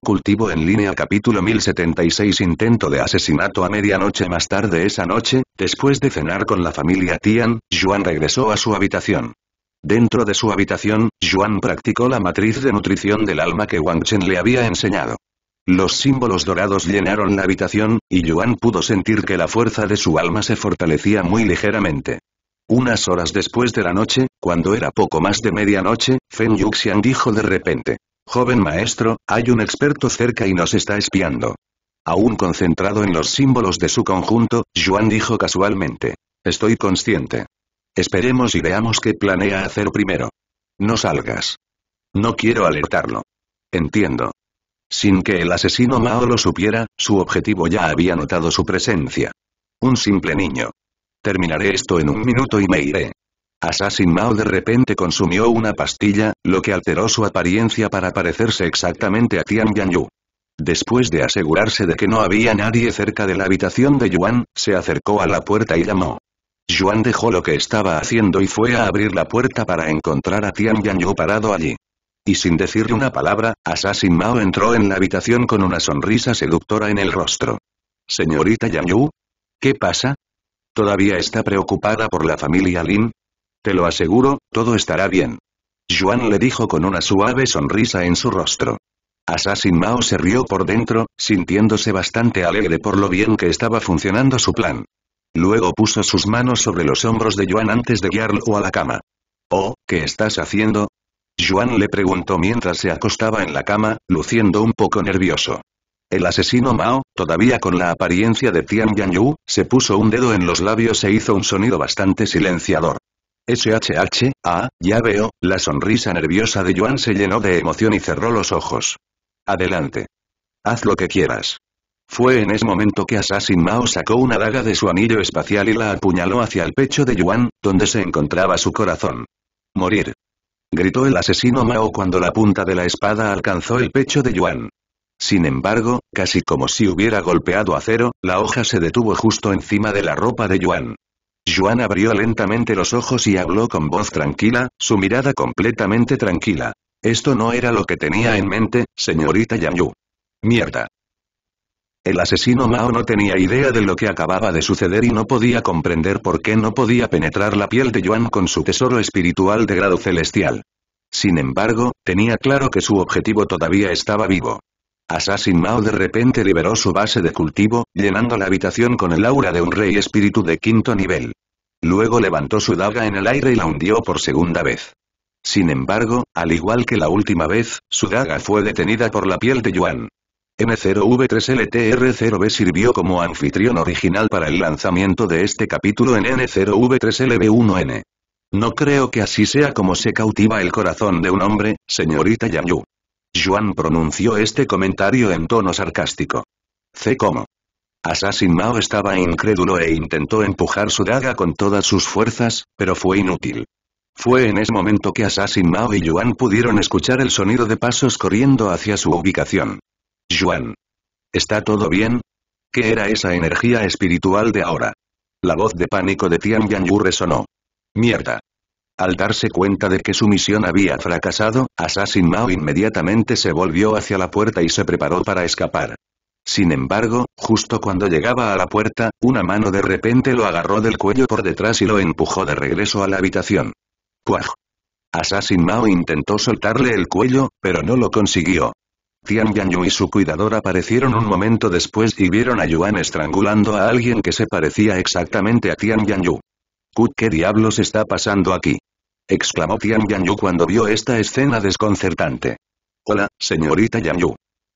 Cultivo en línea capítulo 1076 Intento de asesinato a medianoche más tarde esa noche, después de cenar con la familia Tian, Yuan regresó a su habitación. Dentro de su habitación, Yuan practicó la matriz de nutrición del alma que Wang Chen le había enseñado. Los símbolos dorados llenaron la habitación, y Yuan pudo sentir que la fuerza de su alma se fortalecía muy ligeramente. Unas horas después de la noche, cuando era poco más de medianoche, Feng Yuxian dijo de repente. Joven maestro, hay un experto cerca y nos está espiando. Aún concentrado en los símbolos de su conjunto, Juan dijo casualmente. Estoy consciente. Esperemos y veamos qué planea hacer primero. No salgas. No quiero alertarlo. Entiendo. Sin que el asesino Mao lo supiera, su objetivo ya había notado su presencia. Un simple niño. Terminaré esto en un minuto y me iré. Assassin Mao de repente consumió una pastilla, lo que alteró su apariencia para parecerse exactamente a Tian Yu. Después de asegurarse de que no había nadie cerca de la habitación de Yuan, se acercó a la puerta y llamó. Yuan dejó lo que estaba haciendo y fue a abrir la puerta para encontrar a Tian Yu parado allí. Y sin decirle una palabra, Assassin Mao entró en la habitación con una sonrisa seductora en el rostro. ¿Señorita Yu? ¿Qué pasa? ¿Todavía está preocupada por la familia Lin? Te lo aseguro, todo estará bien. Juan le dijo con una suave sonrisa en su rostro. Assassin Mao se rió por dentro, sintiéndose bastante alegre por lo bien que estaba funcionando su plan. Luego puso sus manos sobre los hombros de Juan antes de guiarlo a la cama. «Oh, ¿qué estás haciendo?» Juan le preguntó mientras se acostaba en la cama, luciendo un poco nervioso. El asesino Mao, todavía con la apariencia de Tian Yu, se puso un dedo en los labios e hizo un sonido bastante silenciador. SHH, ah, ya veo, la sonrisa nerviosa de Yuan se llenó de emoción y cerró los ojos. Adelante. Haz lo que quieras. Fue en ese momento que Assassin Mao sacó una daga de su anillo espacial y la apuñaló hacia el pecho de Yuan, donde se encontraba su corazón. Morir. Gritó el asesino Mao cuando la punta de la espada alcanzó el pecho de Yuan. Sin embargo, casi como si hubiera golpeado acero, la hoja se detuvo justo encima de la ropa de Yuan. Yuan abrió lentamente los ojos y habló con voz tranquila, su mirada completamente tranquila. Esto no era lo que tenía en mente, señorita Yu. Mierda. El asesino Mao no tenía idea de lo que acababa de suceder y no podía comprender por qué no podía penetrar la piel de Yuan con su tesoro espiritual de grado celestial. Sin embargo, tenía claro que su objetivo todavía estaba vivo. Assassin Mao de repente liberó su base de cultivo, llenando la habitación con el aura de un rey espíritu de quinto nivel. Luego levantó su daga en el aire y la hundió por segunda vez. Sin embargo, al igual que la última vez, su daga fue detenida por la piel de Yuan. N0V3LTR0B sirvió como anfitrión original para el lanzamiento de este capítulo en N0V3LB1N. No creo que así sea como se cautiva el corazón de un hombre, señorita Yu. Juan pronunció este comentario en tono sarcástico. ¿Cómo? Assassin Mao estaba incrédulo e intentó empujar su daga con todas sus fuerzas, pero fue inútil. Fue en ese momento que Assassin Mao y Yuan pudieron escuchar el sonido de pasos corriendo hacia su ubicación. Yuan. ¿Está todo bien? ¿Qué era esa energía espiritual de ahora? La voz de pánico de Tian Yu resonó. Mierda. Al darse cuenta de que su misión había fracasado, Assassin Mao inmediatamente se volvió hacia la puerta y se preparó para escapar. Sin embargo, justo cuando llegaba a la puerta, una mano de repente lo agarró del cuello por detrás y lo empujó de regreso a la habitación. ¡Cuaj! Assassin Mao intentó soltarle el cuello, pero no lo consiguió. Tian Yanyu y su cuidador aparecieron un momento después y vieron a Yuan estrangulando a alguien que se parecía exactamente a Tian Yanyu. ¿Qué diablos está pasando aquí? exclamó Tian Yanyu cuando vio esta escena desconcertante. Hola, señorita Yanyu.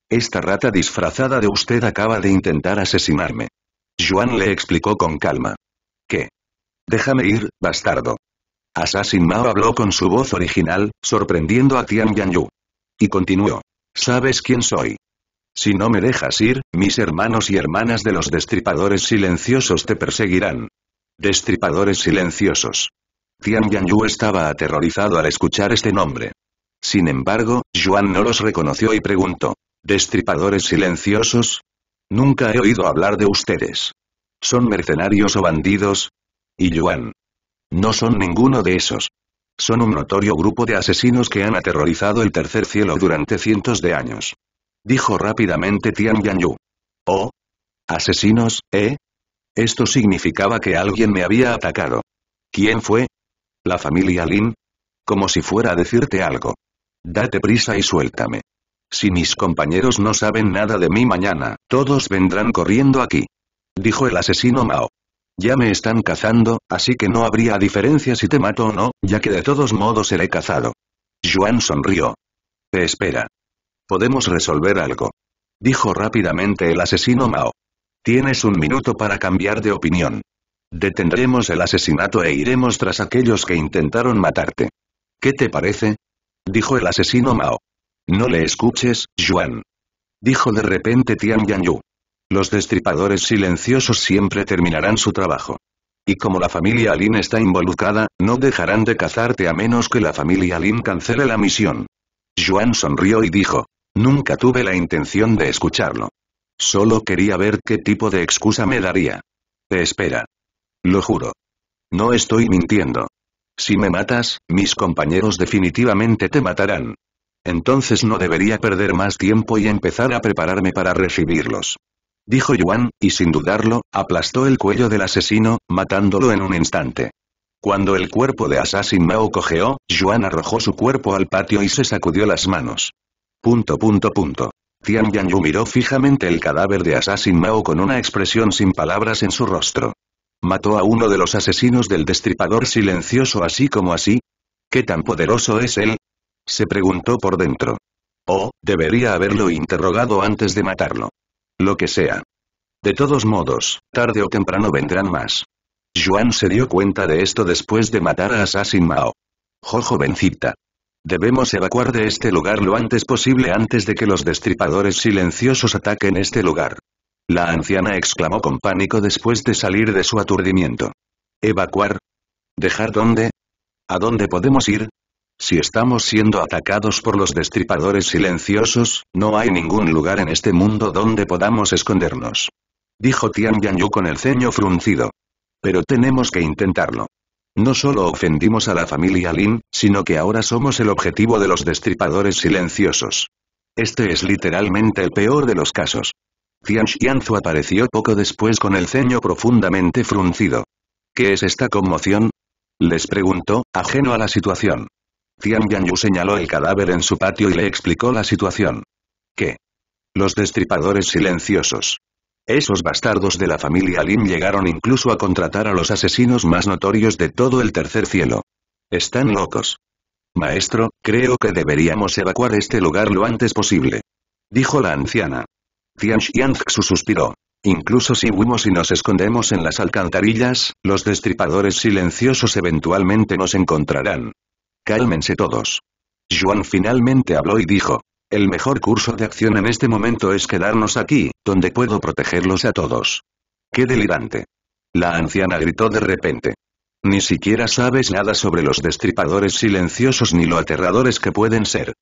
Esta rata disfrazada de usted acaba de intentar asesinarme. Yuan le explicó con calma. ¿Qué? Déjame ir, bastardo. Assassin Mao habló con su voz original, sorprendiendo a Tian Yanyu. Y continuó. ¿Sabes quién soy? Si no me dejas ir, mis hermanos y hermanas de los destripadores silenciosos te perseguirán. Destripadores silenciosos. Tian yu estaba aterrorizado al escuchar este nombre. Sin embargo, Yuan no los reconoció y preguntó. ¿Destripadores silenciosos? Nunca he oído hablar de ustedes. ¿Son mercenarios o bandidos? Y Yuan. No son ninguno de esos. Son un notorio grupo de asesinos que han aterrorizado el tercer cielo durante cientos de años. Dijo rápidamente Tian yu ¿Oh? ¿Asesinos, eh? Esto significaba que alguien me había atacado. ¿Quién fue? La familia Lin. Como si fuera a decirte algo. Date prisa y suéltame. Si mis compañeros no saben nada de mí mañana, todos vendrán corriendo aquí. Dijo el asesino Mao. Ya me están cazando, así que no habría diferencia si te mato o no, ya que de todos modos seré cazado. Juan sonrió. Te espera. Podemos resolver algo. Dijo rápidamente el asesino Mao. Tienes un minuto para cambiar de opinión. Detendremos el asesinato e iremos tras aquellos que intentaron matarte. ¿Qué te parece? Dijo el asesino Mao. No le escuches, Yuan. Dijo de repente Tian Yu. Los destripadores silenciosos siempre terminarán su trabajo. Y como la familia Lin está involucrada, no dejarán de cazarte a menos que la familia Lin cancele la misión. Yuan sonrió y dijo. Nunca tuve la intención de escucharlo. Solo quería ver qué tipo de excusa me daría. Te espera. Lo juro. No estoy mintiendo. Si me matas, mis compañeros definitivamente te matarán. Entonces no debería perder más tiempo y empezar a prepararme para recibirlos. Dijo Yuan, y sin dudarlo, aplastó el cuello del asesino, matándolo en un instante. Cuando el cuerpo de Assassin Mao cojeó, Yuan arrojó su cuerpo al patio y se sacudió las manos. Punto punto punto. Tian Yu miró fijamente el cadáver de Assassin Mao con una expresión sin palabras en su rostro. ¿Mató a uno de los asesinos del destripador silencioso así como así? ¿Qué tan poderoso es él? Se preguntó por dentro. oh, debería haberlo interrogado antes de matarlo. Lo que sea. De todos modos, tarde o temprano vendrán más. Yuan se dio cuenta de esto después de matar a Assassin Mao. Jo jovencita. Debemos evacuar de este lugar lo antes posible antes de que los destripadores silenciosos ataquen este lugar. La anciana exclamó con pánico después de salir de su aturdimiento. ¿Evacuar? ¿Dejar dónde? ¿A dónde podemos ir? Si estamos siendo atacados por los destripadores silenciosos, no hay ningún lugar en este mundo donde podamos escondernos. Dijo Tian Yu con el ceño fruncido. Pero tenemos que intentarlo. No solo ofendimos a la familia Lin, sino que ahora somos el objetivo de los destripadores silenciosos. Este es literalmente el peor de los casos. Tian Xianzu apareció poco después con el ceño profundamente fruncido. ¿Qué es esta conmoción? Les preguntó, ajeno a la situación. Tian Yanyu señaló el cadáver en su patio y le explicó la situación. ¿Qué? Los destripadores silenciosos. Esos bastardos de la familia Lin llegaron incluso a contratar a los asesinos más notorios de todo el tercer cielo. Están locos. Maestro, creo que deberíamos evacuar este lugar lo antes posible. Dijo la anciana. Tian su suspiró. Incluso si huimos y nos escondemos en las alcantarillas, los destripadores silenciosos eventualmente nos encontrarán. Cálmense todos. Juan finalmente habló y dijo. El mejor curso de acción en este momento es quedarnos aquí, donde puedo protegerlos a todos. ¡Qué delirante! La anciana gritó de repente. Ni siquiera sabes nada sobre los destripadores silenciosos ni lo aterradores que pueden ser.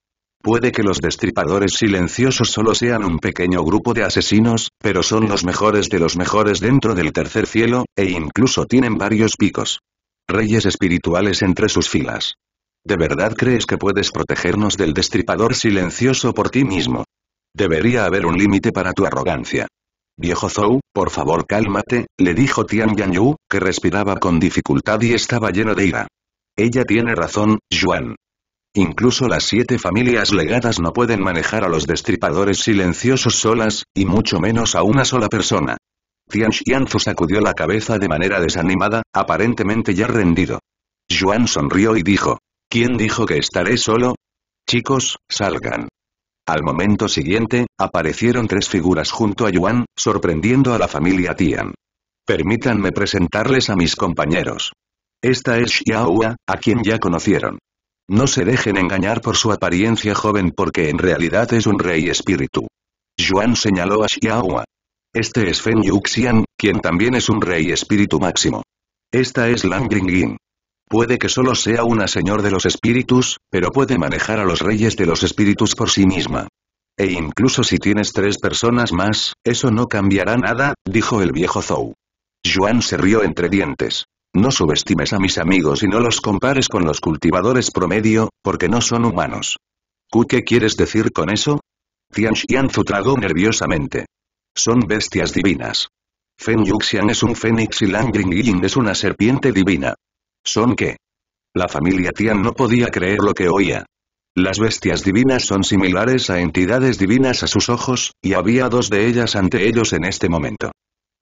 Puede que los destripadores silenciosos solo sean un pequeño grupo de asesinos, pero son los mejores de los mejores dentro del tercer cielo, e incluso tienen varios picos. Reyes espirituales entre sus filas. ¿De verdad crees que puedes protegernos del destripador silencioso por ti mismo? Debería haber un límite para tu arrogancia. Viejo Zhou, por favor cálmate, le dijo Tian Yu, que respiraba con dificultad y estaba lleno de ira. Ella tiene razón, Yuan. Incluso las siete familias legadas no pueden manejar a los destripadores silenciosos solas, y mucho menos a una sola persona. Tian Xianzu sacudió la cabeza de manera desanimada, aparentemente ya rendido. Yuan sonrió y dijo, ¿Quién dijo que estaré solo? Chicos, salgan. Al momento siguiente, aparecieron tres figuras junto a Yuan, sorprendiendo a la familia Tian. Permítanme presentarles a mis compañeros. Esta es Xiaohua, a quien ya conocieron. No se dejen engañar por su apariencia joven porque en realidad es un rey espíritu. Yuan señaló a Xiaohua. Este es Fen Yuxian, quien también es un rey espíritu máximo. Esta es Lan Puede que solo sea una señor de los espíritus, pero puede manejar a los reyes de los espíritus por sí misma. E incluso si tienes tres personas más, eso no cambiará nada, dijo el viejo Zhou. Yuan se rió entre dientes. No subestimes a mis amigos y no los compares con los cultivadores promedio, porque no son humanos. qué quieres decir con eso? Tian Xianzu tragó nerviosamente. Son bestias divinas. Fen Yuxian es un fénix y Lang Yin es una serpiente divina. ¿Son qué? La familia Tian no podía creer lo que oía. Las bestias divinas son similares a entidades divinas a sus ojos, y había dos de ellas ante ellos en este momento.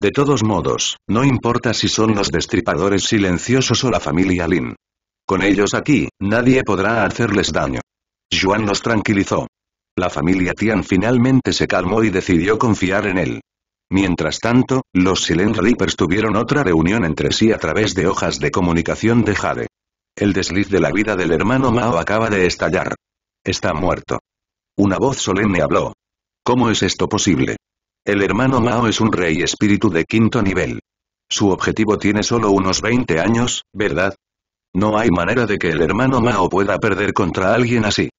De todos modos, no importa si son los destripadores silenciosos o la familia Lin. Con ellos aquí, nadie podrá hacerles daño. Juan los tranquilizó. La familia Tian finalmente se calmó y decidió confiar en él. Mientras tanto, los Silent Reapers tuvieron otra reunión entre sí a través de hojas de comunicación de Jade. El desliz de la vida del hermano Mao acaba de estallar. Está muerto. Una voz solemne habló. ¿Cómo es esto posible? El hermano Mao es un rey espíritu de quinto nivel. Su objetivo tiene solo unos 20 años, ¿verdad? No hay manera de que el hermano Mao pueda perder contra alguien así.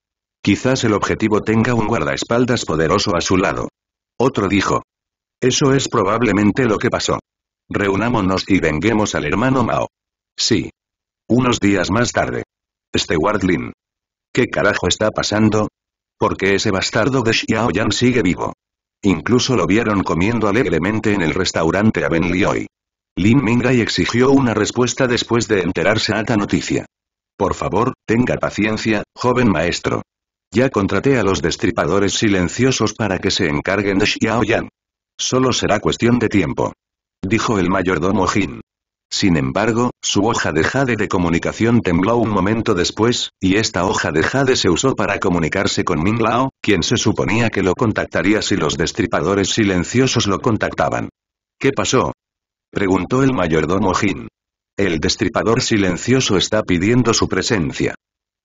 Quizás el objetivo tenga un guardaespaldas poderoso a su lado. Otro dijo. Eso es probablemente lo que pasó. Reunámonos y venguemos al hermano Mao. Sí. Unos días más tarde. Stewart Lin. ¿Qué carajo está pasando? Porque ese bastardo de Xiao sigue vivo. Incluso lo vieron comiendo alegremente en el restaurante hoy. Lin Mingai exigió una respuesta después de enterarse a esta noticia. Por favor, tenga paciencia, joven maestro. Ya contraté a los destripadores silenciosos para que se encarguen de Xiao Solo será cuestión de tiempo. Dijo el mayordomo Jin. Sin embargo, su hoja de jade de comunicación tembló un momento después, y esta hoja de jade se usó para comunicarse con Ming Lao, quien se suponía que lo contactaría si los destripadores silenciosos lo contactaban. ¿Qué pasó? Preguntó el mayordomo Jin. El destripador silencioso está pidiendo su presencia.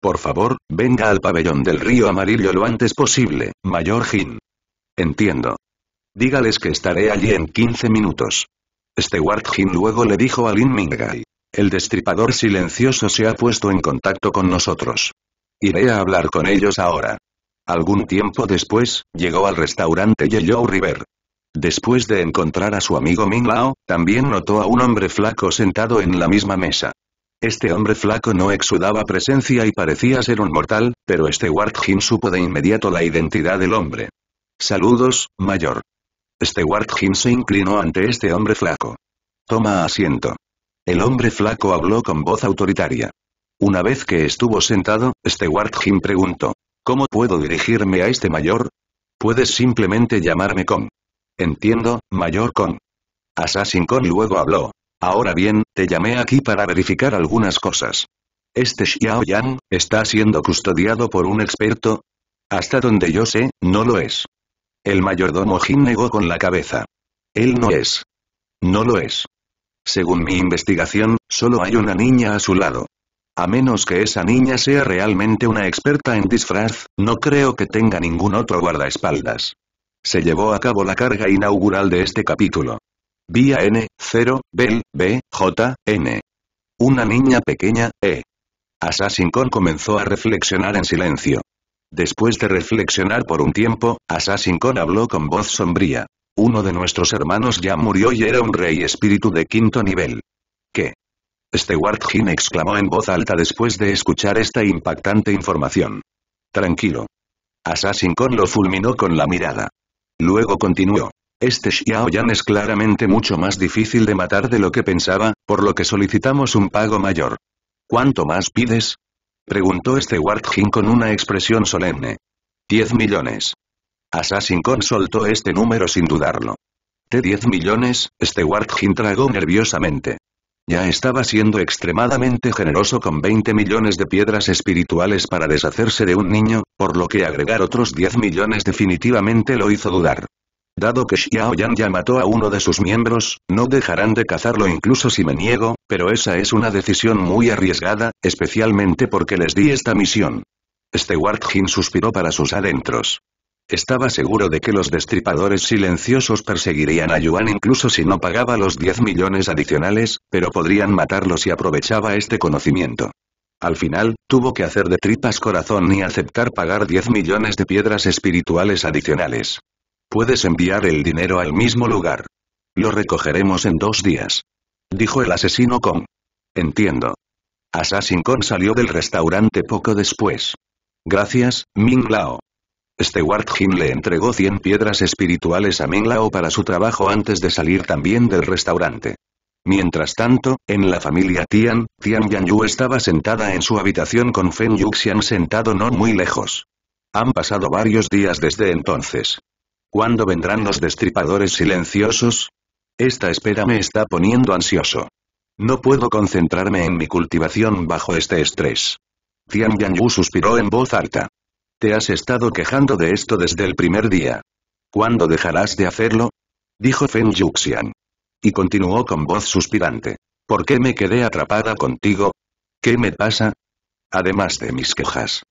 Por favor, venga al pabellón del río amarillo lo antes posible, mayor Jin. Entiendo. Dígales que estaré allí en 15 minutos. Stewart Jim luego le dijo a Lin Mingai. El destripador silencioso se ha puesto en contacto con nosotros. Iré a hablar con ellos ahora. Algún tiempo después, llegó al restaurante Yellow River. Después de encontrar a su amigo Ming Lao, también notó a un hombre flaco sentado en la misma mesa. Este hombre flaco no exudaba presencia y parecía ser un mortal, pero Stewart Jim supo de inmediato la identidad del hombre. Saludos, mayor. Stewart Jim se inclinó ante este hombre flaco. Toma asiento. El hombre flaco habló con voz autoritaria. Una vez que estuvo sentado, Stewart Jim preguntó. ¿Cómo puedo dirigirme a este mayor? Puedes simplemente llamarme Con. Entiendo, mayor Con. Assassin Con luego habló. Ahora bien, te llamé aquí para verificar algunas cosas. Este Xiao Yang, ¿está siendo custodiado por un experto? Hasta donde yo sé, no lo es. El mayordomo Jim negó con la cabeza. Él no es. No lo es. Según mi investigación, solo hay una niña a su lado. A menos que esa niña sea realmente una experta en disfraz, no creo que tenga ningún otro guardaespaldas. Se llevó a cabo la carga inaugural de este capítulo. Vía N, 0, B B, J, N. Una niña pequeña, E. Assassin Con comenzó a reflexionar en silencio. Después de reflexionar por un tiempo, Assassin Kong habló con voz sombría. Uno de nuestros hermanos ya murió y era un rey espíritu de quinto nivel. ¿Qué? Stewart Jin exclamó en voz alta después de escuchar esta impactante información. Tranquilo. Assassin Kong lo fulminó con la mirada. Luego continuó. Este Xiaoyan es claramente mucho más difícil de matar de lo que pensaba, por lo que solicitamos un pago mayor. ¿Cuánto más pides? Preguntó este Jin con una expresión solemne. 10 millones. Assassin soltó este número sin dudarlo. De 10 millones? este Jin tragó nerviosamente. Ya estaba siendo extremadamente generoso con 20 millones de piedras espirituales para deshacerse de un niño, por lo que agregar otros 10 millones definitivamente lo hizo dudar. Dado que Xiao Yan ya mató a uno de sus miembros, no dejarán de cazarlo incluso si me niego, pero esa es una decisión muy arriesgada, especialmente porque les di esta misión. Stewart Jin suspiró para sus adentros. Estaba seguro de que los destripadores silenciosos perseguirían a Yuan incluso si no pagaba los 10 millones adicionales, pero podrían matarlo si aprovechaba este conocimiento. Al final, tuvo que hacer de tripas corazón y aceptar pagar 10 millones de piedras espirituales adicionales. Puedes enviar el dinero al mismo lugar. Lo recogeremos en dos días. Dijo el asesino con. Entiendo. Assassin Kong salió del restaurante poco después. Gracias, Ming Lao. Stewart Jin le entregó 100 piedras espirituales a Ming Lao para su trabajo antes de salir también del restaurante. Mientras tanto, en la familia Tian, Tian Yu estaba sentada en su habitación con Fen Yuxian sentado no muy lejos. Han pasado varios días desde entonces. ¿Cuándo vendrán los destripadores silenciosos? Esta espera me está poniendo ansioso. No puedo concentrarme en mi cultivación bajo este estrés. Tian Yu suspiró en voz alta. Te has estado quejando de esto desde el primer día. ¿Cuándo dejarás de hacerlo? Dijo Fen Yuxian. Y continuó con voz suspirante. ¿Por qué me quedé atrapada contigo? ¿Qué me pasa? Además de mis quejas.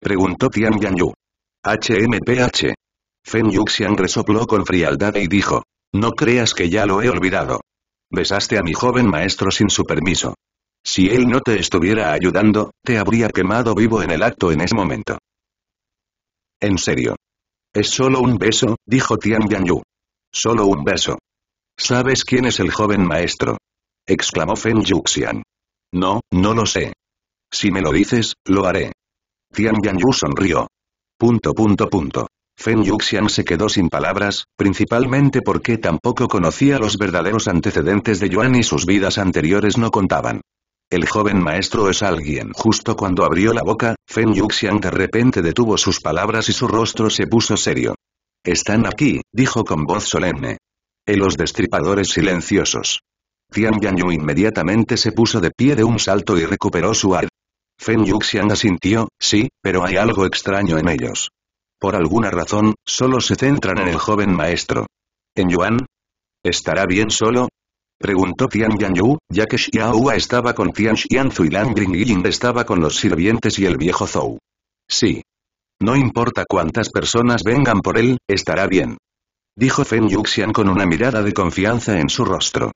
Preguntó Tian Yu. HMPH. Fen Yuxian resopló con frialdad y dijo. No creas que ya lo he olvidado. Besaste a mi joven maestro sin su permiso. Si él no te estuviera ayudando, te habría quemado vivo en el acto en ese momento. En serio. Es solo un beso, dijo Tian Yu. Solo un beso. ¿Sabes quién es el joven maestro? exclamó Fen Yuxian. No, no lo sé. Si me lo dices, lo haré. Tian Yu sonrió. Punto punto punto fen yuxiang se quedó sin palabras, principalmente porque tampoco conocía los verdaderos antecedentes de Yuan y sus vidas anteriores no contaban. El joven maestro es alguien. Justo cuando abrió la boca, fen Yuxian de repente detuvo sus palabras y su rostro se puso serio. Están aquí, dijo con voz solemne. En los destripadores silenciosos. Tian Yanyu inmediatamente se puso de pie de un salto y recuperó su ar. Fen Yuxian asintió, sí, pero hay algo extraño en ellos. Por alguna razón, solo se centran en el joven maestro. ¿En Yuan? ¿Estará bien solo? Preguntó Tian Yu, ya que Hua estaba con Tian Xianzu y Lan Ying estaba con los sirvientes y el viejo Zhou. Sí. No importa cuántas personas vengan por él, estará bien. Dijo Fen Yuxian con una mirada de confianza en su rostro.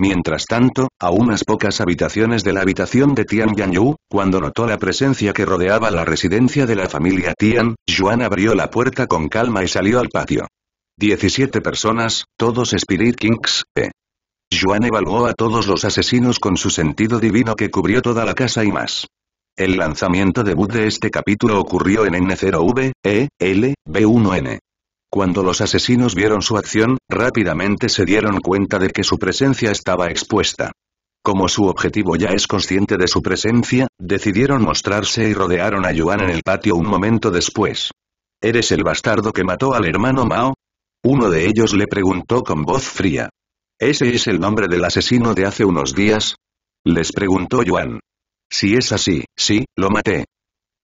Mientras tanto, a unas pocas habitaciones de la habitación de Tian Yanyu, cuando notó la presencia que rodeaba la residencia de la familia Tian, Yuan abrió la puerta con calma y salió al patio. 17 personas, todos Spirit Kings, eh. Yuan evaluó a todos los asesinos con su sentido divino que cubrió toda la casa y más. El lanzamiento debut de este capítulo ocurrió en N0V, E, L, B1N. Cuando los asesinos vieron su acción, rápidamente se dieron cuenta de que su presencia estaba expuesta. Como su objetivo ya es consciente de su presencia, decidieron mostrarse y rodearon a Yuan en el patio un momento después. ¿Eres el bastardo que mató al hermano Mao? Uno de ellos le preguntó con voz fría. ¿Ese es el nombre del asesino de hace unos días? Les preguntó Yuan. Si es así, sí, lo maté.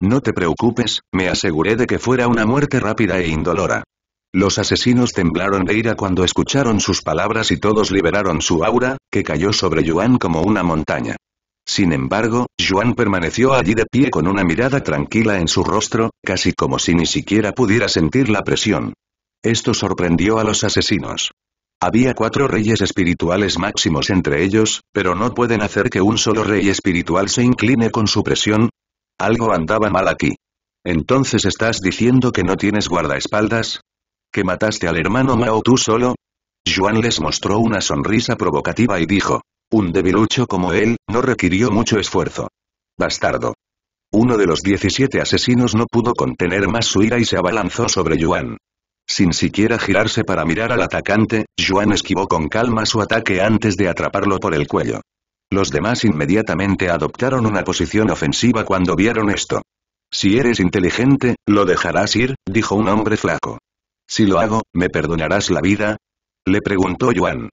No te preocupes, me aseguré de que fuera una muerte rápida e indolora. Los asesinos temblaron de ira cuando escucharon sus palabras y todos liberaron su aura, que cayó sobre Yuan como una montaña. Sin embargo, Yuan permaneció allí de pie con una mirada tranquila en su rostro, casi como si ni siquiera pudiera sentir la presión. Esto sorprendió a los asesinos. Había cuatro reyes espirituales máximos entre ellos, pero no pueden hacer que un solo rey espiritual se incline con su presión. Algo andaba mal aquí. Entonces estás diciendo que no tienes guardaespaldas, ¿Que mataste al hermano Mao tú solo? Juan les mostró una sonrisa provocativa y dijo. Un debilucho como él, no requirió mucho esfuerzo. Bastardo. Uno de los 17 asesinos no pudo contener más su ira y se abalanzó sobre Yuan. Sin siquiera girarse para mirar al atacante, Yuan esquivó con calma su ataque antes de atraparlo por el cuello. Los demás inmediatamente adoptaron una posición ofensiva cuando vieron esto. Si eres inteligente, lo dejarás ir, dijo un hombre flaco. Si lo hago, ¿me perdonarás la vida? Le preguntó Yuan.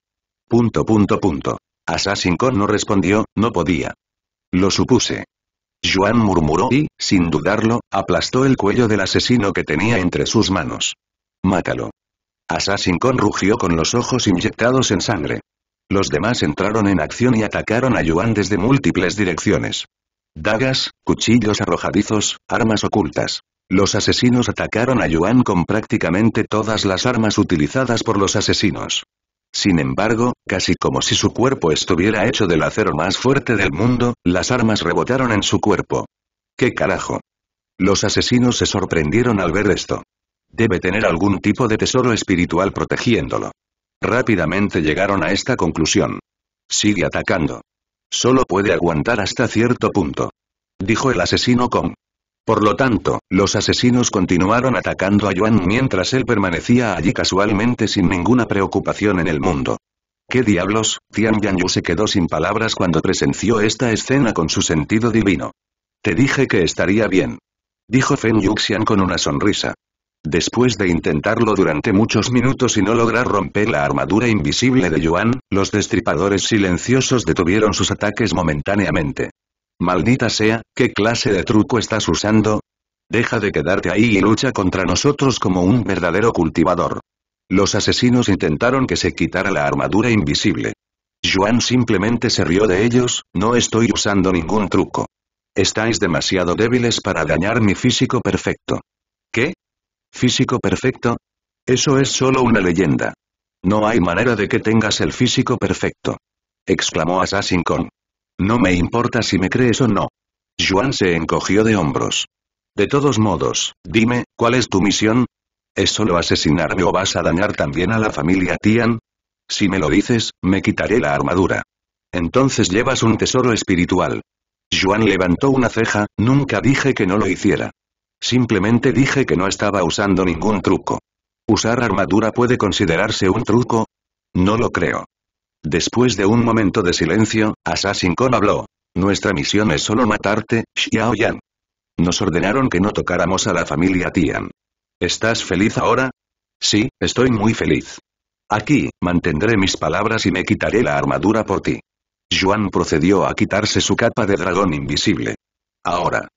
Punto punto punto. Assassin Kong no respondió, no podía. Lo supuse. Yuan murmuró y, sin dudarlo, aplastó el cuello del asesino que tenía entre sus manos. Mátalo. Assassin Kong rugió con los ojos inyectados en sangre. Los demás entraron en acción y atacaron a Yuan desde múltiples direcciones. Dagas, cuchillos arrojadizos, armas ocultas. Los asesinos atacaron a Yuan con prácticamente todas las armas utilizadas por los asesinos. Sin embargo, casi como si su cuerpo estuviera hecho del acero más fuerte del mundo, las armas rebotaron en su cuerpo. ¿Qué carajo? Los asesinos se sorprendieron al ver esto. Debe tener algún tipo de tesoro espiritual protegiéndolo. Rápidamente llegaron a esta conclusión. Sigue atacando. Solo puede aguantar hasta cierto punto. Dijo el asesino con por lo tanto, los asesinos continuaron atacando a Yuan mientras él permanecía allí casualmente sin ninguna preocupación en el mundo. ¿Qué diablos? Tian Yu se quedó sin palabras cuando presenció esta escena con su sentido divino. Te dije que estaría bien. Dijo Feng Yuxian con una sonrisa. Después de intentarlo durante muchos minutos y no lograr romper la armadura invisible de Yuan, los destripadores silenciosos detuvieron sus ataques momentáneamente. Maldita sea, ¿qué clase de truco estás usando? Deja de quedarte ahí y lucha contra nosotros como un verdadero cultivador. Los asesinos intentaron que se quitara la armadura invisible. Juan simplemente se rió de ellos, no estoy usando ningún truco. Estáis demasiado débiles para dañar mi físico perfecto. ¿Qué? ¿Físico perfecto? Eso es solo una leyenda. No hay manera de que tengas el físico perfecto. Exclamó Assassin Kong. No me importa si me crees o no. Juan se encogió de hombros. De todos modos, dime, ¿cuál es tu misión? ¿Es solo asesinarme o vas a dañar también a la familia Tian? Si me lo dices, me quitaré la armadura. Entonces llevas un tesoro espiritual. Juan levantó una ceja, nunca dije que no lo hiciera. Simplemente dije que no estaba usando ningún truco. ¿Usar armadura puede considerarse un truco? No lo creo. Después de un momento de silencio, Assassin Kong habló. Nuestra misión es solo matarte, Xiao Yan. Nos ordenaron que no tocáramos a la familia Tian. ¿Estás feliz ahora? Sí, estoy muy feliz. Aquí, mantendré mis palabras y me quitaré la armadura por ti. Yuan procedió a quitarse su capa de dragón invisible. Ahora.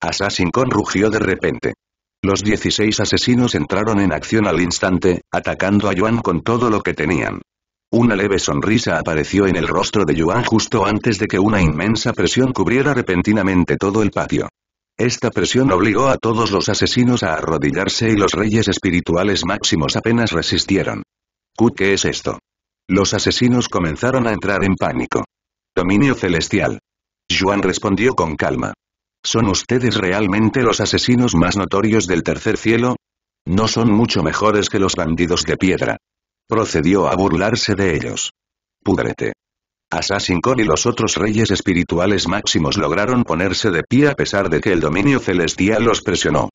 Assassin Kong rugió de repente. Los 16 asesinos entraron en acción al instante, atacando a Yuan con todo lo que tenían. Una leve sonrisa apareció en el rostro de Yuan justo antes de que una inmensa presión cubriera repentinamente todo el patio. Esta presión obligó a todos los asesinos a arrodillarse y los reyes espirituales máximos apenas resistieron. ¿Qué es esto? Los asesinos comenzaron a entrar en pánico. Dominio celestial. Yuan respondió con calma. ¿Son ustedes realmente los asesinos más notorios del tercer cielo? No son mucho mejores que los bandidos de piedra procedió a burlarse de ellos. Púdrete. Assassin y los otros reyes espirituales máximos lograron ponerse de pie a pesar de que el dominio celestial los presionó.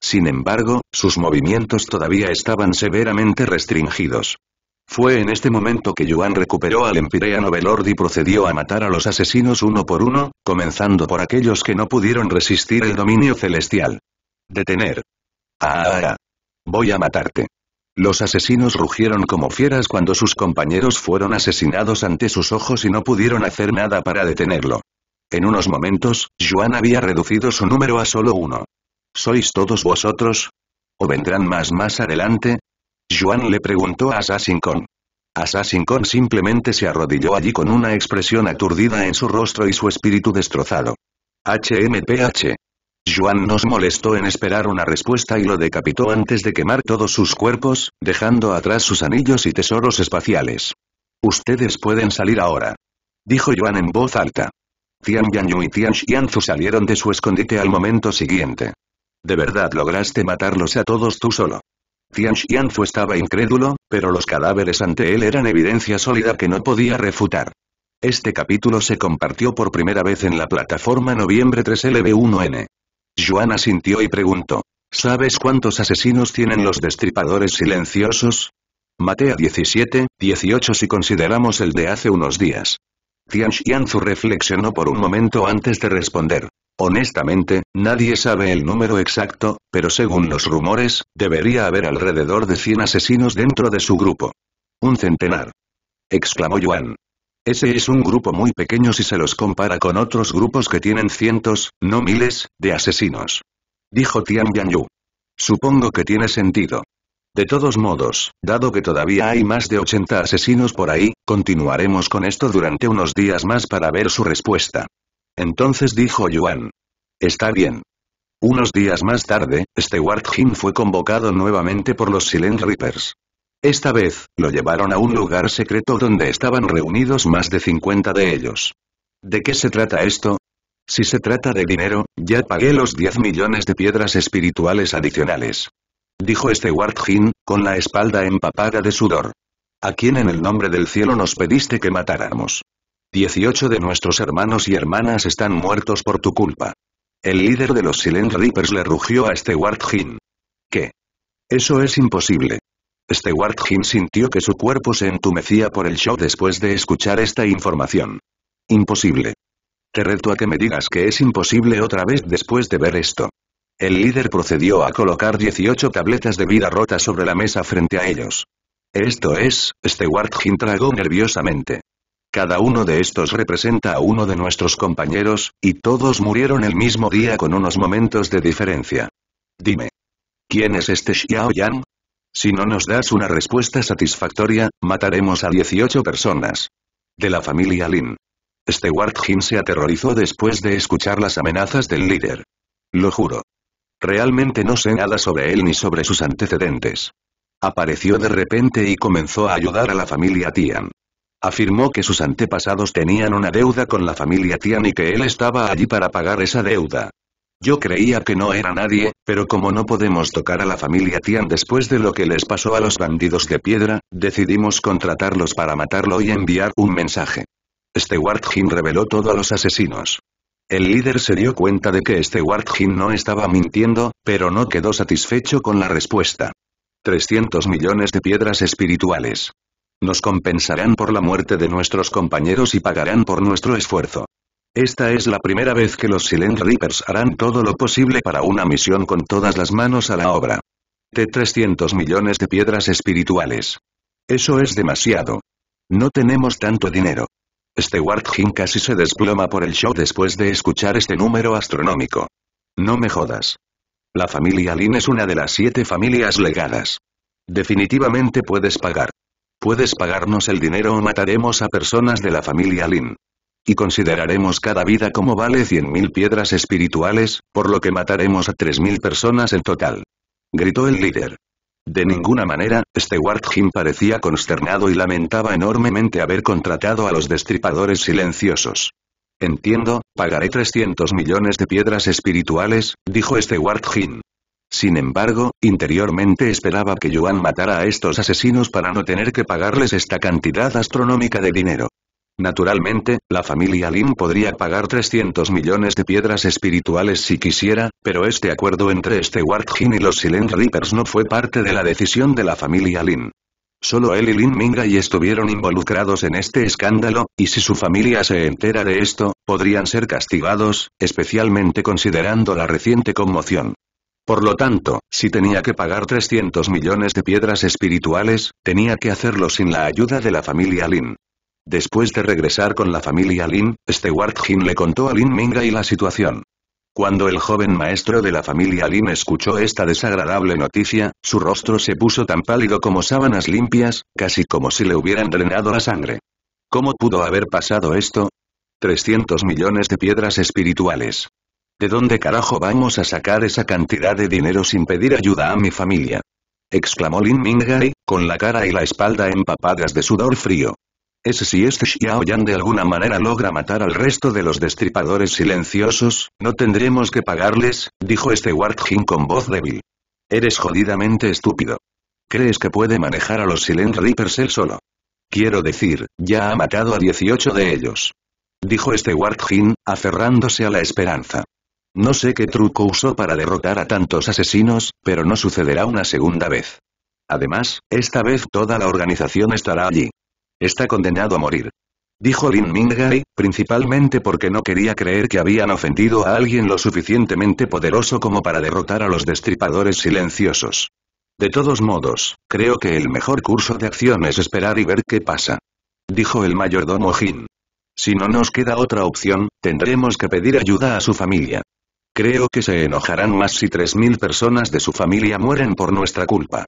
Sin embargo, sus movimientos todavía estaban severamente restringidos. Fue en este momento que Yuan recuperó al empireano Belord y procedió a matar a los asesinos uno por uno, comenzando por aquellos que no pudieron resistir el dominio celestial. Detener. ah. Voy a matarte. Los asesinos rugieron como fieras cuando sus compañeros fueron asesinados ante sus ojos y no pudieron hacer nada para detenerlo. En unos momentos, Juan había reducido su número a solo uno. ¿Sois todos vosotros? ¿O vendrán más más adelante? Juan le preguntó a Assassin Kong. Assassin Kong simplemente se arrodilló allí con una expresión aturdida en su rostro y su espíritu destrozado. HMPH. Yuan nos molestó en esperar una respuesta y lo decapitó antes de quemar todos sus cuerpos, dejando atrás sus anillos y tesoros espaciales. Ustedes pueden salir ahora. Dijo Yuan en voz alta. Tian Yu y Tian Xianzu salieron de su escondite al momento siguiente. ¿De verdad lograste matarlos a todos tú solo? Tian Xianzu estaba incrédulo, pero los cadáveres ante él eran evidencia sólida que no podía refutar. Este capítulo se compartió por primera vez en la plataforma Noviembre 3 LB1N. Joan asintió y preguntó. ¿Sabes cuántos asesinos tienen los destripadores silenciosos? Matea 17, 18 si consideramos el de hace unos días. Tian Xianzu reflexionó por un momento antes de responder. Honestamente, nadie sabe el número exacto, pero según los rumores, debería haber alrededor de 100 asesinos dentro de su grupo. Un centenar. Exclamó Yuan. Ese es un grupo muy pequeño si se los compara con otros grupos que tienen cientos, no miles, de asesinos. Dijo Tian Yu. Supongo que tiene sentido. De todos modos, dado que todavía hay más de 80 asesinos por ahí, continuaremos con esto durante unos días más para ver su respuesta. Entonces dijo Yuan. Está bien. Unos días más tarde, Stewart Jin fue convocado nuevamente por los Silent Reapers. Esta vez, lo llevaron a un lugar secreto donde estaban reunidos más de 50 de ellos. ¿De qué se trata esto? Si se trata de dinero, ya pagué los 10 millones de piedras espirituales adicionales. Dijo este Warthin, con la espalda empapada de sudor. ¿A quién en el nombre del cielo nos pediste que matáramos? 18 de nuestros hermanos y hermanas están muertos por tu culpa. El líder de los Silent Reapers le rugió a este Warthin. ¿Qué? Eso es imposible. Stewart Jim sintió que su cuerpo se entumecía por el show después de escuchar esta información. Imposible. Te reto a que me digas que es imposible otra vez después de ver esto. El líder procedió a colocar 18 tabletas de vida rota sobre la mesa frente a ellos. Esto es, Stewart Jim tragó nerviosamente. Cada uno de estos representa a uno de nuestros compañeros, y todos murieron el mismo día con unos momentos de diferencia. Dime. ¿Quién es este Xiao Yang? Si no nos das una respuesta satisfactoria, mataremos a 18 personas. De la familia Lin. Stewart Jin se aterrorizó después de escuchar las amenazas del líder. Lo juro. Realmente no sé nada sobre él ni sobre sus antecedentes. Apareció de repente y comenzó a ayudar a la familia Tian. Afirmó que sus antepasados tenían una deuda con la familia Tian y que él estaba allí para pagar esa deuda. Yo creía que no era nadie, pero como no podemos tocar a la familia Tian después de lo que les pasó a los bandidos de piedra, decidimos contratarlos para matarlo y enviar un mensaje. Stewart Jin reveló todo a los asesinos. El líder se dio cuenta de que Stewart Jin no estaba mintiendo, pero no quedó satisfecho con la respuesta. 300 millones de piedras espirituales. Nos compensarán por la muerte de nuestros compañeros y pagarán por nuestro esfuerzo. Esta es la primera vez que los Silent Reapers harán todo lo posible para una misión con todas las manos a la obra. De 300 millones de piedras espirituales. Eso es demasiado. No tenemos tanto dinero. Stewart hin casi se desploma por el show después de escuchar este número astronómico. No me jodas. La familia Lin es una de las siete familias legadas. Definitivamente puedes pagar. Puedes pagarnos el dinero o mataremos a personas de la familia Lin. Y consideraremos cada vida como vale 100.000 piedras espirituales, por lo que mataremos a 3.000 personas en total. Gritó el líder. De ninguna manera, Stewart Jim parecía consternado y lamentaba enormemente haber contratado a los destripadores silenciosos. Entiendo, pagaré 300 millones de piedras espirituales, dijo Stewart Jim. Sin embargo, interiormente esperaba que Yuan matara a estos asesinos para no tener que pagarles esta cantidad astronómica de dinero. Naturalmente, la familia Lin podría pagar 300 millones de piedras espirituales si quisiera, pero este acuerdo entre este Jin y los Silent Reapers no fue parte de la decisión de la familia Lin. Solo él y Lin Mingai estuvieron involucrados en este escándalo, y si su familia se entera de esto, podrían ser castigados, especialmente considerando la reciente conmoción. Por lo tanto, si tenía que pagar 300 millones de piedras espirituales, tenía que hacerlo sin la ayuda de la familia Lin. Después de regresar con la familia Lin, Stewart Jin le contó a Lin Mingai la situación. Cuando el joven maestro de la familia Lin escuchó esta desagradable noticia, su rostro se puso tan pálido como sábanas limpias, casi como si le hubieran drenado la sangre. ¿Cómo pudo haber pasado esto? 300 millones de piedras espirituales. ¿De dónde carajo vamos a sacar esa cantidad de dinero sin pedir ayuda a mi familia? exclamó Lin Mingai, con la cara y la espalda empapadas de sudor frío. ¿Es si este Xiaoyan de alguna manera logra matar al resto de los destripadores silenciosos, no tendremos que pagarles? dijo este Warkhin con voz débil. Eres jodidamente estúpido. ¿Crees que puede manejar a los Silent Reapers él solo? Quiero decir, ya ha matado a 18 de ellos. Dijo este Warkhin, aferrándose a la esperanza. No sé qué truco usó para derrotar a tantos asesinos, pero no sucederá una segunda vez. Además, esta vez toda la organización estará allí. Está condenado a morir. Dijo Lin Mingai, principalmente porque no quería creer que habían ofendido a alguien lo suficientemente poderoso como para derrotar a los destripadores silenciosos. De todos modos, creo que el mejor curso de acción es esperar y ver qué pasa. Dijo el mayordomo Jin. Si no nos queda otra opción, tendremos que pedir ayuda a su familia. Creo que se enojarán más si 3.000 personas de su familia mueren por nuestra culpa.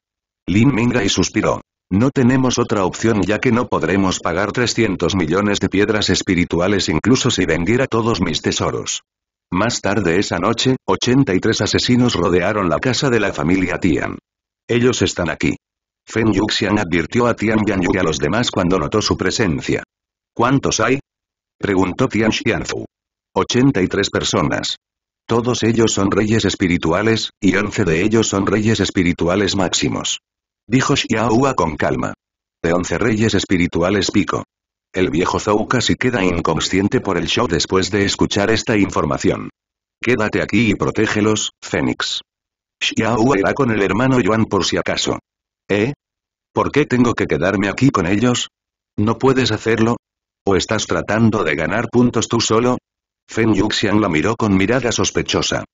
Lin Mingai suspiró. No tenemos otra opción ya que no podremos pagar 300 millones de piedras espirituales incluso si vendiera todos mis tesoros. Más tarde esa noche, 83 asesinos rodearon la casa de la familia Tian. Ellos están aquí. Fen Yuxian advirtió a Tian Yu y a los demás cuando notó su presencia. ¿Cuántos hay? Preguntó Tian Xianfu. 83 personas. Todos ellos son reyes espirituales, y 11 de ellos son reyes espirituales máximos dijo Xiaohua con calma. De once reyes espirituales pico. El viejo Zhou casi queda inconsciente por el show después de escuchar esta información. Quédate aquí y protégelos, Fénix. Xiaohua irá con el hermano Yuan por si acaso. ¿Eh? ¿Por qué tengo que quedarme aquí con ellos? ¿No puedes hacerlo? ¿O estás tratando de ganar puntos tú solo? Fen Yuxian la miró con mirada sospechosa.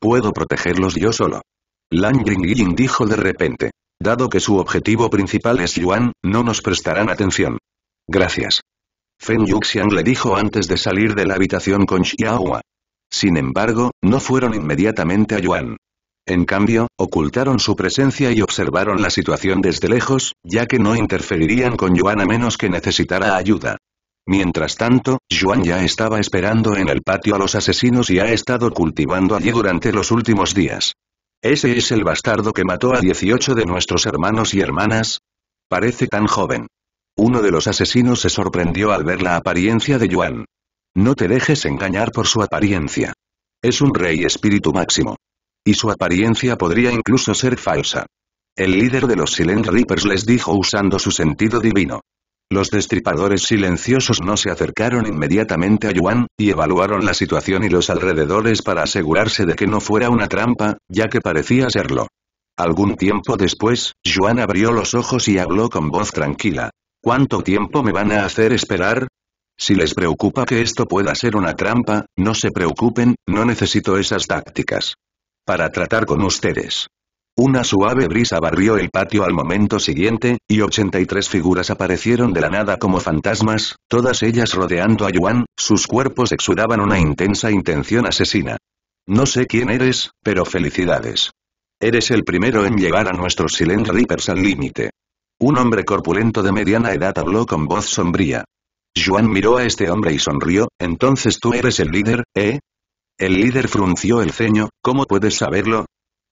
Puedo protegerlos yo solo. Lan Ying dijo de repente. Dado que su objetivo principal es Yuan, no nos prestarán atención. Gracias. Feng Yuxiang le dijo antes de salir de la habitación con Xiaohua. Sin embargo, no fueron inmediatamente a Yuan. En cambio, ocultaron su presencia y observaron la situación desde lejos, ya que no interferirían con Yuan a menos que necesitara ayuda. Mientras tanto, Yuan ya estaba esperando en el patio a los asesinos y ha estado cultivando allí durante los últimos días. ¿Ese es el bastardo que mató a 18 de nuestros hermanos y hermanas? Parece tan joven. Uno de los asesinos se sorprendió al ver la apariencia de Yuan. No te dejes engañar por su apariencia. Es un rey espíritu máximo. Y su apariencia podría incluso ser falsa. El líder de los Silent Reapers les dijo usando su sentido divino. Los destripadores silenciosos no se acercaron inmediatamente a Yuan, y evaluaron la situación y los alrededores para asegurarse de que no fuera una trampa, ya que parecía serlo. Algún tiempo después, Yuan abrió los ojos y habló con voz tranquila. ¿Cuánto tiempo me van a hacer esperar? Si les preocupa que esto pueda ser una trampa, no se preocupen, no necesito esas tácticas. Para tratar con ustedes. Una suave brisa barrió el patio al momento siguiente, y 83 figuras aparecieron de la nada como fantasmas, todas ellas rodeando a Yuan, sus cuerpos exudaban una intensa intención asesina. No sé quién eres, pero felicidades. Eres el primero en llegar a nuestros Silent Reapers al límite. Un hombre corpulento de mediana edad habló con voz sombría. Yuan miró a este hombre y sonrió, entonces tú eres el líder, ¿eh? El líder frunció el ceño, ¿cómo puedes saberlo?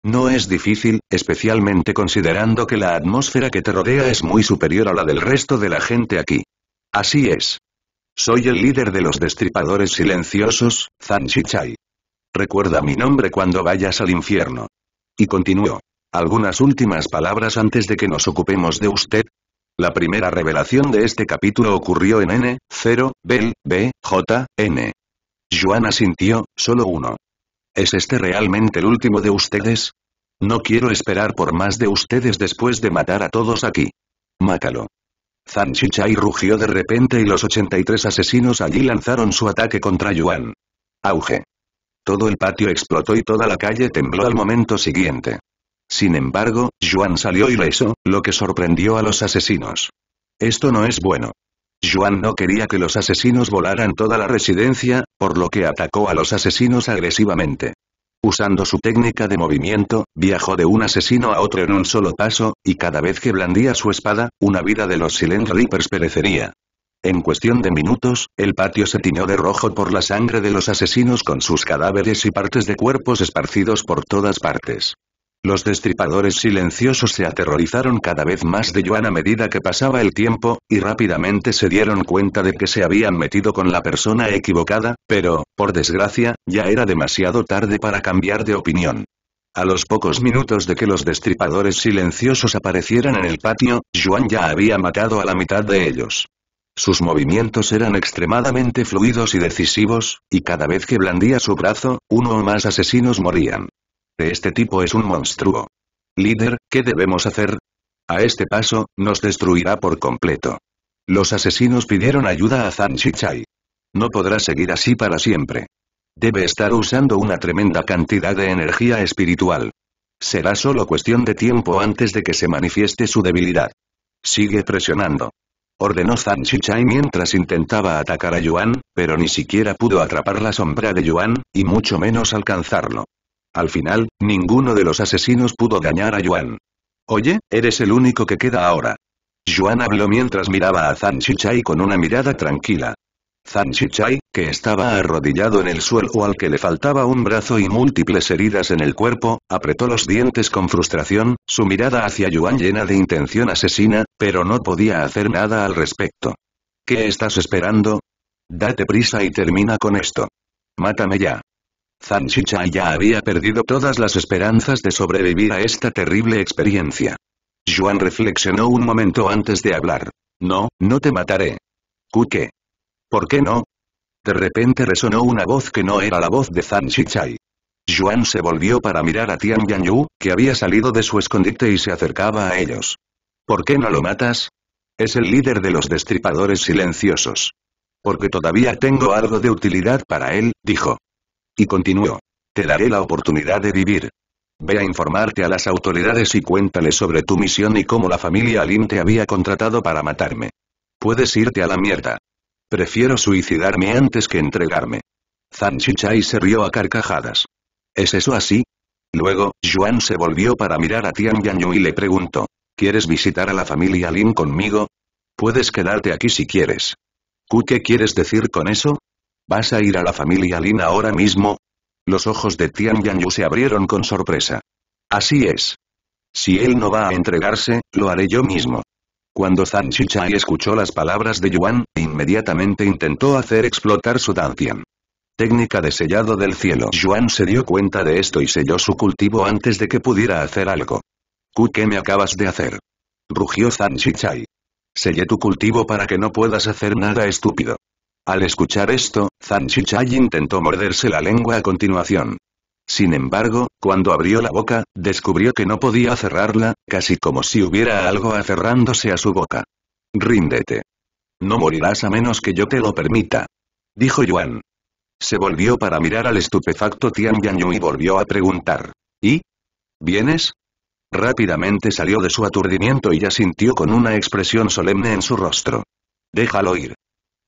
No es difícil, especialmente considerando que la atmósfera que te rodea es muy superior a la del resto de la gente aquí. Así es. Soy el líder de los destripadores silenciosos, Zan Shichai. Recuerda mi nombre cuando vayas al infierno. Y continuó. Algunas últimas palabras antes de que nos ocupemos de usted, la primera revelación de este capítulo ocurrió en N, 0, Bel, B, J, N. Joana sintió, solo uno. ¿Es este realmente el último de ustedes? No quiero esperar por más de ustedes después de matar a todos aquí. Mátalo. Zhang Chichai rugió de repente y los 83 asesinos allí lanzaron su ataque contra Yuan. Auge. Todo el patio explotó y toda la calle tembló al momento siguiente. Sin embargo, Yuan salió y ileso, lo que sorprendió a los asesinos. Esto no es bueno. Juan no quería que los asesinos volaran toda la residencia, por lo que atacó a los asesinos agresivamente. Usando su técnica de movimiento, viajó de un asesino a otro en un solo paso, y cada vez que blandía su espada, una vida de los Silent Reapers perecería. En cuestión de minutos, el patio se tiñó de rojo por la sangre de los asesinos con sus cadáveres y partes de cuerpos esparcidos por todas partes. Los destripadores silenciosos se aterrorizaron cada vez más de Joan a medida que pasaba el tiempo, y rápidamente se dieron cuenta de que se habían metido con la persona equivocada, pero, por desgracia, ya era demasiado tarde para cambiar de opinión. A los pocos minutos de que los destripadores silenciosos aparecieran en el patio, Juan ya había matado a la mitad de ellos. Sus movimientos eran extremadamente fluidos y decisivos, y cada vez que blandía su brazo, uno o más asesinos morían. De Este tipo es un monstruo. Líder, ¿qué debemos hacer? A este paso, nos destruirá por completo. Los asesinos pidieron ayuda a Zhang Shichai. No podrá seguir así para siempre. Debe estar usando una tremenda cantidad de energía espiritual. Será solo cuestión de tiempo antes de que se manifieste su debilidad. Sigue presionando. Ordenó Zhang Shichai mientras intentaba atacar a Yuan, pero ni siquiera pudo atrapar la sombra de Yuan, y mucho menos alcanzarlo. Al final, ninguno de los asesinos pudo dañar a Yuan. Oye, eres el único que queda ahora. Yuan habló mientras miraba a Zhang Shichai con una mirada tranquila. Zhang Shichai, que estaba arrodillado en el suelo al que le faltaba un brazo y múltiples heridas en el cuerpo, apretó los dientes con frustración, su mirada hacia Yuan llena de intención asesina, pero no podía hacer nada al respecto. ¿Qué estás esperando? Date prisa y termina con esto. Mátame ya. Zhang Xichai ya había perdido todas las esperanzas de sobrevivir a esta terrible experiencia. Juan reflexionó un momento antes de hablar. No, no te mataré. ¿Qué? ¿Por qué no? De repente resonó una voz que no era la voz de Zhang Xichai. Juan se volvió para mirar a Tian Yu, que había salido de su escondite y se acercaba a ellos. ¿Por qué no lo matas? Es el líder de los destripadores silenciosos. Porque todavía tengo algo de utilidad para él, dijo. Y continuó. Te daré la oportunidad de vivir. Ve a informarte a las autoridades y cuéntale sobre tu misión y cómo la familia Lin te había contratado para matarme. Puedes irte a la mierda. Prefiero suicidarme antes que entregarme. Zhang Chichai se rió a carcajadas. ¿Es eso así? Luego, Yuan se volvió para mirar a Tian Yanyu y le preguntó. ¿Quieres visitar a la familia Lin conmigo? Puedes quedarte aquí si quieres. ¿Qué quieres decir con eso? ¿Vas a ir a la familia Lin ahora mismo? Los ojos de Tian Yanyu se abrieron con sorpresa. Así es. Si él no va a entregarse, lo haré yo mismo. Cuando Zhang Chichai escuchó las palabras de Yuan, inmediatamente intentó hacer explotar su Dantian. Técnica de sellado del cielo. Yuan se dio cuenta de esto y selló su cultivo antes de que pudiera hacer algo. ¿Qué me acabas de hacer? Rugió Zhang Chichai. Sellé tu cultivo para que no puedas hacer nada estúpido. Al escuchar esto, Zhang Xichai intentó morderse la lengua a continuación. Sin embargo, cuando abrió la boca, descubrió que no podía cerrarla, casi como si hubiera algo aferrándose a su boca. Ríndete. No morirás a menos que yo te lo permita. Dijo Yuan. Se volvió para mirar al estupefacto Tian Yanyu y volvió a preguntar. ¿Y? ¿Vienes? Rápidamente salió de su aturdimiento y ya sintió con una expresión solemne en su rostro. Déjalo ir.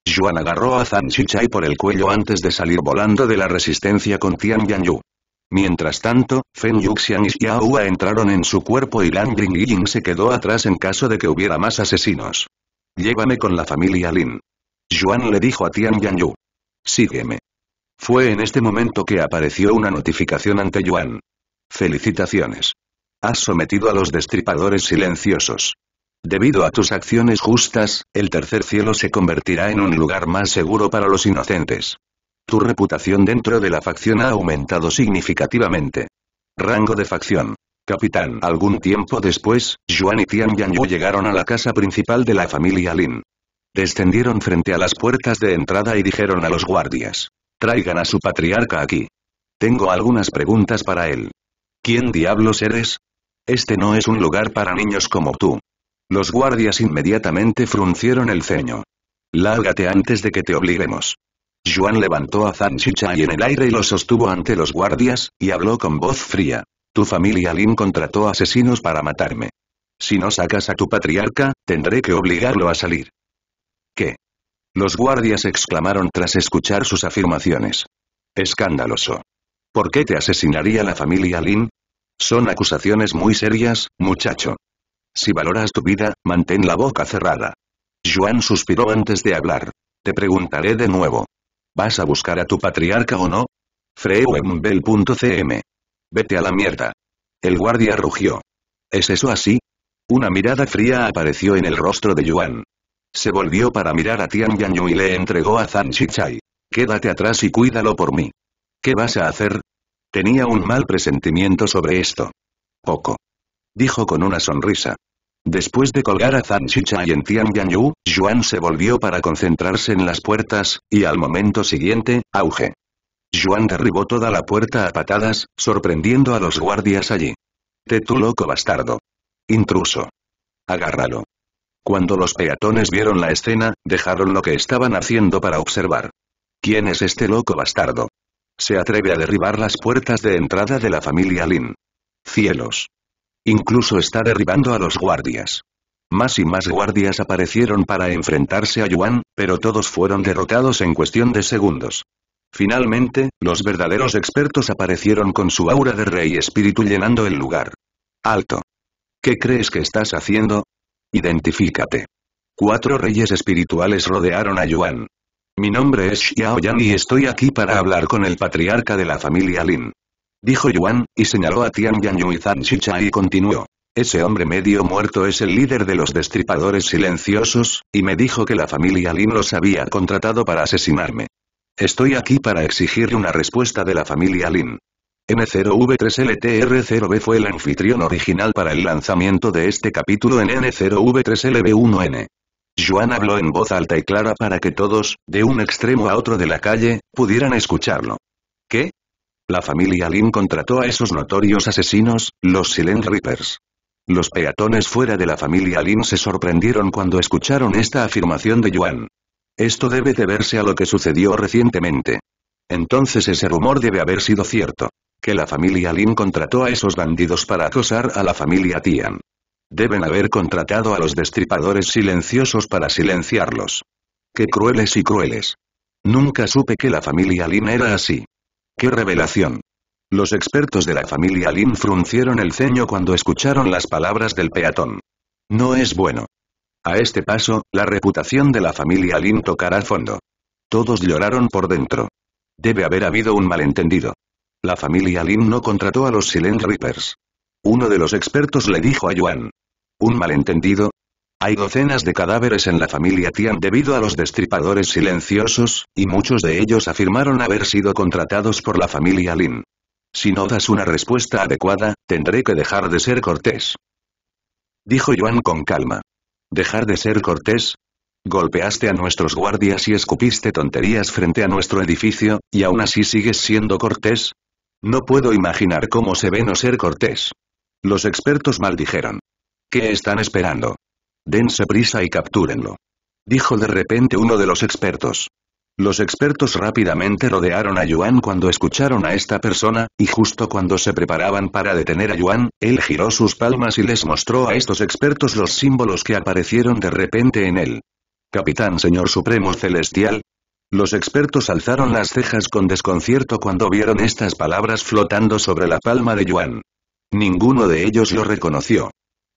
Yuan agarró a Zhang Chichai por el cuello antes de salir volando de la resistencia con Tian Yu. Mientras tanto, Fen Yuxian y Xiaohua entraron en su cuerpo y Lan Ying se quedó atrás en caso de que hubiera más asesinos. Llévame con la familia Lin. Yuan le dijo a Tian Yu. Sígueme. Fue en este momento que apareció una notificación ante Yuan. Felicitaciones. Has sometido a los destripadores silenciosos. Debido a tus acciones justas, el tercer cielo se convertirá en un lugar más seguro para los inocentes. Tu reputación dentro de la facción ha aumentado significativamente. Rango de facción. Capitán. Algún tiempo después, Juan y Tian Yanyu llegaron a la casa principal de la familia Lin. Descendieron frente a las puertas de entrada y dijeron a los guardias. Traigan a su patriarca aquí. Tengo algunas preguntas para él. ¿Quién diablos eres? Este no es un lugar para niños como tú. Los guardias inmediatamente fruncieron el ceño. Lárgate antes de que te obliguemos. Juan levantó a Zhang y en el aire y lo sostuvo ante los guardias, y habló con voz fría. Tu familia Lin contrató asesinos para matarme. Si no sacas a tu patriarca, tendré que obligarlo a salir. ¿Qué? Los guardias exclamaron tras escuchar sus afirmaciones. Escandaloso. ¿Por qué te asesinaría la familia Lin? Son acusaciones muy serias, muchacho. Si valoras tu vida, mantén la boca cerrada. Juan suspiró antes de hablar. Te preguntaré de nuevo. ¿Vas a buscar a tu patriarca o no? Freuembel.cm. Vete a la mierda. El guardia rugió. ¿Es eso así? Una mirada fría apareció en el rostro de Yuan. Se volvió para mirar a Tian Yanyu y le entregó a Zhang Chichai. Quédate atrás y cuídalo por mí. ¿Qué vas a hacer? Tenía un mal presentimiento sobre esto. Poco. Dijo con una sonrisa. Después de colgar a Zhang Chicha y en Tian Yu, Yuan se volvió para concentrarse en las puertas, y al momento siguiente, auge. Yuan derribó toda la puerta a patadas, sorprendiendo a los guardias allí. Te tú loco bastardo. Intruso. Agárralo. Cuando los peatones vieron la escena, dejaron lo que estaban haciendo para observar. ¿Quién es este loco bastardo? Se atreve a derribar las puertas de entrada de la familia Lin. Cielos. Incluso está derribando a los guardias. Más y más guardias aparecieron para enfrentarse a Yuan, pero todos fueron derrotados en cuestión de segundos. Finalmente, los verdaderos expertos aparecieron con su aura de rey espíritu llenando el lugar. Alto. ¿Qué crees que estás haciendo? Identifícate. Cuatro reyes espirituales rodearon a Yuan. Mi nombre es Xiaoyan y estoy aquí para hablar con el patriarca de la familia Lin dijo Yuan, y señaló a Tian Yanyu y Zhang y continuó. Ese hombre medio muerto es el líder de los destripadores silenciosos, y me dijo que la familia Lin los había contratado para asesinarme. Estoy aquí para exigirle una respuesta de la familia Lin. N0V3LTR0B fue el anfitrión original para el lanzamiento de este capítulo en N0V3LB1N. Yuan habló en voz alta y clara para que todos, de un extremo a otro de la calle, pudieran escucharlo. ¿Qué? La familia Lin contrató a esos notorios asesinos, los Silent Reapers. Los peatones fuera de la familia Lin se sorprendieron cuando escucharon esta afirmación de Yuan. Esto debe deberse a lo que sucedió recientemente. Entonces ese rumor debe haber sido cierto. Que la familia Lin contrató a esos bandidos para acosar a la familia Tian. Deben haber contratado a los destripadores silenciosos para silenciarlos. ¡Qué crueles y crueles! Nunca supe que la familia Lin era así. ¡Qué revelación! Los expertos de la familia Lin fruncieron el ceño cuando escucharon las palabras del peatón. No es bueno. A este paso, la reputación de la familia Lin tocará fondo. Todos lloraron por dentro. Debe haber habido un malentendido. La familia Lin no contrató a los Silent Reapers. Uno de los expertos le dijo a Yuan. ¿Un malentendido? Hay docenas de cadáveres en la familia Tian debido a los destripadores silenciosos, y muchos de ellos afirmaron haber sido contratados por la familia Lin. Si no das una respuesta adecuada, tendré que dejar de ser cortés. Dijo Yuan con calma. ¿Dejar de ser cortés? Golpeaste a nuestros guardias y escupiste tonterías frente a nuestro edificio, y aún así sigues siendo cortés. No puedo imaginar cómo se ve no ser cortés. Los expertos maldijeron. ¿Qué están esperando? Dense prisa y captúrenlo. Dijo de repente uno de los expertos. Los expertos rápidamente rodearon a Yuan cuando escucharon a esta persona, y justo cuando se preparaban para detener a Yuan, él giró sus palmas y les mostró a estos expertos los símbolos que aparecieron de repente en él. Capitán Señor Supremo Celestial. Los expertos alzaron las cejas con desconcierto cuando vieron estas palabras flotando sobre la palma de Yuan. Ninguno de ellos lo reconoció.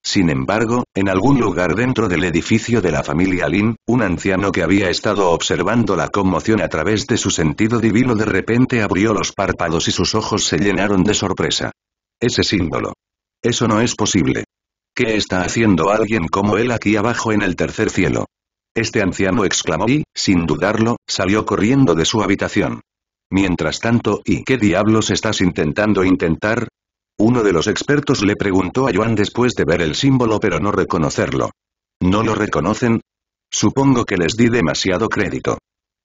Sin embargo, en algún lugar dentro del edificio de la familia Lin, un anciano que había estado observando la conmoción a través de su sentido divino de repente abrió los párpados y sus ojos se llenaron de sorpresa. Ese símbolo. Eso no es posible. ¿Qué está haciendo alguien como él aquí abajo en el tercer cielo? Este anciano exclamó y, sin dudarlo, salió corriendo de su habitación. Mientras tanto, ¿y qué diablos estás intentando intentar? Uno de los expertos le preguntó a Joan después de ver el símbolo pero no reconocerlo. ¿No lo reconocen? Supongo que les di demasiado crédito.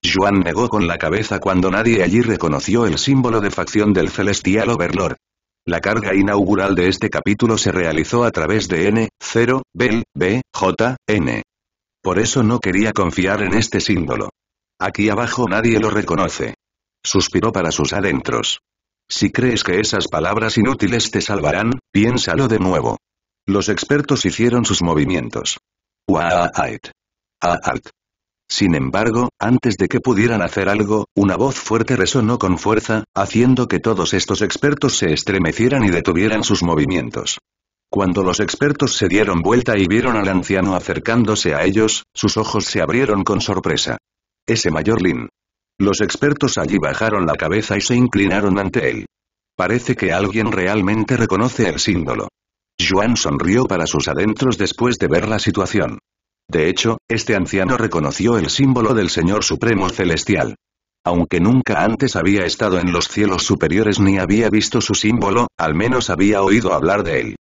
Joan negó con la cabeza cuando nadie allí reconoció el símbolo de facción del Celestial Overlord. La carga inaugural de este capítulo se realizó a través de N, 0, Bell, B, J, N. Por eso no quería confiar en este símbolo. Aquí abajo nadie lo reconoce. Suspiró para sus adentros. Si crees que esas palabras inútiles te salvarán, piénsalo de nuevo. Los expertos hicieron sus movimientos. Waait. Aalt. Sin embargo, antes de que pudieran hacer algo, una voz fuerte resonó con fuerza, haciendo que todos estos expertos se estremecieran y detuvieran sus movimientos. Cuando los expertos se dieron vuelta y vieron al anciano acercándose a ellos, sus ojos se abrieron con sorpresa. Ese mayor Lin. Los expertos allí bajaron la cabeza y se inclinaron ante él. Parece que alguien realmente reconoce el símbolo. Yuan sonrió para sus adentros después de ver la situación. De hecho, este anciano reconoció el símbolo del Señor Supremo Celestial. Aunque nunca antes había estado en los cielos superiores ni había visto su símbolo, al menos había oído hablar de él.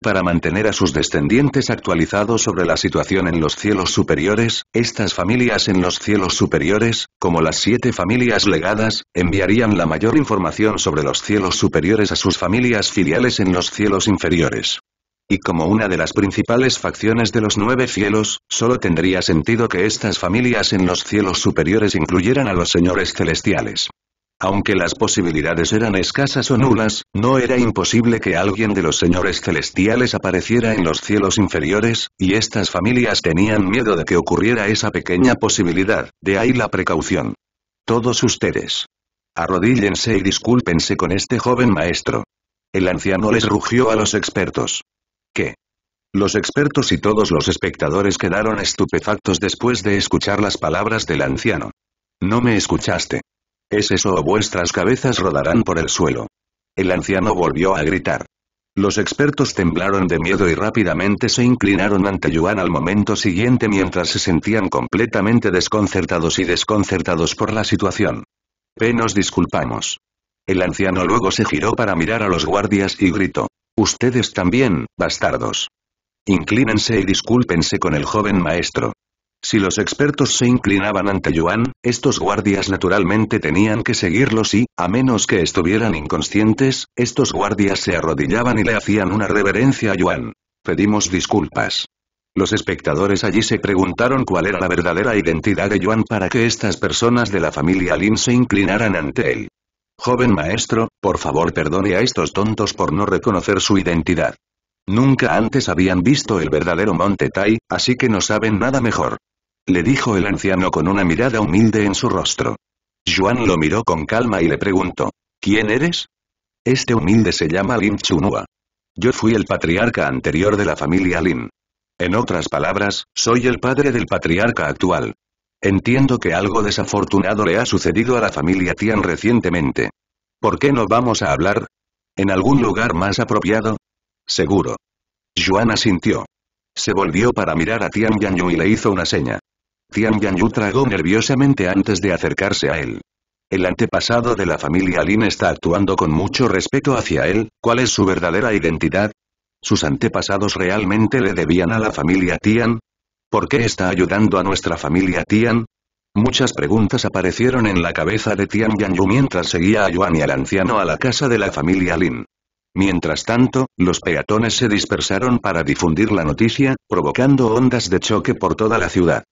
Para mantener a sus descendientes actualizados sobre la situación en los cielos superiores, estas familias en los cielos superiores, como las siete familias legadas, enviarían la mayor información sobre los cielos superiores a sus familias filiales en los cielos inferiores. Y como una de las principales facciones de los nueve cielos, solo tendría sentido que estas familias en los cielos superiores incluyeran a los señores celestiales. Aunque las posibilidades eran escasas o nulas, no era imposible que alguien de los señores celestiales apareciera en los cielos inferiores, y estas familias tenían miedo de que ocurriera esa pequeña posibilidad, de ahí la precaución. Todos ustedes. Arrodíllense y discúlpense con este joven maestro. El anciano les rugió a los expertos. ¿Qué? Los expertos y todos los espectadores quedaron estupefactos después de escuchar las palabras del anciano. No me escuchaste. Es eso o vuestras cabezas rodarán por el suelo. El anciano volvió a gritar. Los expertos temblaron de miedo y rápidamente se inclinaron ante Yuan al momento siguiente mientras se sentían completamente desconcertados y desconcertados por la situación. P nos disculpamos. El anciano luego se giró para mirar a los guardias y gritó. Ustedes también, bastardos. Inclínense y discúlpense con el joven maestro. Si los expertos se inclinaban ante Yuan, estos guardias naturalmente tenían que seguirlos y, a menos que estuvieran inconscientes, estos guardias se arrodillaban y le hacían una reverencia a Yuan. Pedimos disculpas. Los espectadores allí se preguntaron cuál era la verdadera identidad de Yuan para que estas personas de la familia Lin se inclinaran ante él. Joven maestro, por favor perdone a estos tontos por no reconocer su identidad. Nunca antes habían visto el verdadero Monte Tai, así que no saben nada mejor le dijo el anciano con una mirada humilde en su rostro. Juan lo miró con calma y le preguntó, ¿quién eres? Este humilde se llama Lin Chunhua. Yo fui el patriarca anterior de la familia Lin. En otras palabras, soy el padre del patriarca actual. Entiendo que algo desafortunado le ha sucedido a la familia Tian recientemente. ¿Por qué no vamos a hablar? ¿En algún lugar más apropiado? Seguro. Yuan asintió. Se volvió para mirar a Tian Yanyu y le hizo una seña. Tian Yan Yu tragó nerviosamente antes de acercarse a él. El antepasado de la familia Lin está actuando con mucho respeto hacia él, ¿cuál es su verdadera identidad? ¿Sus antepasados realmente le debían a la familia Tian? ¿Por qué está ayudando a nuestra familia Tian? Muchas preguntas aparecieron en la cabeza de Tian Yu mientras seguía a Yuan y al anciano a la casa de la familia Lin. Mientras tanto, los peatones se dispersaron para difundir la noticia, provocando ondas de choque por toda la ciudad.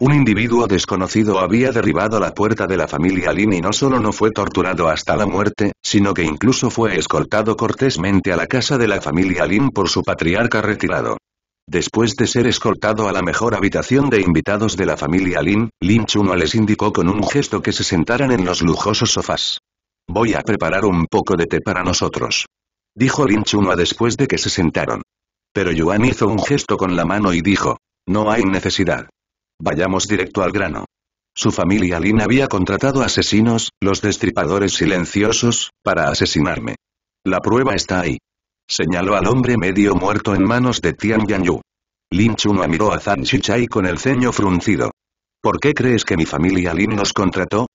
Un individuo desconocido había derribado la puerta de la familia Lin y no solo no fue torturado hasta la muerte, sino que incluso fue escoltado cortésmente a la casa de la familia Lin por su patriarca retirado. Después de ser escoltado a la mejor habitación de invitados de la familia Lin, Lin Chuno les indicó con un gesto que se sentaran en los lujosos sofás. Voy a preparar un poco de té para nosotros. Dijo Lin Chuno después de que se sentaron. Pero Yuan hizo un gesto con la mano y dijo, no hay necesidad. Vayamos directo al grano. Su familia Lin había contratado asesinos, los destripadores silenciosos, para asesinarme. La prueba está ahí. Señaló al hombre medio muerto en manos de Tian Yu. Lin Chun miró a Zhang Chichai con el ceño fruncido. ¿Por qué crees que mi familia Lin nos contrató?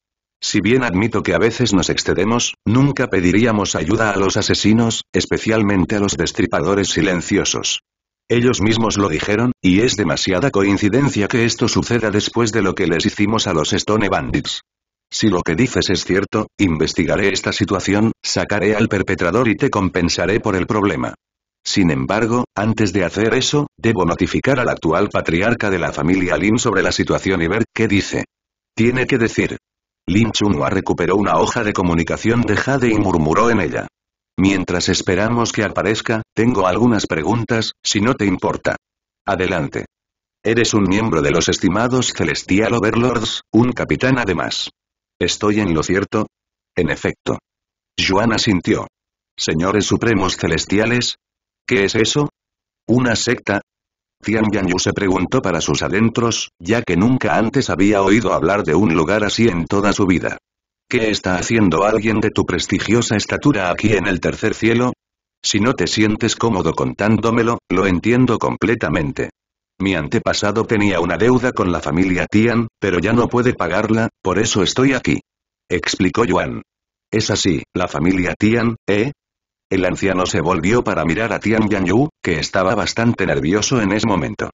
Si bien admito que a veces nos excedemos, nunca pediríamos ayuda a los asesinos, especialmente a los destripadores silenciosos. Ellos mismos lo dijeron, y es demasiada coincidencia que esto suceda después de lo que les hicimos a los Stone Bandits. Si lo que dices es cierto, investigaré esta situación, sacaré al perpetrador y te compensaré por el problema. Sin embargo, antes de hacer eso, debo notificar al actual patriarca de la familia Lin sobre la situación y ver qué dice. Tiene que decir. Lin Chunhua recuperó una hoja de comunicación de Jade y murmuró en ella. Mientras esperamos que aparezca, tengo algunas preguntas, si no te importa. Adelante. Eres un miembro de los estimados Celestial Overlords, un capitán además. ¿Estoy en lo cierto? En efecto. Yuan asintió. Señores Supremos Celestiales? ¿Qué es eso? ¿Una secta? Tian se preguntó para sus adentros, ya que nunca antes había oído hablar de un lugar así en toda su vida. ¿Qué está haciendo alguien de tu prestigiosa estatura aquí en el tercer cielo? Si no te sientes cómodo contándomelo, lo entiendo completamente. Mi antepasado tenía una deuda con la familia Tian, pero ya no puede pagarla, por eso estoy aquí. Explicó Yuan. Es así, la familia Tian, ¿eh? El anciano se volvió para mirar a Tian Yu, que estaba bastante nervioso en ese momento.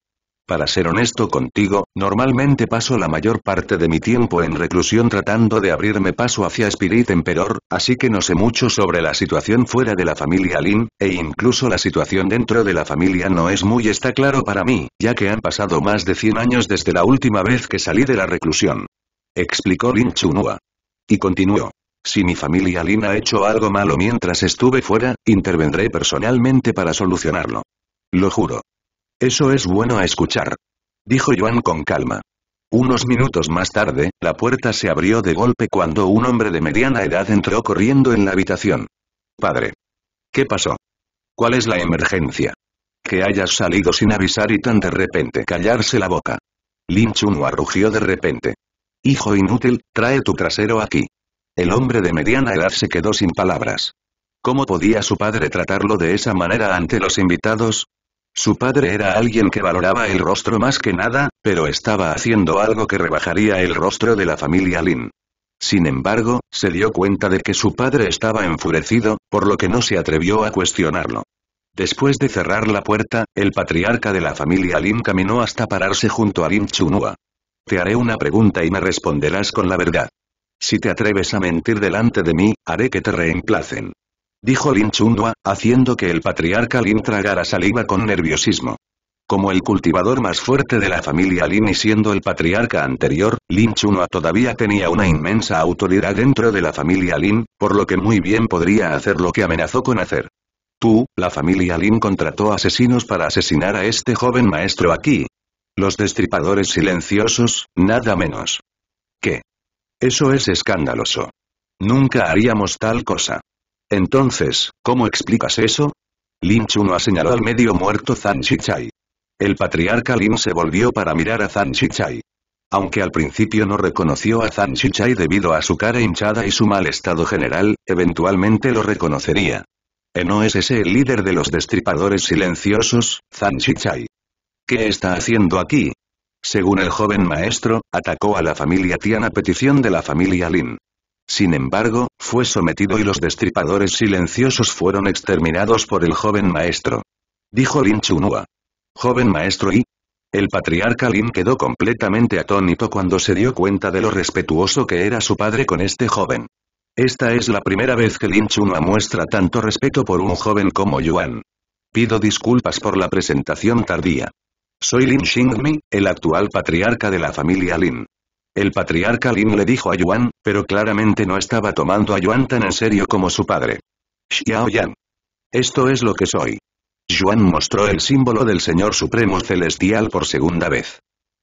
Para ser honesto contigo, normalmente paso la mayor parte de mi tiempo en reclusión tratando de abrirme paso hacia Spirit Emperor, así que no sé mucho sobre la situación fuera de la familia Lin, e incluso la situación dentro de la familia no es muy está claro para mí, ya que han pasado más de 100 años desde la última vez que salí de la reclusión. Explicó Lin Chunhua. Y continuó. Si mi familia Lin ha hecho algo malo mientras estuve fuera, intervendré personalmente para solucionarlo. Lo juro. Eso es bueno a escuchar. Dijo Yuan con calma. Unos minutos más tarde, la puerta se abrió de golpe cuando un hombre de mediana edad entró corriendo en la habitación. Padre. ¿Qué pasó? ¿Cuál es la emergencia? Que hayas salido sin avisar y tan de repente callarse la boca. Lin Chun rugió de repente. Hijo inútil, trae tu trasero aquí. El hombre de mediana edad se quedó sin palabras. ¿Cómo podía su padre tratarlo de esa manera ante los invitados? Su padre era alguien que valoraba el rostro más que nada, pero estaba haciendo algo que rebajaría el rostro de la familia Lin. Sin embargo, se dio cuenta de que su padre estaba enfurecido, por lo que no se atrevió a cuestionarlo. Después de cerrar la puerta, el patriarca de la familia Lin caminó hasta pararse junto a Lin Chunhua. Te haré una pregunta y me responderás con la verdad. Si te atreves a mentir delante de mí, haré que te reemplacen. Dijo Lin Chunhua, haciendo que el patriarca Lin tragara saliva con nerviosismo. Como el cultivador más fuerte de la familia Lin y siendo el patriarca anterior, Lin Chunhua todavía tenía una inmensa autoridad dentro de la familia Lin, por lo que muy bien podría hacer lo que amenazó con hacer. Tú, la familia Lin contrató asesinos para asesinar a este joven maestro aquí. Los destripadores silenciosos, nada menos. ¿Qué? Eso es escandaloso. Nunca haríamos tal cosa. Entonces, ¿cómo explicas eso? Lin no señaló al medio muerto Zhang Chichai. El patriarca Lin se volvió para mirar a Zhang Chichai. Aunque al principio no reconoció a Zhang Chichai debido a su cara hinchada y su mal estado general, eventualmente lo reconocería. Eh, ¿No es ese el líder de los destripadores silenciosos, Zhang Chichai. ¿Qué está haciendo aquí? Según el joven maestro, atacó a la familia Tian a petición de la familia Lin. Sin embargo, fue sometido y los destripadores silenciosos fueron exterminados por el joven maestro. Dijo Lin Chunhua. Joven maestro y... El patriarca Lin quedó completamente atónito cuando se dio cuenta de lo respetuoso que era su padre con este joven. Esta es la primera vez que Lin Chunhua muestra tanto respeto por un joven como Yuan. Pido disculpas por la presentación tardía. Soy Lin Xingmi, el actual patriarca de la familia Lin. El patriarca Lin le dijo a Yuan, pero claramente no estaba tomando a Yuan tan en serio como su padre. Xiao Yan. Esto es lo que soy. Yuan mostró el símbolo del Señor Supremo Celestial por segunda vez.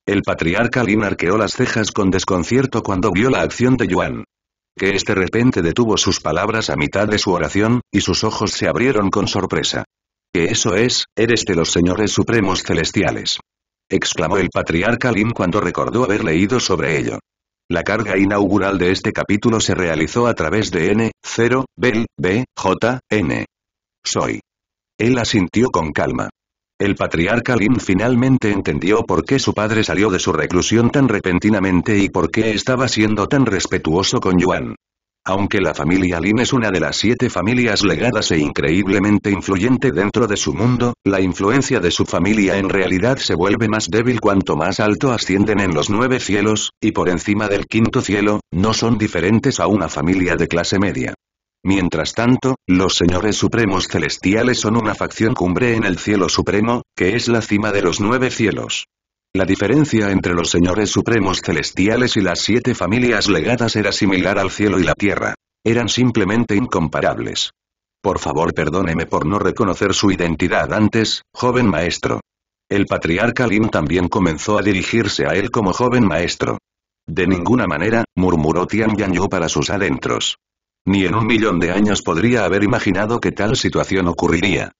El patriarca Lin arqueó las cejas con desconcierto cuando vio la acción de Yuan. Que este repente detuvo sus palabras a mitad de su oración, y sus ojos se abrieron con sorpresa. Que eso es, eres de los señores supremos celestiales exclamó el patriarca Lim cuando recordó haber leído sobre ello. La carga inaugural de este capítulo se realizó a través de N, 0, Bel, B, J, N. Soy. Él asintió con calma. El patriarca Lim finalmente entendió por qué su padre salió de su reclusión tan repentinamente y por qué estaba siendo tan respetuoso con Yuan. Aunque la familia Lin es una de las siete familias legadas e increíblemente influyente dentro de su mundo, la influencia de su familia en realidad se vuelve más débil cuanto más alto ascienden en los nueve cielos, y por encima del quinto cielo, no son diferentes a una familia de clase media. Mientras tanto, los señores supremos celestiales son una facción cumbre en el cielo supremo, que es la cima de los nueve cielos. La diferencia entre los señores supremos celestiales y las siete familias legadas era similar al cielo y la tierra. Eran simplemente incomparables. Por favor perdóneme por no reconocer su identidad antes, joven maestro. El patriarca Lin también comenzó a dirigirse a él como joven maestro. De ninguna manera, murmuró Tian Yu para sus adentros. Ni en un millón de años podría haber imaginado que tal situación ocurriría.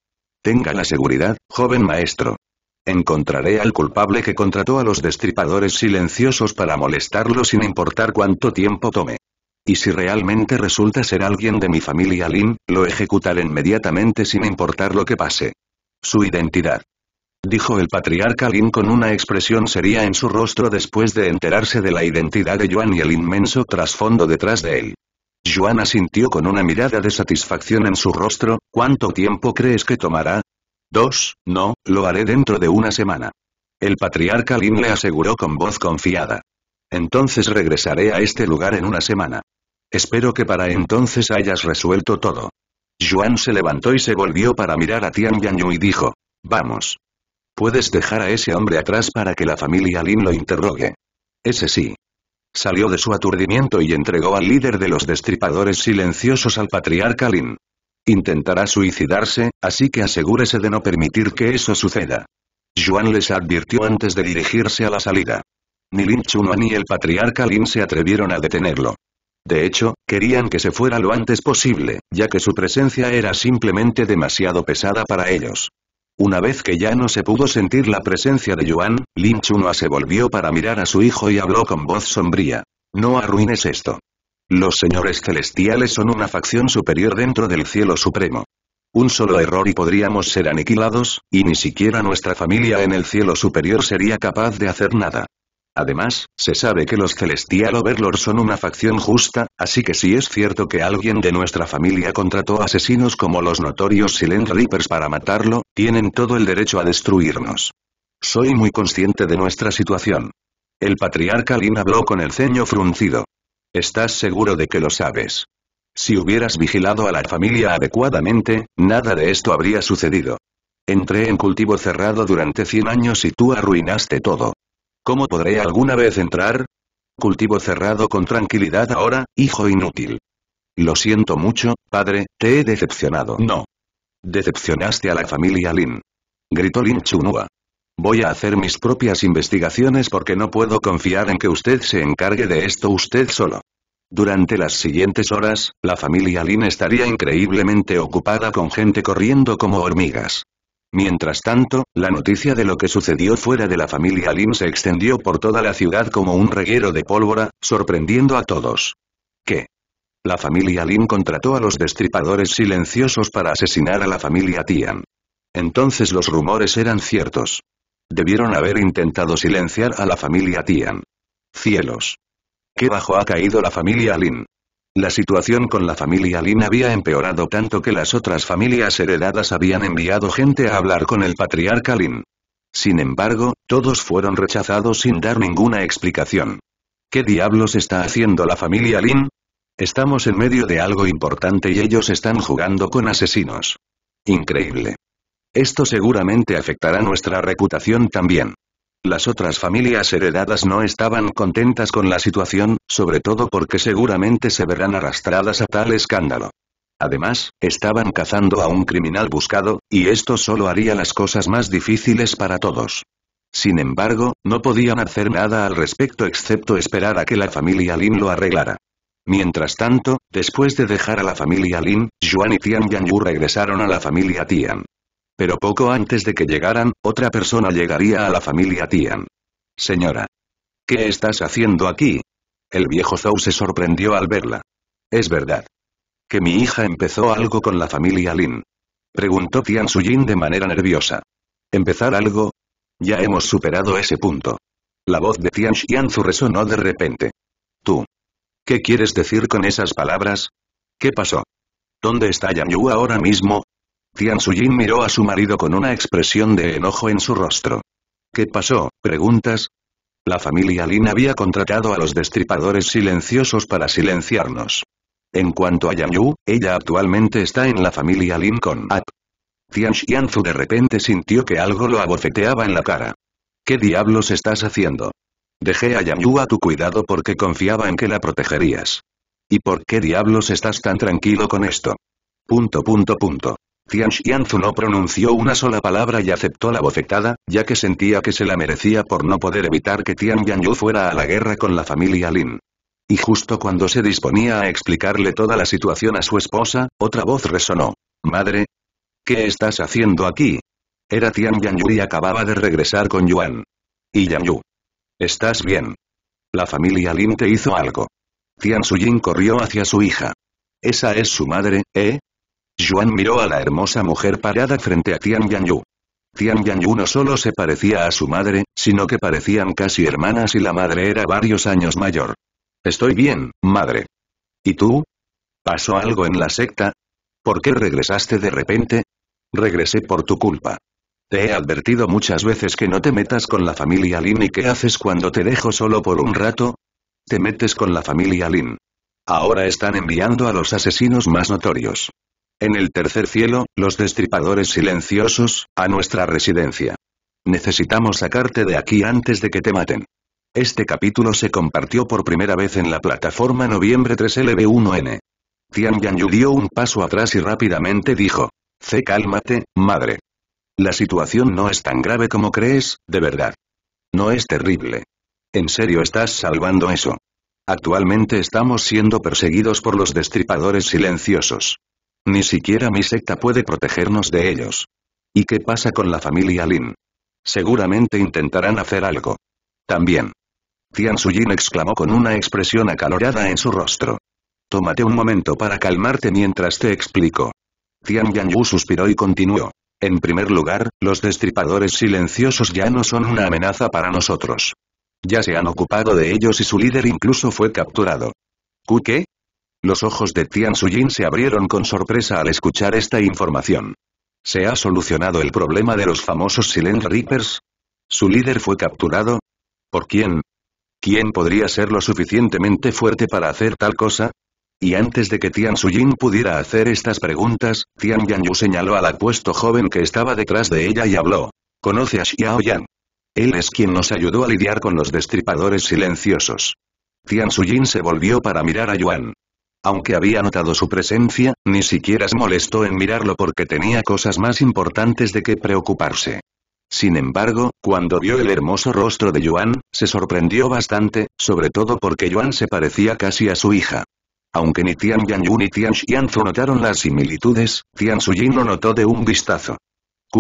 Tenga la seguridad, joven maestro. Encontraré al culpable que contrató a los destripadores silenciosos para molestarlo sin importar cuánto tiempo tome. Y si realmente resulta ser alguien de mi familia Lin, lo ejecutaré inmediatamente sin importar lo que pase. Su identidad. Dijo el patriarca Lin con una expresión seria en su rostro después de enterarse de la identidad de Yuan y el inmenso trasfondo detrás de él. Yuan asintió con una mirada de satisfacción en su rostro, ¿cuánto tiempo crees que tomará? Dos, no, lo haré dentro de una semana. El patriarca Lin le aseguró con voz confiada. Entonces regresaré a este lugar en una semana. Espero que para entonces hayas resuelto todo. Yuan se levantó y se volvió para mirar a Tian Yanyu y dijo. Vamos. Puedes dejar a ese hombre atrás para que la familia Lin lo interrogue. Ese sí. Salió de su aturdimiento y entregó al líder de los destripadores silenciosos al patriarca Lin. Intentará suicidarse, así que asegúrese de no permitir que eso suceda. Yuan les advirtió antes de dirigirse a la salida. Ni Lin Chunua ni el patriarca Lin se atrevieron a detenerlo. De hecho, querían que se fuera lo antes posible, ya que su presencia era simplemente demasiado pesada para ellos. Una vez que ya no se pudo sentir la presencia de Yuan, Lin Chunua se volvió para mirar a su hijo y habló con voz sombría. No arruines esto. Los señores celestiales son una facción superior dentro del cielo supremo. Un solo error y podríamos ser aniquilados, y ni siquiera nuestra familia en el cielo superior sería capaz de hacer nada. Además, se sabe que los Celestial Overlord son una facción justa, así que si es cierto que alguien de nuestra familia contrató asesinos como los notorios Silent Reapers para matarlo, tienen todo el derecho a destruirnos. Soy muy consciente de nuestra situación. El patriarca Lin habló con el ceño fruncido. ¿Estás seguro de que lo sabes? Si hubieras vigilado a la familia adecuadamente, nada de esto habría sucedido. Entré en cultivo cerrado durante 100 años y tú arruinaste todo. ¿Cómo podré alguna vez entrar? Cultivo cerrado con tranquilidad ahora, hijo inútil. Lo siento mucho, padre, te he decepcionado. No. Decepcionaste a la familia Lin. Gritó Lin Chunua. Voy a hacer mis propias investigaciones porque no puedo confiar en que usted se encargue de esto usted solo. Durante las siguientes horas, la familia Lin estaría increíblemente ocupada con gente corriendo como hormigas. Mientras tanto, la noticia de lo que sucedió fuera de la familia Lin se extendió por toda la ciudad como un reguero de pólvora, sorprendiendo a todos. ¿Qué? La familia Lin contrató a los destripadores silenciosos para asesinar a la familia Tian. Entonces los rumores eran ciertos. Debieron haber intentado silenciar a la familia Tian. Cielos. Qué bajo ha caído la familia Lin. La situación con la familia Lin había empeorado tanto que las otras familias heredadas habían enviado gente a hablar con el patriarca Lin. Sin embargo, todos fueron rechazados sin dar ninguna explicación. ¿Qué diablos está haciendo la familia Lin? Estamos en medio de algo importante y ellos están jugando con asesinos. Increíble. Esto seguramente afectará nuestra reputación también. Las otras familias heredadas no estaban contentas con la situación, sobre todo porque seguramente se verán arrastradas a tal escándalo. Además, estaban cazando a un criminal buscado, y esto solo haría las cosas más difíciles para todos. Sin embargo, no podían hacer nada al respecto excepto esperar a que la familia Lin lo arreglara. Mientras tanto, después de dejar a la familia Lin, Yuan y Tian Yanggu regresaron a la familia Tian. Pero poco antes de que llegaran, otra persona llegaría a la familia Tian. Señora. ¿Qué estás haciendo aquí? El viejo Zhou se sorprendió al verla. Es verdad. Que mi hija empezó algo con la familia Lin. Preguntó Tian Suyin de manera nerviosa. ¿Empezar algo? Ya hemos superado ese punto. La voz de Tian Xianzu resonó de repente. Tú. ¿Qué quieres decir con esas palabras? ¿Qué pasó? ¿Dónde está Yan Yu ahora mismo? Tian Suyin miró a su marido con una expresión de enojo en su rostro. ¿Qué pasó? ¿Preguntas? La familia Lin había contratado a los destripadores silenciosos para silenciarnos. En cuanto a Yang Yu, ella actualmente está en la familia Lin con Ap. Tian Xianzu de repente sintió que algo lo abofeteaba en la cara. ¿Qué diablos estás haciendo? Dejé a Yang Yu a tu cuidado porque confiaba en que la protegerías. ¿Y por qué diablos estás tan tranquilo con esto? Punto punto punto. Tian Xianzu no pronunció una sola palabra y aceptó la bofetada, ya que sentía que se la merecía por no poder evitar que Tian Yu fuera a la guerra con la familia Lin. Y justo cuando se disponía a explicarle toda la situación a su esposa, otra voz resonó. Madre, ¿qué estás haciendo aquí? Era Tian Yu y acababa de regresar con Yuan. Y Yu. ¿Estás bien? La familia Lin te hizo algo. Tian Suyin corrió hacia su hija. Esa es su madre, ¿eh? Yuan miró a la hermosa mujer parada frente a Tian Yu. Tian Yu no solo se parecía a su madre, sino que parecían casi hermanas y la madre era varios años mayor. Estoy bien, madre. ¿Y tú? ¿Pasó algo en la secta? ¿Por qué regresaste de repente? Regresé por tu culpa. Te he advertido muchas veces que no te metas con la familia Lin y qué haces cuando te dejo solo por un rato. Te metes con la familia Lin. Ahora están enviando a los asesinos más notorios. En el tercer cielo, los destripadores silenciosos, a nuestra residencia. Necesitamos sacarte de aquí antes de que te maten. Este capítulo se compartió por primera vez en la plataforma Noviembre 3LB1N. Tian Yu dio un paso atrás y rápidamente dijo. C cálmate, madre. La situación no es tan grave como crees, de verdad. No es terrible. En serio estás salvando eso. Actualmente estamos siendo perseguidos por los destripadores silenciosos. Ni siquiera mi secta puede protegernos de ellos. ¿Y qué pasa con la familia Lin? Seguramente intentarán hacer algo. También. Tian Suyin exclamó con una expresión acalorada en su rostro. Tómate un momento para calmarte mientras te explico. Tian Yu suspiró y continuó. En primer lugar, los destripadores silenciosos ya no son una amenaza para nosotros. Ya se han ocupado de ellos y su líder incluso fue capturado. ¿Qué? Los ojos de Tian Suyin se abrieron con sorpresa al escuchar esta información. ¿Se ha solucionado el problema de los famosos Silent Reapers? ¿Su líder fue capturado? ¿Por quién? ¿Quién podría ser lo suficientemente fuerte para hacer tal cosa? Y antes de que Tian Suyin pudiera hacer estas preguntas, Tian Yu señaló al apuesto joven que estaba detrás de ella y habló. Conoce a Xiao Yan. Él es quien nos ayudó a lidiar con los destripadores silenciosos. Tian Suyin se volvió para mirar a Yuan. Aunque había notado su presencia, ni siquiera se molestó en mirarlo porque tenía cosas más importantes de que preocuparse. Sin embargo, cuando vio el hermoso rostro de Yuan, se sorprendió bastante, sobre todo porque Yuan se parecía casi a su hija. Aunque ni Tian Yu ni Tian Xianzu notaron las similitudes, Tian Suyin lo notó de un vistazo.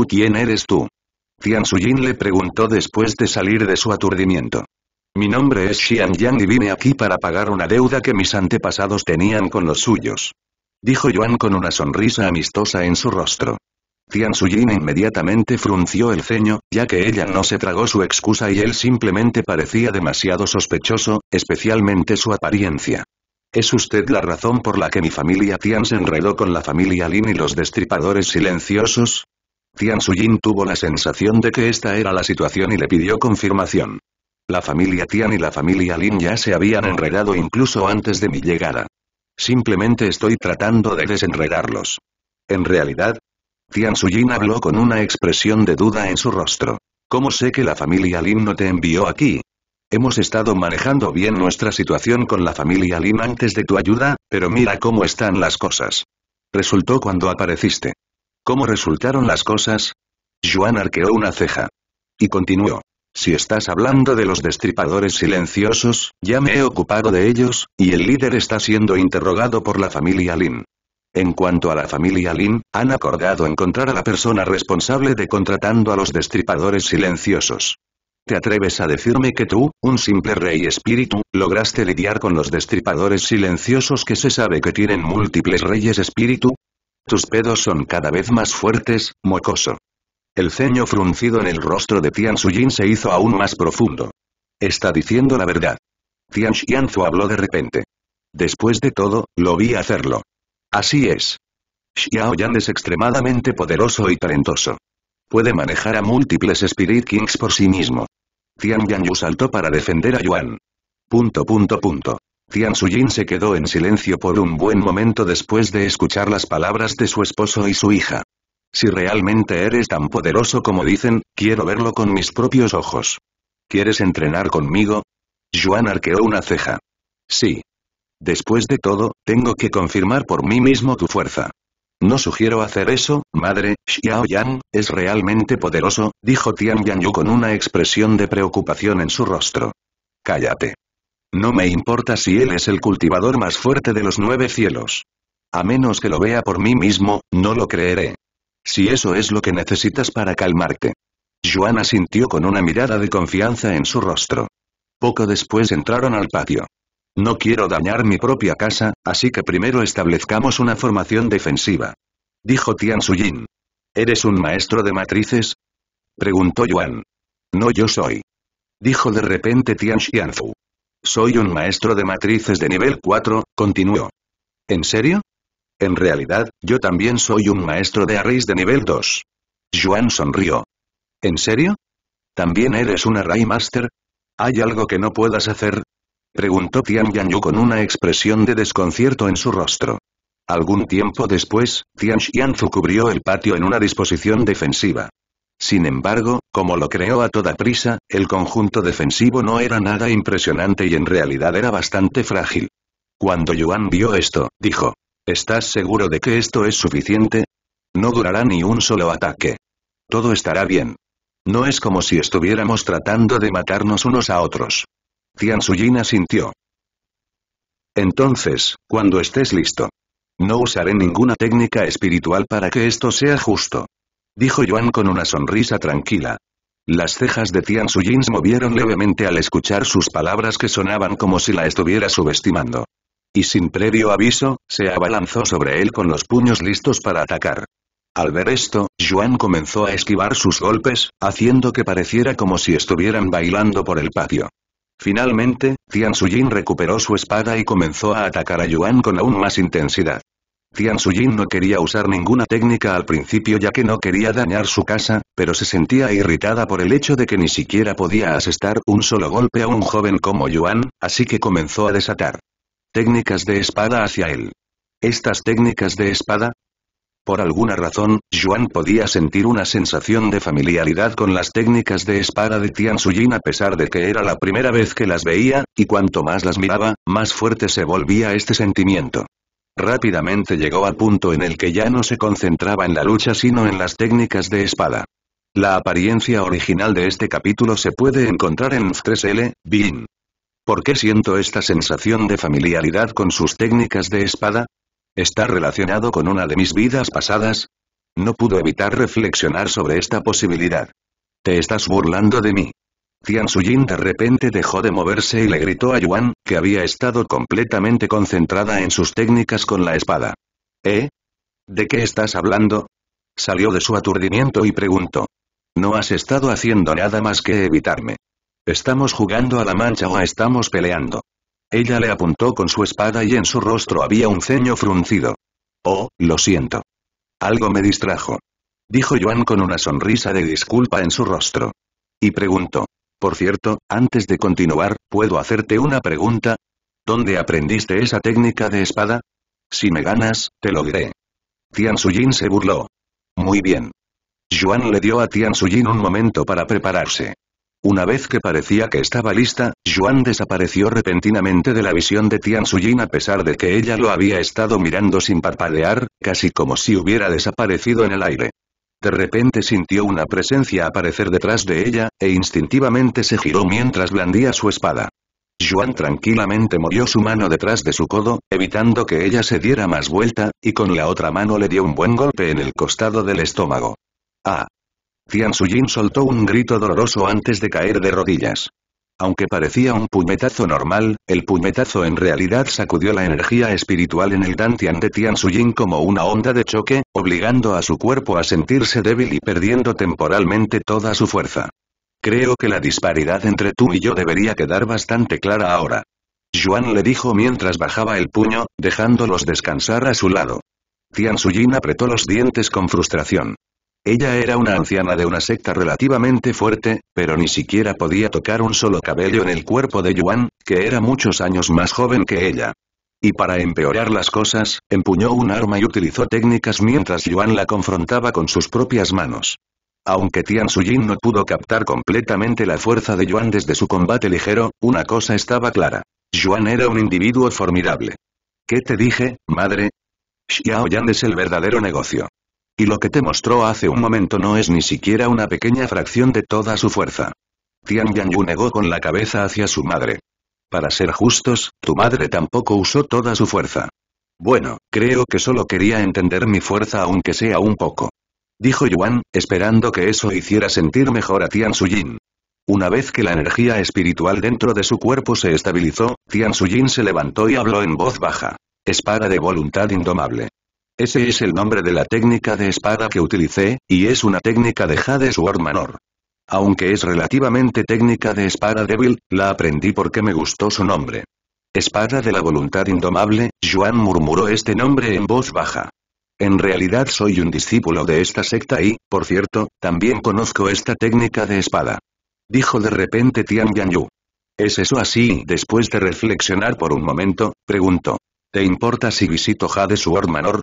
¿Quién eres tú? Tian Suyin le preguntó después de salir de su aturdimiento. Mi nombre es Xian Yang y vine aquí para pagar una deuda que mis antepasados tenían con los suyos. Dijo Yuan con una sonrisa amistosa en su rostro. Tian Suyin inmediatamente frunció el ceño, ya que ella no se tragó su excusa y él simplemente parecía demasiado sospechoso, especialmente su apariencia. Es usted la razón por la que mi familia Tian se enredó con la familia Lin y los destripadores silenciosos? Tian Suyin tuvo la sensación de que esta era la situación y le pidió confirmación. La familia Tian y la familia Lin ya se habían enredado incluso antes de mi llegada. Simplemente estoy tratando de desenredarlos. En realidad, Tian Suyin habló con una expresión de duda en su rostro. ¿Cómo sé que la familia Lin no te envió aquí? Hemos estado manejando bien nuestra situación con la familia Lin antes de tu ayuda, pero mira cómo están las cosas. Resultó cuando apareciste. ¿Cómo resultaron las cosas? Yuan arqueó una ceja. Y continuó. Si estás hablando de los destripadores silenciosos, ya me he ocupado de ellos, y el líder está siendo interrogado por la familia Lin. En cuanto a la familia Lin, han acordado encontrar a la persona responsable de contratando a los destripadores silenciosos. ¿Te atreves a decirme que tú, un simple rey espíritu, lograste lidiar con los destripadores silenciosos que se sabe que tienen múltiples reyes espíritu? Tus pedos son cada vez más fuertes, mocoso. El ceño fruncido en el rostro de Tian Suyin se hizo aún más profundo. Está diciendo la verdad. Tian Xianzu habló de repente. Después de todo, lo vi hacerlo. Así es. Xiao Yan es extremadamente poderoso y talentoso. Puede manejar a múltiples Spirit Kings por sí mismo. Tian Yanyu saltó para defender a Yuan. Punto punto punto. Tian Suyin se quedó en silencio por un buen momento después de escuchar las palabras de su esposo y su hija. Si realmente eres tan poderoso como dicen, quiero verlo con mis propios ojos. ¿Quieres entrenar conmigo? Juan arqueó una ceja. Sí. Después de todo, tengo que confirmar por mí mismo tu fuerza. No sugiero hacer eso, madre, Xiao Yang, es realmente poderoso, dijo Tian Yu con una expresión de preocupación en su rostro. Cállate. No me importa si él es el cultivador más fuerte de los nueve cielos. A menos que lo vea por mí mismo, no lo creeré. Si eso es lo que necesitas para calmarte. Yuan asintió con una mirada de confianza en su rostro. Poco después entraron al patio. No quiero dañar mi propia casa, así que primero establezcamos una formación defensiva. Dijo Tian Suyin. ¿Eres un maestro de matrices? Preguntó Yuan. No yo soy. Dijo de repente Tian Xianfu. Soy un maestro de matrices de nivel 4, continuó. ¿En serio? En realidad, yo también soy un maestro de arrays de nivel 2. Yuan sonrió. ¿En serio? ¿También eres un array master? ¿Hay algo que no puedas hacer? Preguntó Tian Yanyu con una expresión de desconcierto en su rostro. Algún tiempo después, Tian Xianzu cubrió el patio en una disposición defensiva. Sin embargo, como lo creó a toda prisa, el conjunto defensivo no era nada impresionante y en realidad era bastante frágil. Cuando Yuan vio esto, dijo, ¿Estás seguro de que esto es suficiente? No durará ni un solo ataque. Todo estará bien. No es como si estuviéramos tratando de matarnos unos a otros. Suyin asintió. Entonces, cuando estés listo. No usaré ninguna técnica espiritual para que esto sea justo. Dijo Yuan con una sonrisa tranquila. Las cejas de Tian Suyin se movieron levemente al escuchar sus palabras que sonaban como si la estuviera subestimando y sin previo aviso, se abalanzó sobre él con los puños listos para atacar. Al ver esto, Yuan comenzó a esquivar sus golpes, haciendo que pareciera como si estuvieran bailando por el patio. Finalmente, Tian Suyin recuperó su espada y comenzó a atacar a Yuan con aún más intensidad. Tian Suyin no quería usar ninguna técnica al principio ya que no quería dañar su casa, pero se sentía irritada por el hecho de que ni siquiera podía asestar un solo golpe a un joven como Yuan, así que comenzó a desatar. Técnicas de espada hacia él. Estas técnicas de espada, por alguna razón, Juan podía sentir una sensación de familiaridad con las técnicas de espada de Tian Suyin a pesar de que era la primera vez que las veía, y cuanto más las miraba, más fuerte se volvía este sentimiento. Rápidamente llegó al punto en el que ya no se concentraba en la lucha sino en las técnicas de espada. La apariencia original de este capítulo se puede encontrar en 3L, Bin. ¿Por qué siento esta sensación de familiaridad con sus técnicas de espada? ¿Está relacionado con una de mis vidas pasadas? No pudo evitar reflexionar sobre esta posibilidad. Te estás burlando de mí. Tian Suyin de repente dejó de moverse y le gritó a Yuan, que había estado completamente concentrada en sus técnicas con la espada. ¿Eh? ¿De qué estás hablando? Salió de su aturdimiento y preguntó. No has estado haciendo nada más que evitarme. ¿Estamos jugando a la mancha o estamos peleando? Ella le apuntó con su espada y en su rostro había un ceño fruncido. Oh, lo siento. Algo me distrajo. Dijo Yuan con una sonrisa de disculpa en su rostro. Y preguntó. Por cierto, antes de continuar, ¿puedo hacerte una pregunta? ¿Dónde aprendiste esa técnica de espada? Si me ganas, te lo diré. Tian Suyin se burló. Muy bien. Yuan le dio a Tian Suyin un momento para prepararse. Una vez que parecía que estaba lista, Yuan desapareció repentinamente de la visión de Tian Suyin a pesar de que ella lo había estado mirando sin parpadear, casi como si hubiera desaparecido en el aire. De repente sintió una presencia aparecer detrás de ella, e instintivamente se giró mientras blandía su espada. Yuan tranquilamente movió su mano detrás de su codo, evitando que ella se diera más vuelta, y con la otra mano le dio un buen golpe en el costado del estómago. Ah, Tian Suyin soltó un grito doloroso antes de caer de rodillas. Aunque parecía un puñetazo normal, el puñetazo en realidad sacudió la energía espiritual en el Dantian de Tian Suyin como una onda de choque, obligando a su cuerpo a sentirse débil y perdiendo temporalmente toda su fuerza. Creo que la disparidad entre tú y yo debería quedar bastante clara ahora. Juan le dijo mientras bajaba el puño, dejándolos descansar a su lado. Tian Suyin apretó los dientes con frustración. Ella era una anciana de una secta relativamente fuerte, pero ni siquiera podía tocar un solo cabello en el cuerpo de Yuan, que era muchos años más joven que ella. Y para empeorar las cosas, empuñó un arma y utilizó técnicas mientras Yuan la confrontaba con sus propias manos. Aunque Tian Suyin no pudo captar completamente la fuerza de Yuan desde su combate ligero, una cosa estaba clara. Yuan era un individuo formidable. ¿Qué te dije, madre? Xiao Yan es el verdadero negocio. Y lo que te mostró hace un momento no es ni siquiera una pequeña fracción de toda su fuerza. Tian Yu negó con la cabeza hacia su madre. Para ser justos, tu madre tampoco usó toda su fuerza. Bueno, creo que solo quería entender mi fuerza aunque sea un poco. Dijo Yuan, esperando que eso hiciera sentir mejor a Tian Suyin. Una vez que la energía espiritual dentro de su cuerpo se estabilizó, Tian Suyin se levantó y habló en voz baja. Espada de voluntad indomable. Ese es el nombre de la técnica de espada que utilicé, y es una técnica de Jade Sword Manor. Aunque es relativamente técnica de espada débil, la aprendí porque me gustó su nombre. Espada de la voluntad indomable, Juan murmuró este nombre en voz baja. En realidad soy un discípulo de esta secta y, por cierto, también conozco esta técnica de espada. Dijo de repente Tian Yu. ¿Es eso así? Después de reflexionar por un momento, preguntó. ¿Te importa si visito Jade Sword Manor?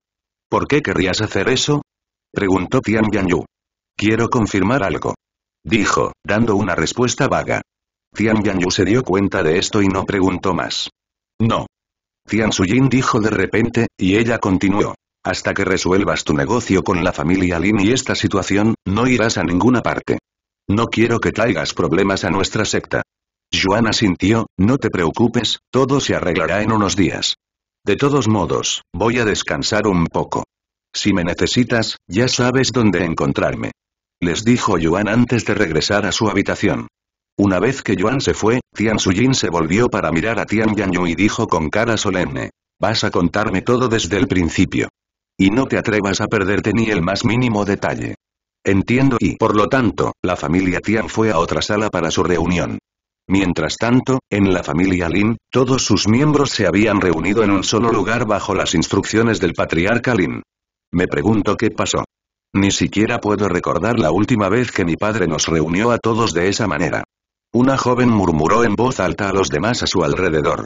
¿Por qué querrías hacer eso? Preguntó Tian Yu. Quiero confirmar algo. Dijo, dando una respuesta vaga. Tian Yu se dio cuenta de esto y no preguntó más. No. Tian Suyin dijo de repente, y ella continuó. Hasta que resuelvas tu negocio con la familia Lin y esta situación, no irás a ninguna parte. No quiero que traigas problemas a nuestra secta. Yuan asintió, no te preocupes, todo se arreglará en unos días. De todos modos, voy a descansar un poco. Si me necesitas, ya sabes dónde encontrarme. Les dijo Yuan antes de regresar a su habitación. Una vez que Yuan se fue, Tian Suyin se volvió para mirar a Tian Yanyu y dijo con cara solemne. Vas a contarme todo desde el principio. Y no te atrevas a perderte ni el más mínimo detalle. Entiendo y por lo tanto, la familia Tian fue a otra sala para su reunión. Mientras tanto, en la familia Lin, todos sus miembros se habían reunido en un solo lugar bajo las instrucciones del patriarca Lin. Me pregunto qué pasó. Ni siquiera puedo recordar la última vez que mi padre nos reunió a todos de esa manera. Una joven murmuró en voz alta a los demás a su alrededor.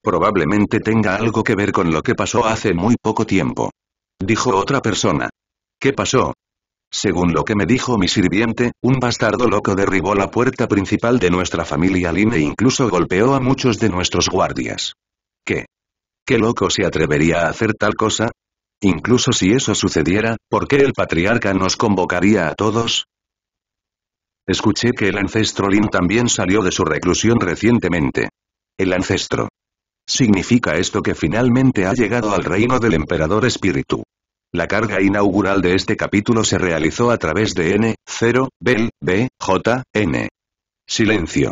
Probablemente tenga algo que ver con lo que pasó hace muy poco tiempo. Dijo otra persona. ¿Qué pasó? Según lo que me dijo mi sirviente, un bastardo loco derribó la puerta principal de nuestra familia Lin e incluso golpeó a muchos de nuestros guardias. ¿Qué? ¿Qué loco se atrevería a hacer tal cosa? Incluso si eso sucediera, ¿por qué el patriarca nos convocaría a todos? Escuché que el ancestro Lin también salió de su reclusión recientemente. El ancestro. ¿Significa esto que finalmente ha llegado al reino del emperador espíritu? La carga inaugural de este capítulo se realizó a través de N, 0, Bell, B, J, N. Silencio.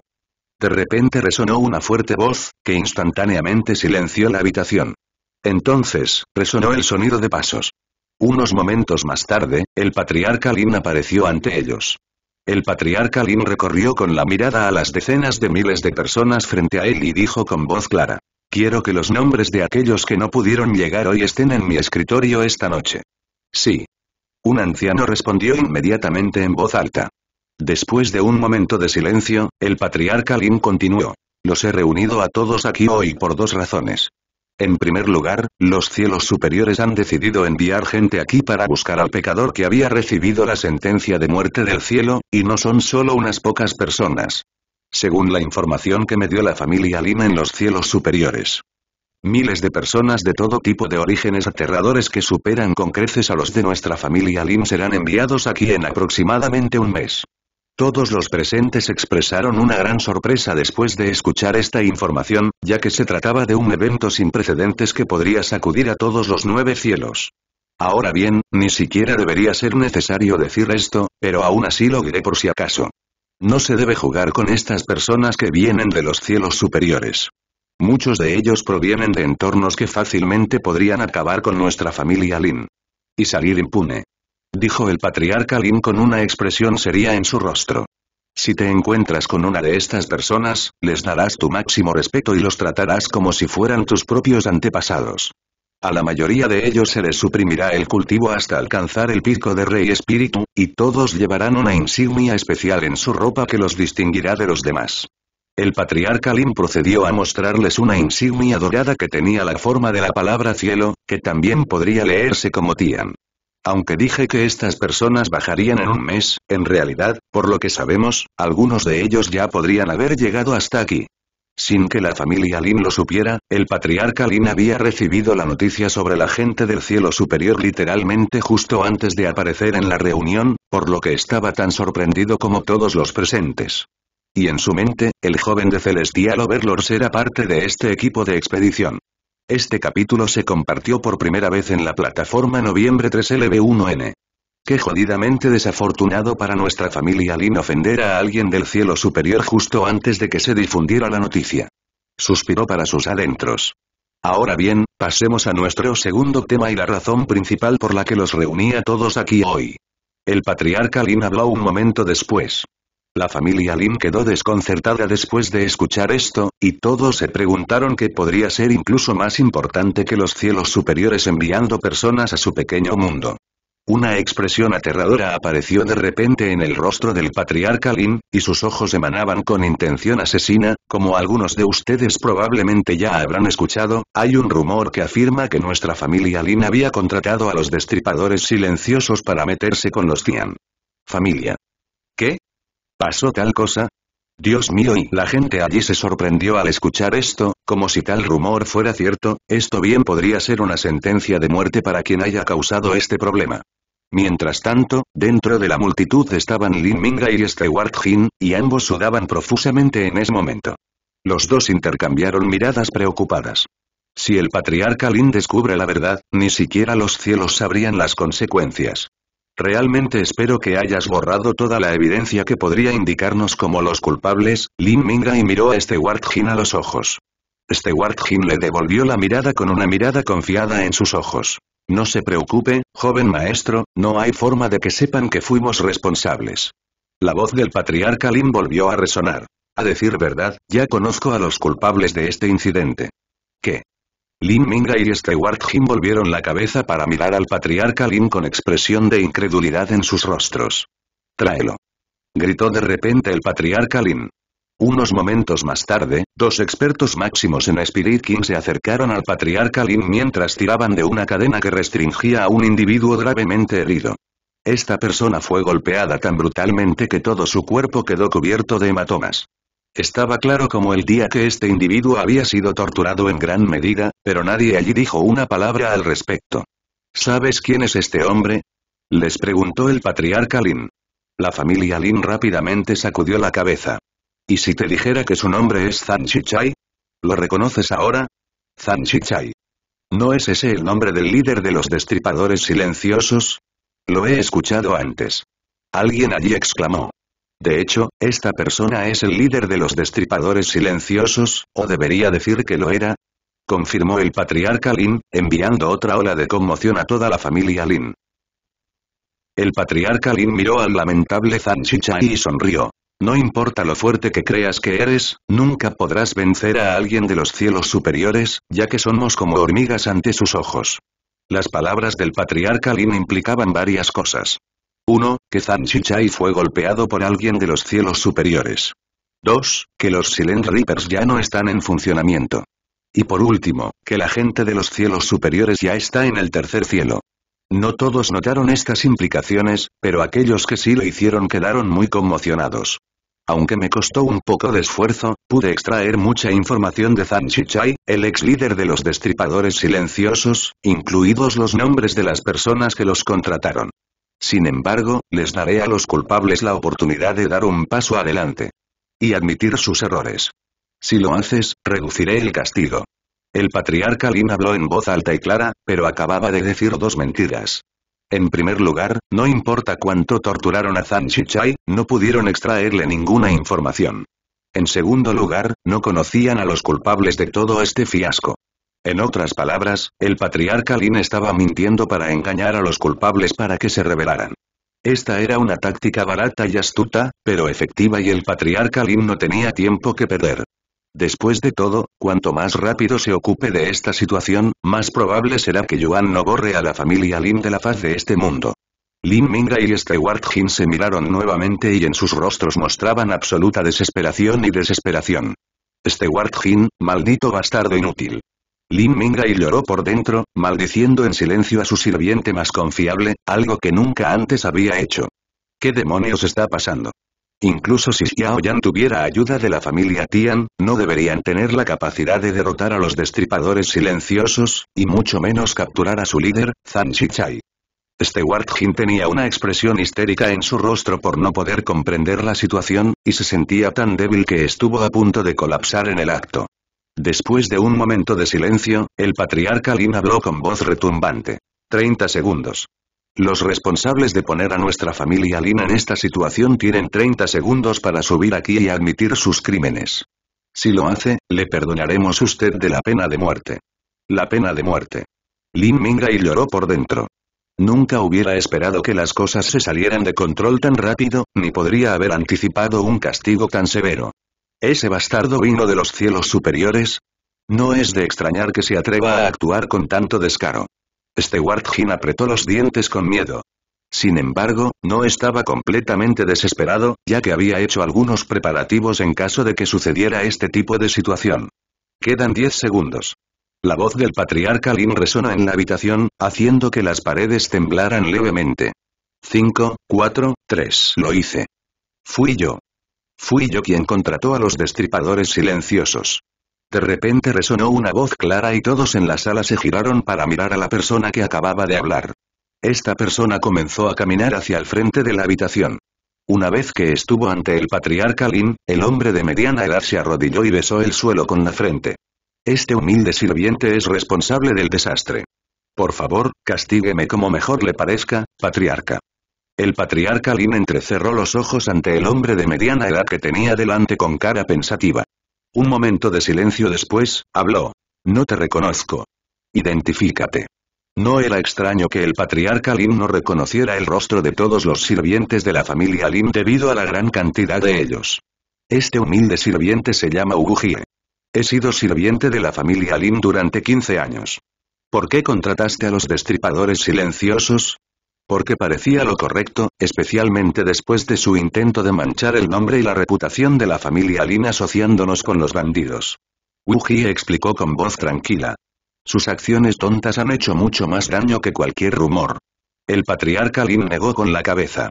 De repente resonó una fuerte voz, que instantáneamente silenció la habitación. Entonces, resonó el sonido de pasos. Unos momentos más tarde, el patriarca Lin apareció ante ellos. El patriarca Lin recorrió con la mirada a las decenas de miles de personas frente a él y dijo con voz clara. Quiero que los nombres de aquellos que no pudieron llegar hoy estén en mi escritorio esta noche. Sí. Un anciano respondió inmediatamente en voz alta. Después de un momento de silencio, el patriarca Lin continuó. Los he reunido a todos aquí hoy por dos razones. En primer lugar, los cielos superiores han decidido enviar gente aquí para buscar al pecador que había recibido la sentencia de muerte del cielo, y no son solo unas pocas personas según la información que me dio la familia Lin en los cielos superiores. Miles de personas de todo tipo de orígenes aterradores que superan con creces a los de nuestra familia Lin serán enviados aquí en aproximadamente un mes. Todos los presentes expresaron una gran sorpresa después de escuchar esta información, ya que se trataba de un evento sin precedentes que podría sacudir a todos los nueve cielos. Ahora bien, ni siquiera debería ser necesario decir esto, pero aún así lo diré por si acaso. No se debe jugar con estas personas que vienen de los cielos superiores. Muchos de ellos provienen de entornos que fácilmente podrían acabar con nuestra familia Lin. Y salir impune. Dijo el patriarca Lin con una expresión seria en su rostro. Si te encuentras con una de estas personas, les darás tu máximo respeto y los tratarás como si fueran tus propios antepasados. A la mayoría de ellos se les suprimirá el cultivo hasta alcanzar el pico de Rey Espíritu, y todos llevarán una insignia especial en su ropa que los distinguirá de los demás. El patriarca Lin procedió a mostrarles una insignia dorada que tenía la forma de la palabra cielo, que también podría leerse como Tian. Aunque dije que estas personas bajarían en un mes, en realidad, por lo que sabemos, algunos de ellos ya podrían haber llegado hasta aquí. Sin que la familia Lin lo supiera, el patriarca Lin había recibido la noticia sobre la gente del cielo superior literalmente justo antes de aparecer en la reunión, por lo que estaba tan sorprendido como todos los presentes. Y en su mente, el joven de Celestial Overlords era parte de este equipo de expedición. Este capítulo se compartió por primera vez en la plataforma Noviembre 3LB1N. Qué jodidamente desafortunado para nuestra familia Lin ofender a alguien del cielo superior justo antes de que se difundiera la noticia. Suspiró para sus adentros. Ahora bien, pasemos a nuestro segundo tema y la razón principal por la que los reunía todos aquí hoy. El patriarca Lin habló un momento después. La familia Lin quedó desconcertada después de escuchar esto, y todos se preguntaron qué podría ser incluso más importante que los cielos superiores enviando personas a su pequeño mundo. Una expresión aterradora apareció de repente en el rostro del patriarca Lin, y sus ojos emanaban con intención asesina, como algunos de ustedes probablemente ya habrán escuchado, hay un rumor que afirma que nuestra familia Lin había contratado a los destripadores silenciosos para meterse con los Tian. Familia. ¿Qué? ¿Pasó tal cosa? Dios mío y la gente allí se sorprendió al escuchar esto, como si tal rumor fuera cierto, esto bien podría ser una sentencia de muerte para quien haya causado este problema. Mientras tanto, dentro de la multitud estaban Lin Minga y Stewart Jin, y ambos sudaban profusamente en ese momento. Los dos intercambiaron miradas preocupadas. Si el patriarca Lin descubre la verdad, ni siquiera los cielos sabrían las consecuencias. Realmente espero que hayas borrado toda la evidencia que podría indicarnos como los culpables, Lin Minga y miró a Stewart Jin a los ojos. Stewart Jin le devolvió la mirada con una mirada confiada en sus ojos. No se preocupe, joven maestro, no hay forma de que sepan que fuimos responsables. La voz del patriarca Lin volvió a resonar. A decir verdad, ya conozco a los culpables de este incidente. ¿Qué? Lin Minga y Stewart Jim volvieron la cabeza para mirar al patriarca Lin con expresión de incredulidad en sus rostros. Tráelo. Gritó de repente el patriarca Lin. Unos momentos más tarde, dos expertos máximos en Spirit King se acercaron al patriarca Lin mientras tiraban de una cadena que restringía a un individuo gravemente herido. Esta persona fue golpeada tan brutalmente que todo su cuerpo quedó cubierto de hematomas. Estaba claro como el día que este individuo había sido torturado en gran medida, pero nadie allí dijo una palabra al respecto. ¿Sabes quién es este hombre? Les preguntó el patriarca Lin. La familia Lin rápidamente sacudió la cabeza. ¿Y si te dijera que su nombre es Zhang Chichai? ¿Lo reconoces ahora? Zhang Chichai. ¿No es ese el nombre del líder de los destripadores silenciosos? Lo he escuchado antes. Alguien allí exclamó. De hecho, esta persona es el líder de los destripadores silenciosos, o debería decir que lo era. Confirmó el patriarca Lin, enviando otra ola de conmoción a toda la familia Lin. El patriarca Lin miró al lamentable Zhang Chichai y sonrió. No importa lo fuerte que creas que eres, nunca podrás vencer a alguien de los cielos superiores, ya que somos como hormigas ante sus ojos. Las palabras del patriarca Lin implicaban varias cosas. 1. Que Zhang Chichai fue golpeado por alguien de los cielos superiores. 2. Que los Silent Reapers ya no están en funcionamiento. Y por último, que la gente de los cielos superiores ya está en el tercer cielo. No todos notaron estas implicaciones, pero aquellos que sí lo hicieron quedaron muy conmocionados. Aunque me costó un poco de esfuerzo, pude extraer mucha información de Zhang Chichai, el ex líder de los destripadores silenciosos, incluidos los nombres de las personas que los contrataron. Sin embargo, les daré a los culpables la oportunidad de dar un paso adelante. Y admitir sus errores. Si lo haces, reduciré el castigo. El patriarca Lin habló en voz alta y clara, pero acababa de decir dos mentiras. En primer lugar, no importa cuánto torturaron a Zhang Chichai, no pudieron extraerle ninguna información. En segundo lugar, no conocían a los culpables de todo este fiasco. En otras palabras, el patriarca Lin estaba mintiendo para engañar a los culpables para que se rebelaran. Esta era una táctica barata y astuta, pero efectiva y el patriarca Lin no tenía tiempo que perder. Después de todo, cuanto más rápido se ocupe de esta situación, más probable será que Yuan no borre a la familia Lin de la faz de este mundo. Lin Mingra y Stewart Jin se miraron nuevamente y en sus rostros mostraban absoluta desesperación y desesperación. Stewart Jin, maldito bastardo inútil. Lin Mingra lloró por dentro, maldiciendo en silencio a su sirviente más confiable, algo que nunca antes había hecho. ¿Qué demonios está pasando? Incluso si Xiao Yan tuviera ayuda de la familia Tian, no deberían tener la capacidad de derrotar a los destripadores silenciosos, y mucho menos capturar a su líder, Zhang Shichai. Stewart Jin tenía una expresión histérica en su rostro por no poder comprender la situación, y se sentía tan débil que estuvo a punto de colapsar en el acto. Después de un momento de silencio, el patriarca Lin habló con voz retumbante. 30 segundos. Los responsables de poner a nuestra familia Lina en esta situación tienen 30 segundos para subir aquí y admitir sus crímenes. Si lo hace, le perdonaremos usted de la pena de muerte. La pena de muerte. Lin Minga y lloró por dentro. Nunca hubiera esperado que las cosas se salieran de control tan rápido, ni podría haber anticipado un castigo tan severo. ¿Ese bastardo vino de los cielos superiores? No es de extrañar que se atreva a actuar con tanto descaro. Stewart Jin apretó los dientes con miedo. Sin embargo, no estaba completamente desesperado, ya que había hecho algunos preparativos en caso de que sucediera este tipo de situación. Quedan 10 segundos. La voz del patriarca Lin resona en la habitación, haciendo que las paredes temblaran levemente. 5, 4, 3. Lo hice. Fui yo. Fui yo quien contrató a los destripadores silenciosos. De repente resonó una voz clara y todos en la sala se giraron para mirar a la persona que acababa de hablar. Esta persona comenzó a caminar hacia el frente de la habitación. Una vez que estuvo ante el patriarca Lin, el hombre de mediana edad se arrodilló y besó el suelo con la frente. Este humilde sirviente es responsable del desastre. Por favor, castígueme como mejor le parezca, patriarca. El patriarca Lin entrecerró los ojos ante el hombre de mediana edad que tenía delante con cara pensativa. Un momento de silencio después, habló. No te reconozco. Identifícate. No era extraño que el patriarca Lin no reconociera el rostro de todos los sirvientes de la familia Lin debido a la gran cantidad de ellos. Este humilde sirviente se llama Ugujie. He sido sirviente de la familia Lin durante 15 años. ¿Por qué contrataste a los destripadores silenciosos? porque parecía lo correcto, especialmente después de su intento de manchar el nombre y la reputación de la familia Lin asociándonos con los bandidos. Wu Ji explicó con voz tranquila. Sus acciones tontas han hecho mucho más daño que cualquier rumor. El patriarca Lin negó con la cabeza.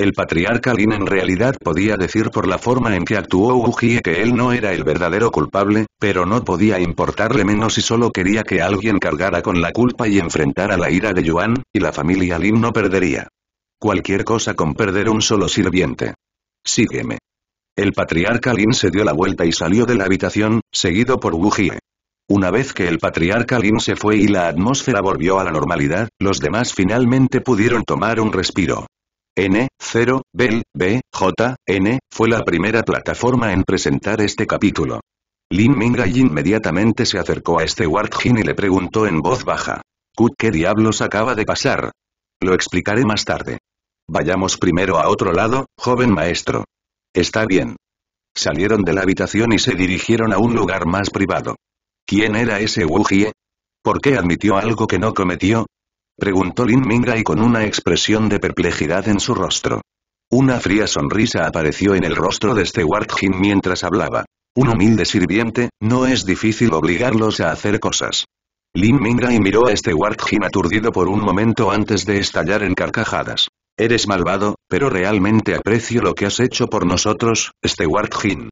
El patriarca Lin en realidad podía decir por la forma en que actuó Jie que él no era el verdadero culpable, pero no podía importarle menos y solo quería que alguien cargara con la culpa y enfrentara la ira de Yuan, y la familia Lin no perdería. Cualquier cosa con perder un solo sirviente. Sígueme. El patriarca Lin se dio la vuelta y salió de la habitación, seguido por Jie. Una vez que el patriarca Lin se fue y la atmósfera volvió a la normalidad, los demás finalmente pudieron tomar un respiro. N, 0, Bell, B, J, N, fue la primera plataforma en presentar este capítulo. Lin Mingai inmediatamente se acercó a este Warthin y le preguntó en voz baja. ¿Qué diablos acaba de pasar? Lo explicaré más tarde. Vayamos primero a otro lado, joven maestro. Está bien. Salieron de la habitación y se dirigieron a un lugar más privado. ¿Quién era ese Wuji? ¿Por qué admitió algo que no cometió? Preguntó Lin y con una expresión de perplejidad en su rostro. Una fría sonrisa apareció en el rostro de Stewart Jin mientras hablaba. Un humilde sirviente, no es difícil obligarlos a hacer cosas. Lin Mingrai miró a Stewart Jin aturdido por un momento antes de estallar en carcajadas. Eres malvado, pero realmente aprecio lo que has hecho por nosotros, Stewart Jin.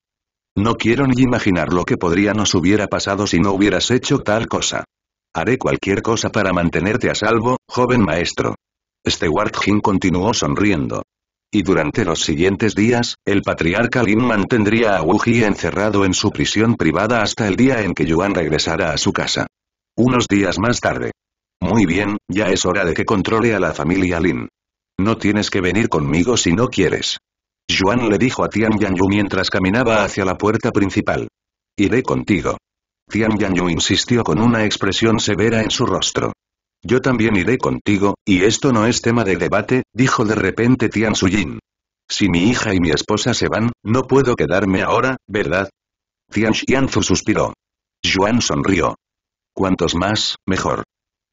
No quiero ni imaginar lo que podría nos hubiera pasado si no hubieras hecho tal cosa. Haré cualquier cosa para mantenerte a salvo, joven maestro. Stewart Jin continuó sonriendo. Y durante los siguientes días, el patriarca Lin mantendría a Wu encerrado en su prisión privada hasta el día en que Yuan regresara a su casa. Unos días más tarde. Muy bien, ya es hora de que controle a la familia Lin. No tienes que venir conmigo si no quieres. Yuan le dijo a Tian Yang Yu mientras caminaba hacia la puerta principal. Iré contigo. Tian Yanyu insistió con una expresión severa en su rostro. Yo también iré contigo, y esto no es tema de debate, dijo de repente Tian Suyin. Si mi hija y mi esposa se van, no puedo quedarme ahora, ¿verdad? Tian Xianzu suspiró. Yuan sonrió. Cuantos más, mejor.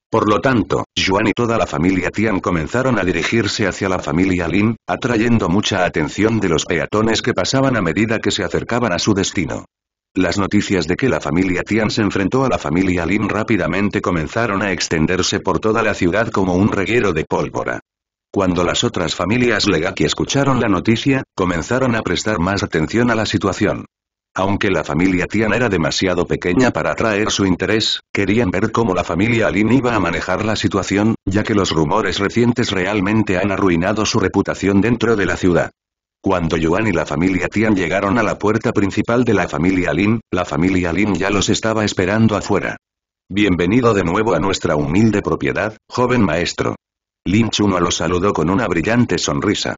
Por lo tanto, Yuan y toda la familia Tian comenzaron a dirigirse hacia la familia Lin, atrayendo mucha atención de los peatones que pasaban a medida que se acercaban a su destino. Las noticias de que la familia Tian se enfrentó a la familia Lin rápidamente comenzaron a extenderse por toda la ciudad como un reguero de pólvora. Cuando las otras familias Legaki escucharon la noticia, comenzaron a prestar más atención a la situación. Aunque la familia Tian era demasiado pequeña para atraer su interés, querían ver cómo la familia Lin iba a manejar la situación, ya que los rumores recientes realmente han arruinado su reputación dentro de la ciudad. Cuando Yuan y la familia Tian llegaron a la puerta principal de la familia Lin, la familia Lin ya los estaba esperando afuera. Bienvenido de nuevo a nuestra humilde propiedad, joven maestro. Lin Chuno lo saludó con una brillante sonrisa.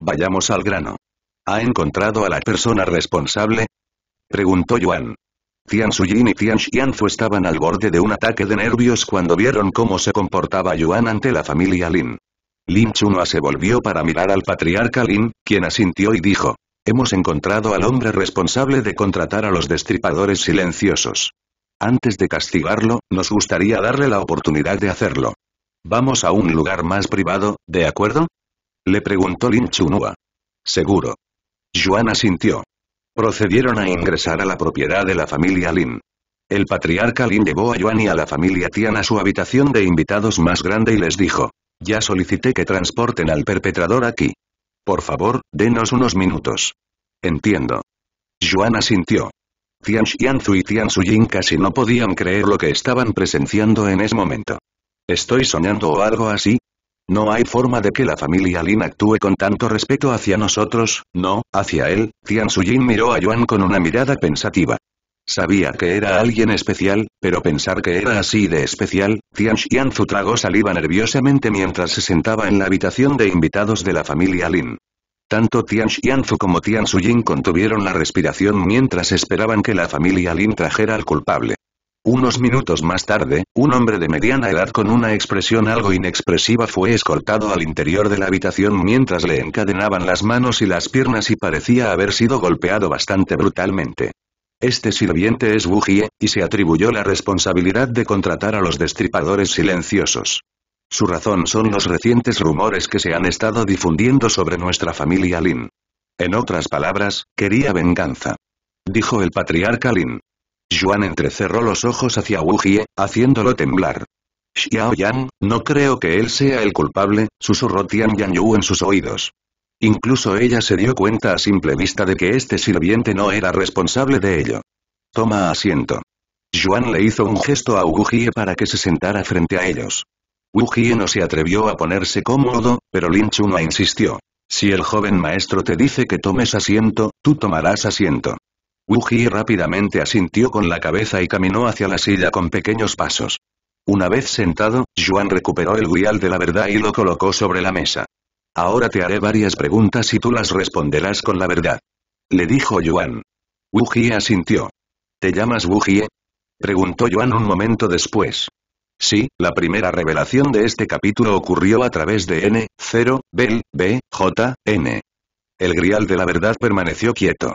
Vayamos al grano. ¿Ha encontrado a la persona responsable? Preguntó Yuan. Tian Suyin y Tian Xianzu estaban al borde de un ataque de nervios cuando vieron cómo se comportaba Yuan ante la familia Lin. Lin Chunhua se volvió para mirar al patriarca Lin, quien asintió y dijo. Hemos encontrado al hombre responsable de contratar a los destripadores silenciosos. Antes de castigarlo, nos gustaría darle la oportunidad de hacerlo. Vamos a un lugar más privado, ¿de acuerdo? Le preguntó Lin Chunhua. Seguro. Yuan asintió. Procedieron a ingresar a la propiedad de la familia Lin. El patriarca Lin llevó a Yuan y a la familia Tian a su habitación de invitados más grande y les dijo. Ya solicité que transporten al perpetrador aquí. Por favor, denos unos minutos. Entiendo. Yuan asintió. Tian Xianzu y Tian Suyin casi no podían creer lo que estaban presenciando en ese momento. ¿Estoy soñando o algo así? No hay forma de que la familia Lin actúe con tanto respeto hacia nosotros, no, hacia él, Tian Suyin miró a Yuan con una mirada pensativa. Sabía que era alguien especial, pero pensar que era así de especial, Tian Xianzu tragó saliva nerviosamente mientras se sentaba en la habitación de invitados de la familia Lin. Tanto Tian Xianzu como Tian Yin contuvieron la respiración mientras esperaban que la familia Lin trajera al culpable. Unos minutos más tarde, un hombre de mediana edad con una expresión algo inexpresiva fue escoltado al interior de la habitación mientras le encadenaban las manos y las piernas y parecía haber sido golpeado bastante brutalmente. Este sirviente es Wu Jie, y se atribuyó la responsabilidad de contratar a los destripadores silenciosos. Su razón son los recientes rumores que se han estado difundiendo sobre nuestra familia Lin. En otras palabras, quería venganza. Dijo el patriarca Lin. Yuan entrecerró los ojos hacia Wu Jie, haciéndolo temblar. Xiao Yang, no creo que él sea el culpable, susurró Tian Yu en sus oídos. Incluso ella se dio cuenta a simple vista de que este sirviente no era responsable de ello. Toma asiento. Juan le hizo un gesto a Wujie para que se sentara frente a ellos. Wujie no se atrevió a ponerse cómodo, pero Lin no insistió. Si el joven maestro te dice que tomes asiento, tú tomarás asiento. Wujie rápidamente asintió con la cabeza y caminó hacia la silla con pequeños pasos. Una vez sentado, Juan recuperó el guial de la verdad y lo colocó sobre la mesa. Ahora te haré varias preguntas y tú las responderás con la verdad. Le dijo Yuan. Wu asintió. ¿Te llamas Wu Preguntó Yuan un momento después. Sí, la primera revelación de este capítulo ocurrió a través de N, 0, Bel, B, J, N. El grial de la verdad permaneció quieto.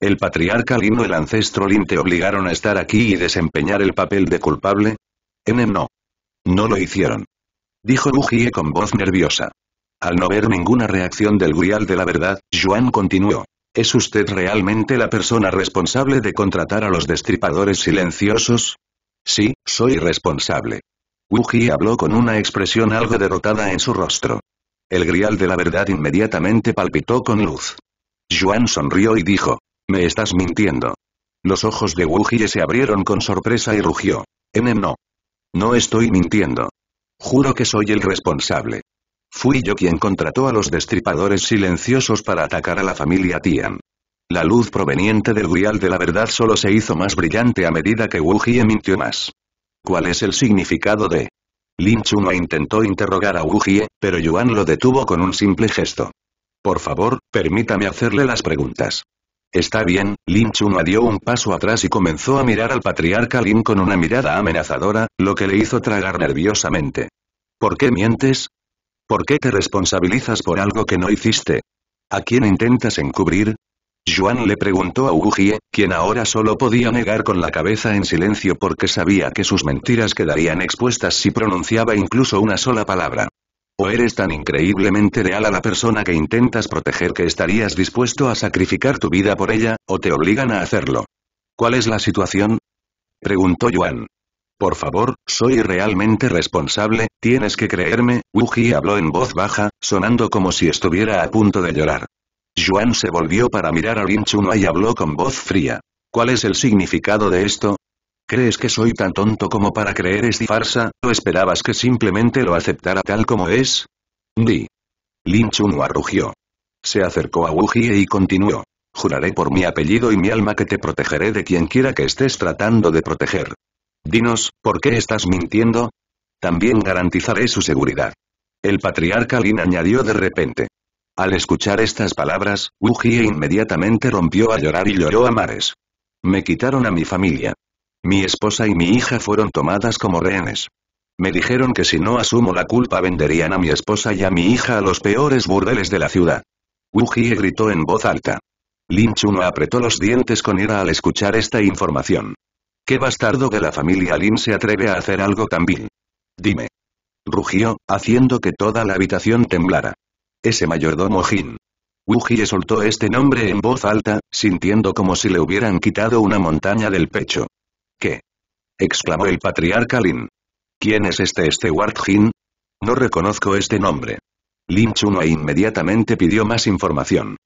El patriarca Lin o el ancestro Lin te obligaron a estar aquí y desempeñar el papel de culpable. N no. No lo hicieron. Dijo Wu con voz nerviosa. Al no ver ninguna reacción del grial de la verdad, Juan continuó. ¿Es usted realmente la persona responsable de contratar a los destripadores silenciosos? Sí, soy responsable. Wuji habló con una expresión algo derrotada en su rostro. El grial de la verdad inmediatamente palpitó con luz. Juan sonrió y dijo, «Me estás mintiendo». Los ojos de Wuji se abrieron con sorpresa y rugió. «N no. No estoy mintiendo. Juro que soy el responsable. Fui yo quien contrató a los destripadores silenciosos para atacar a la familia Tian. La luz proveniente del grial de la verdad solo se hizo más brillante a medida que Wu Jie mintió más. ¿Cuál es el significado de...? Lin Chun intentó interrogar a Wu Jie, pero Yuan lo detuvo con un simple gesto. Por favor, permítame hacerle las preguntas. Está bien, Lin Chun dio un paso atrás y comenzó a mirar al patriarca Lin con una mirada amenazadora, lo que le hizo tragar nerviosamente. ¿Por qué mientes? ¿Por qué te responsabilizas por algo que no hiciste? ¿A quién intentas encubrir? Juan le preguntó a Ugie, quien ahora solo podía negar con la cabeza en silencio porque sabía que sus mentiras quedarían expuestas si pronunciaba incluso una sola palabra. ¿O eres tan increíblemente leal a la persona que intentas proteger que estarías dispuesto a sacrificar tu vida por ella, o te obligan a hacerlo? ¿Cuál es la situación? Preguntó Juan. Por favor, soy realmente responsable, tienes que creerme, Wuji habló en voz baja, sonando como si estuviera a punto de llorar. Juan se volvió para mirar a Lin Chunhua y habló con voz fría. ¿Cuál es el significado de esto? ¿Crees que soy tan tonto como para creer esta farsa, o esperabas que simplemente lo aceptara tal como es? Di. Lin Chunhua rugió. Se acercó a Wuji y continuó. Juraré por mi apellido y mi alma que te protegeré de quien quiera que estés tratando de proteger. Dinos, ¿por qué estás mintiendo? También garantizaré su seguridad. El patriarca Lin añadió de repente. Al escuchar estas palabras, Wu Jie inmediatamente rompió a llorar y lloró a mares. Me quitaron a mi familia. Mi esposa y mi hija fueron tomadas como rehenes. Me dijeron que si no asumo la culpa venderían a mi esposa y a mi hija a los peores burdeles de la ciudad. Wu Jie gritó en voz alta. Lin Chun apretó los dientes con ira al escuchar esta información. ¿Qué bastardo de la familia Lin se atreve a hacer algo tan vil? Dime. Rugió, haciendo que toda la habitación temblara. Ese mayordomo Jin. Wu soltó este nombre en voz alta, sintiendo como si le hubieran quitado una montaña del pecho. ¿Qué? exclamó el patriarca Lin. ¿Quién es este Stewart Jin? No reconozco este nombre. Lin Chuno inmediatamente pidió más información.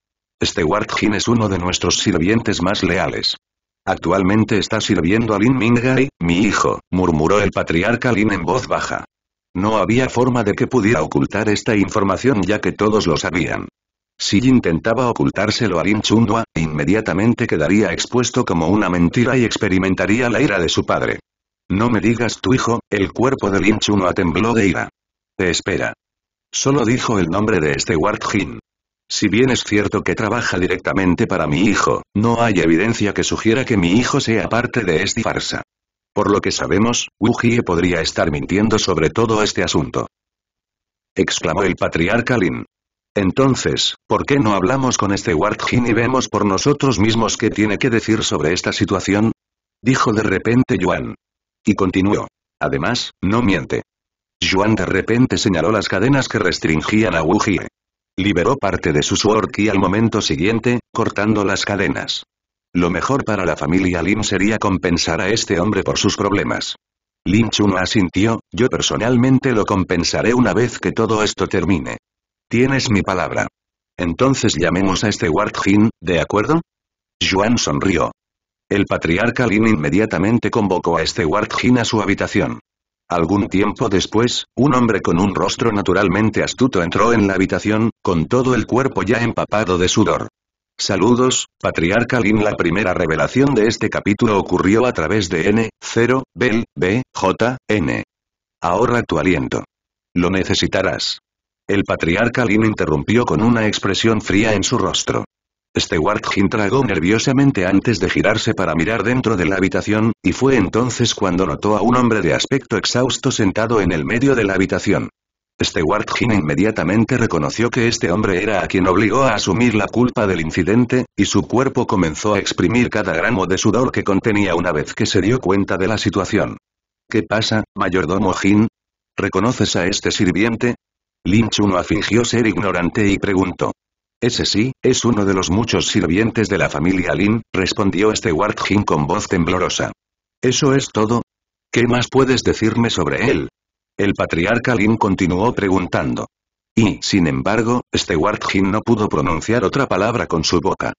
Stewart Jin es uno de nuestros sirvientes más leales. Actualmente está sirviendo a Lin Mingai, mi hijo, murmuró el patriarca Lin en voz baja. No había forma de que pudiera ocultar esta información ya que todos lo sabían. Si intentaba ocultárselo a Lin Chundua, inmediatamente quedaría expuesto como una mentira y experimentaría la ira de su padre. No me digas tu hijo, el cuerpo de Lin Chundua tembló de ira. Te espera. Solo dijo el nombre de este Ward Jin. Si bien es cierto que trabaja directamente para mi hijo, no hay evidencia que sugiera que mi hijo sea parte de esta farsa. Por lo que sabemos, Wu Jie podría estar mintiendo sobre todo este asunto. Exclamó el patriarca Lin. Entonces, ¿por qué no hablamos con este Ward Jin y vemos por nosotros mismos qué tiene que decir sobre esta situación? Dijo de repente Yuan. Y continuó. Además, no miente. Yuan de repente señaló las cadenas que restringían a Wu Jie. Liberó parte de su Sword al momento siguiente, cortando las cadenas. Lo mejor para la familia Lin sería compensar a este hombre por sus problemas. Lin Chun asintió, yo personalmente lo compensaré una vez que todo esto termine. Tienes mi palabra. Entonces llamemos a este Ward Jin, ¿de acuerdo? Yuan sonrió. El patriarca Lin inmediatamente convocó a este Ward a su habitación. Algún tiempo después, un hombre con un rostro naturalmente astuto entró en la habitación, con todo el cuerpo ya empapado de sudor. Saludos, Patriarca Lin. La primera revelación de este capítulo ocurrió a través de N, 0, Bel, B, J, N. Ahorra tu aliento. Lo necesitarás. El Patriarca Lin interrumpió con una expresión fría en su rostro. Stewart tragó nerviosamente antes de girarse para mirar dentro de la habitación, y fue entonces cuando notó a un hombre de aspecto exhausto sentado en el medio de la habitación. Stewart Hin inmediatamente reconoció que este hombre era a quien obligó a asumir la culpa del incidente, y su cuerpo comenzó a exprimir cada gramo de sudor que contenía una vez que se dio cuenta de la situación. ¿Qué pasa, mayordomo Jin? ¿Reconoces a este sirviente? Lin Chuno fingió ser ignorante y preguntó. Ese sí, es uno de los muchos sirvientes de la familia Lin, respondió Stewart Jin con voz temblorosa. ¿Eso es todo? ¿Qué más puedes decirme sobre él? El patriarca Lin continuó preguntando. Y, sin embargo, Stewart Jin no pudo pronunciar otra palabra con su boca.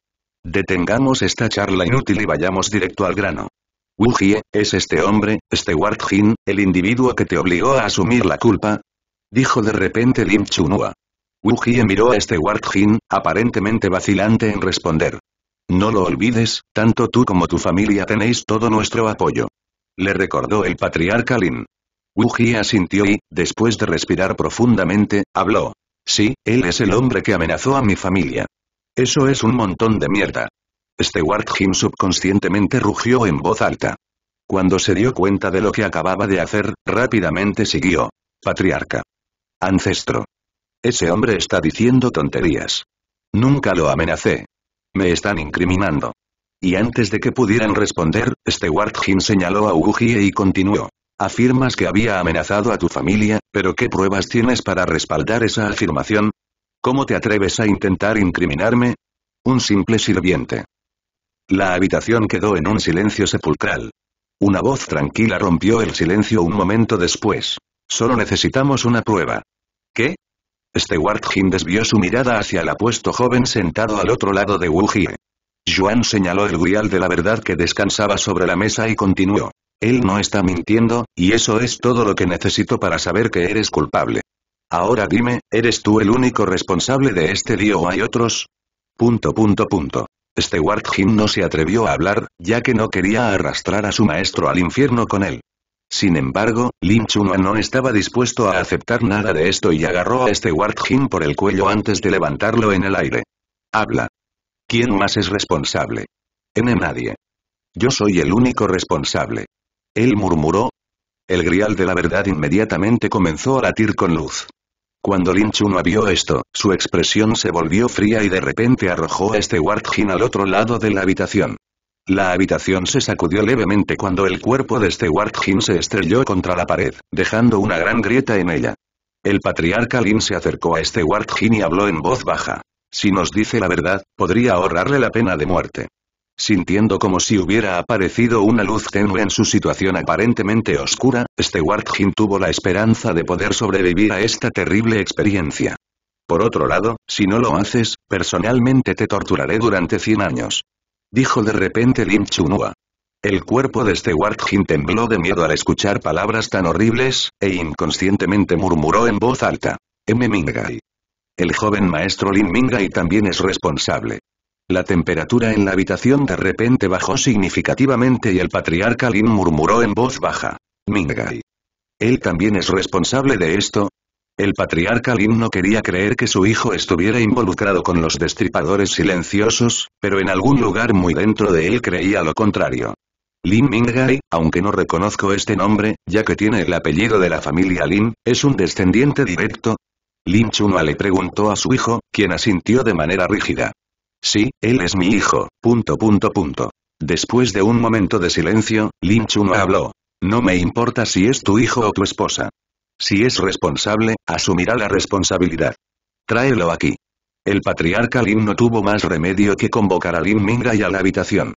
Detengamos esta charla inútil y vayamos directo al grano. Wu Jie, ¿es este hombre, Stewart Jin, el individuo que te obligó a asumir la culpa? Dijo de repente Lin Chunhua. Wu miró a este Ward Jin, aparentemente vacilante en responder. No lo olvides, tanto tú como tu familia tenéis todo nuestro apoyo. Le recordó el patriarca Lin. Wu asintió y, después de respirar profundamente, habló. Sí, él es el hombre que amenazó a mi familia. Eso es un montón de mierda. Stewart Jin subconscientemente rugió en voz alta. Cuando se dio cuenta de lo que acababa de hacer, rápidamente siguió. Patriarca. Ancestro. Ese hombre está diciendo tonterías. Nunca lo amenacé. Me están incriminando. Y antes de que pudieran responder, Stewart Hin señaló a Ugugie y continuó. Afirmas que había amenazado a tu familia, pero ¿qué pruebas tienes para respaldar esa afirmación? ¿Cómo te atreves a intentar incriminarme? Un simple sirviente. La habitación quedó en un silencio sepulcral. Una voz tranquila rompió el silencio un momento después. Solo necesitamos una prueba. ¿Qué? Stewart Jin desvió su mirada hacia el apuesto joven sentado al otro lado de Wu Jie. Yuan señaló el guial de la verdad que descansaba sobre la mesa y continuó. Él no está mintiendo, y eso es todo lo que necesito para saber que eres culpable. Ahora dime, ¿eres tú el único responsable de este lío o hay otros? Punto punto punto. Stewart no se atrevió a hablar, ya que no quería arrastrar a su maestro al infierno con él. Sin embargo, Lin Chuma no estaba dispuesto a aceptar nada de esto y agarró a este Ward por el cuello antes de levantarlo en el aire. Habla. ¿Quién más es responsable? N nadie. Yo soy el único responsable. Él murmuró. El grial de la verdad inmediatamente comenzó a latir con luz. Cuando Lin Chun vio esto, su expresión se volvió fría y de repente arrojó a este Warthin al otro lado de la habitación. La habitación se sacudió levemente cuando el cuerpo de Stewart Jin se estrelló contra la pared, dejando una gran grieta en ella. El patriarca Lin se acercó a Stewart Jin y habló en voz baja. Si nos dice la verdad, podría ahorrarle la pena de muerte. Sintiendo como si hubiera aparecido una luz tenue en su situación aparentemente oscura, Stewart Jin tuvo la esperanza de poder sobrevivir a esta terrible experiencia. Por otro lado, si no lo haces, personalmente te torturaré durante 100 años. Dijo de repente Lin Chunhua. El cuerpo de Stewart Jin tembló de miedo al escuchar palabras tan horribles, e inconscientemente murmuró en voz alta. M. Mingai. El joven maestro Lin Mingai también es responsable. La temperatura en la habitación de repente bajó significativamente y el patriarca Lin murmuró en voz baja. Mingai. Él también es responsable de esto, el patriarca Lin no quería creer que su hijo estuviera involucrado con los destripadores silenciosos, pero en algún lugar muy dentro de él creía lo contrario. Lin Minghai, aunque no reconozco este nombre, ya que tiene el apellido de la familia Lin, es un descendiente directo. Lin Chunhua le preguntó a su hijo, quien asintió de manera rígida. Sí, él es mi hijo, punto punto punto. Después de un momento de silencio, Lin Chunhua habló. No me importa si es tu hijo o tu esposa. Si es responsable, asumirá la responsabilidad. Tráelo aquí. El patriarca Lin no tuvo más remedio que convocar a Lin Mingai a la habitación.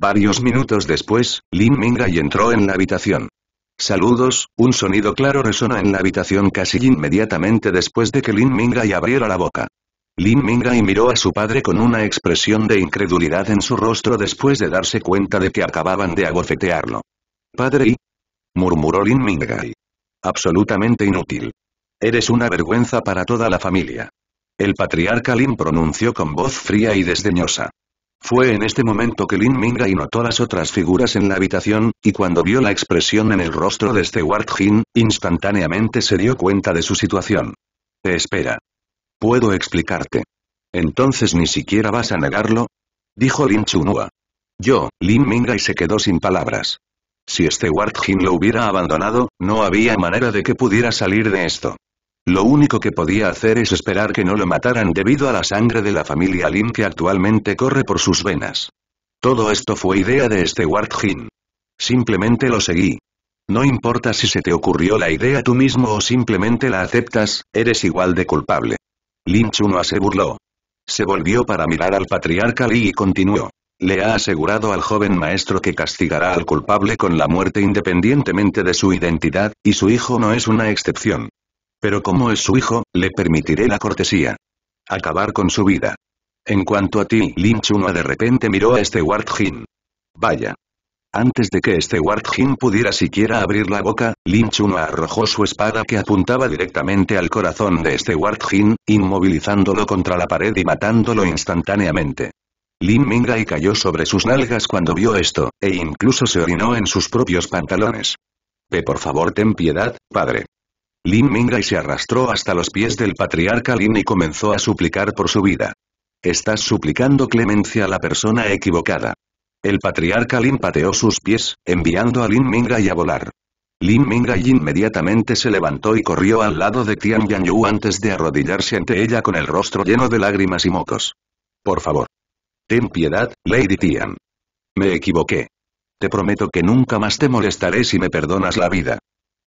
Varios minutos después, Lin Mingai entró en la habitación. Saludos, un sonido claro resonó en la habitación casi inmediatamente después de que Lin Mingai abriera la boca. Lin Mingai miró a su padre con una expresión de incredulidad en su rostro después de darse cuenta de que acababan de abofetearlo. «Padre y...» murmuró Lin Mingai. Absolutamente inútil. Eres una vergüenza para toda la familia. El patriarca Lin pronunció con voz fría y desdeñosa. Fue en este momento que Lin Mingai notó las otras figuras en la habitación, y cuando vio la expresión en el rostro de Stewart Jin, instantáneamente se dio cuenta de su situación. Te espera. Puedo explicarte. Entonces ni siquiera vas a negarlo, dijo Lin Chunhua. Yo, Lin y se quedó sin palabras. Si este Warthin lo hubiera abandonado, no había manera de que pudiera salir de esto. Lo único que podía hacer es esperar que no lo mataran debido a la sangre de la familia Lin que actualmente corre por sus venas. Todo esto fue idea de este Warthin. Simplemente lo seguí. No importa si se te ocurrió la idea tú mismo o simplemente la aceptas, eres igual de culpable. Lin no se burló. Se volvió para mirar al patriarca Li y continuó. Le ha asegurado al joven maestro que castigará al culpable con la muerte independientemente de su identidad, y su hijo no es una excepción. Pero como es su hijo, le permitiré la cortesía. Acabar con su vida. En cuanto a ti, Lin Chunhua de repente miró a este ward Jin. Vaya. Antes de que este Ward Jin pudiera siquiera abrir la boca, Lin Chunhua arrojó su espada que apuntaba directamente al corazón de este Ward Jin, inmovilizándolo contra la pared y matándolo instantáneamente. Lin Mingrai cayó sobre sus nalgas cuando vio esto, e incluso se orinó en sus propios pantalones. Pe por favor ten piedad, padre. Lin Mingai se arrastró hasta los pies del patriarca Lin y comenzó a suplicar por su vida. Estás suplicando clemencia a la persona equivocada. El patriarca Lin pateó sus pies, enviando a Lin Mingai a volar. Lin Mingai inmediatamente se levantó y corrió al lado de Tian Yu antes de arrodillarse ante ella con el rostro lleno de lágrimas y mocos. Por favor, Ten piedad, Lady Tian. Me equivoqué. Te prometo que nunca más te molestaré si me perdonas la vida.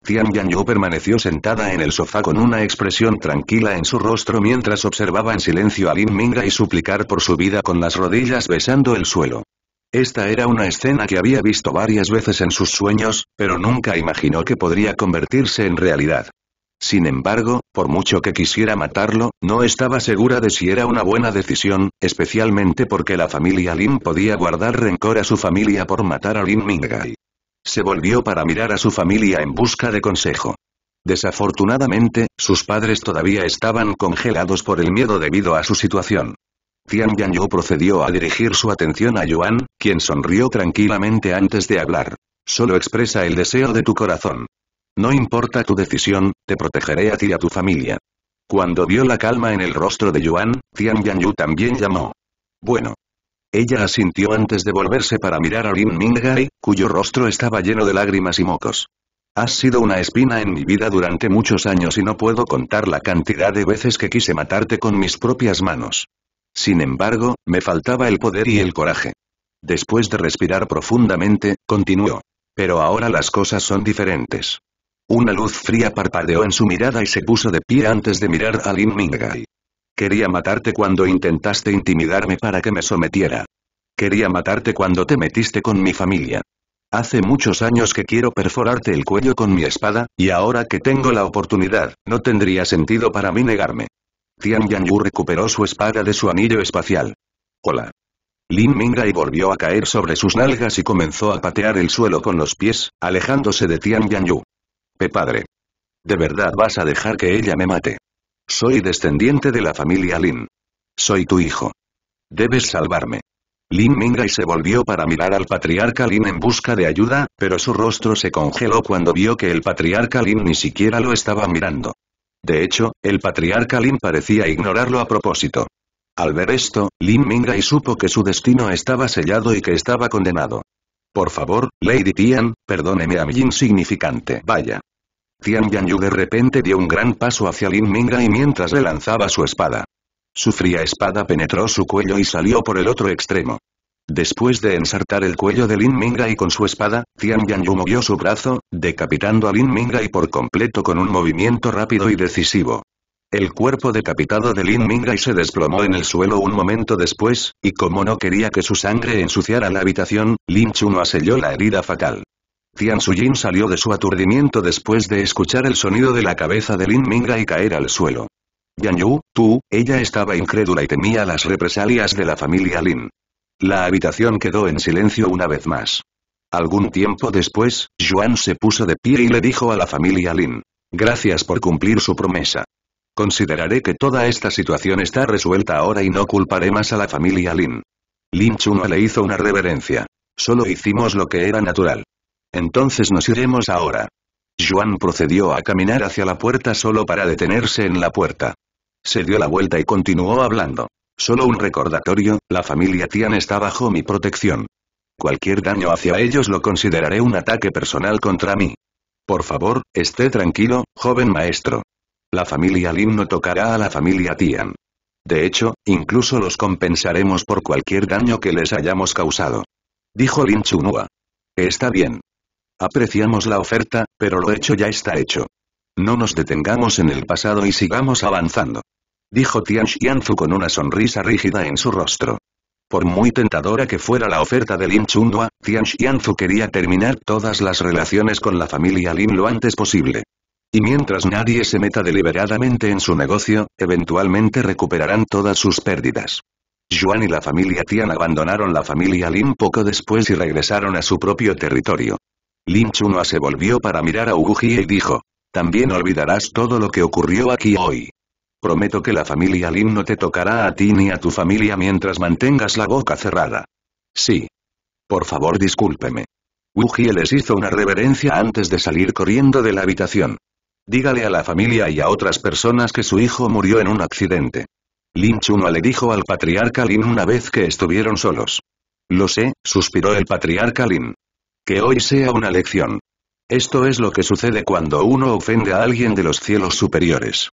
Tian Yanyu permaneció sentada en el sofá con una expresión tranquila en su rostro mientras observaba en silencio a Lin Minga y suplicar por su vida con las rodillas besando el suelo. Esta era una escena que había visto varias veces en sus sueños, pero nunca imaginó que podría convertirse en realidad. Sin embargo, por mucho que quisiera matarlo, no estaba segura de si era una buena decisión, especialmente porque la familia Lin podía guardar rencor a su familia por matar a Lin Mingai. Se volvió para mirar a su familia en busca de consejo. Desafortunadamente, sus padres todavía estaban congelados por el miedo debido a su situación. Tian Yanyu procedió a dirigir su atención a Yuan, quien sonrió tranquilamente antes de hablar. Solo expresa el deseo de tu corazón. No importa tu decisión, te protegeré a ti y a tu familia. Cuando vio la calma en el rostro de Yuan, Tian Yu también llamó. Bueno. Ella asintió antes de volverse para mirar a Lin Minghai, cuyo rostro estaba lleno de lágrimas y mocos. Has sido una espina en mi vida durante muchos años y no puedo contar la cantidad de veces que quise matarte con mis propias manos. Sin embargo, me faltaba el poder y el coraje. Después de respirar profundamente, continuó. Pero ahora las cosas son diferentes. Una luz fría parpadeó en su mirada y se puso de pie antes de mirar a Lin Mingai. Quería matarte cuando intentaste intimidarme para que me sometiera. Quería matarte cuando te metiste con mi familia. Hace muchos años que quiero perforarte el cuello con mi espada, y ahora que tengo la oportunidad, no tendría sentido para mí negarme. Tian Yu recuperó su espada de su anillo espacial. Hola. Lin Mingai volvió a caer sobre sus nalgas y comenzó a patear el suelo con los pies, alejándose de Tian Yu padre, ¿De verdad vas a dejar que ella me mate? Soy descendiente de la familia Lin. Soy tu hijo. Debes salvarme. Lin Mingai se volvió para mirar al patriarca Lin en busca de ayuda, pero su rostro se congeló cuando vio que el patriarca Lin ni siquiera lo estaba mirando. De hecho, el patriarca Lin parecía ignorarlo a propósito. Al ver esto, Lin Mingai supo que su destino estaba sellado y que estaba condenado. Por favor, Lady Tian, perdóneme a mi insignificante. Vaya. Tian Yu de repente dio un gran paso hacia Lin Mingai mientras le lanzaba su espada. Su fría espada penetró su cuello y salió por el otro extremo. Después de ensartar el cuello de Lin Mingai con su espada, Tian Yu movió su brazo, decapitando a Lin Mingai por completo con un movimiento rápido y decisivo. El cuerpo decapitado de Lin Mingai se desplomó en el suelo un momento después, y como no quería que su sangre ensuciara la habitación, Lin no aselló la herida fatal. Tian Suyin salió de su aturdimiento después de escuchar el sonido de la cabeza de Lin Minga y caer al suelo. Yan Yu, tú, ella estaba incrédula y temía las represalias de la familia Lin. La habitación quedó en silencio una vez más. Algún tiempo después, Yuan se puso de pie y le dijo a la familia Lin. Gracias por cumplir su promesa. Consideraré que toda esta situación está resuelta ahora y no culparé más a la familia Lin. Lin Chun le hizo una reverencia. Solo hicimos lo que era natural. Entonces nos iremos ahora. Juan procedió a caminar hacia la puerta solo para detenerse en la puerta. Se dio la vuelta y continuó hablando. Solo un recordatorio, la familia Tian está bajo mi protección. Cualquier daño hacia ellos lo consideraré un ataque personal contra mí. Por favor, esté tranquilo, joven maestro. La familia Lin no tocará a la familia Tian. De hecho, incluso los compensaremos por cualquier daño que les hayamos causado. Dijo Lin Chunhua. Está bien. Apreciamos la oferta, pero lo hecho ya está hecho. No nos detengamos en el pasado y sigamos avanzando. Dijo Tian Xianzu con una sonrisa rígida en su rostro. Por muy tentadora que fuera la oferta de Lin Chunhua, Tian Xianzu quería terminar todas las relaciones con la familia Lin lo antes posible. Y mientras nadie se meta deliberadamente en su negocio, eventualmente recuperarán todas sus pérdidas. Yuan y la familia Tian abandonaron la familia Lin poco después y regresaron a su propio territorio. Lin Chunhua se volvió para mirar a Uguji y dijo. También olvidarás todo lo que ocurrió aquí hoy. Prometo que la familia Lin no te tocará a ti ni a tu familia mientras mantengas la boca cerrada. Sí. Por favor discúlpeme. Uji les hizo una reverencia antes de salir corriendo de la habitación. Dígale a la familia y a otras personas que su hijo murió en un accidente. Lin Chunhua le dijo al patriarca Lin una vez que estuvieron solos. Lo sé, suspiró el patriarca Lin. Que hoy sea una lección. Esto es lo que sucede cuando uno ofende a alguien de los cielos superiores.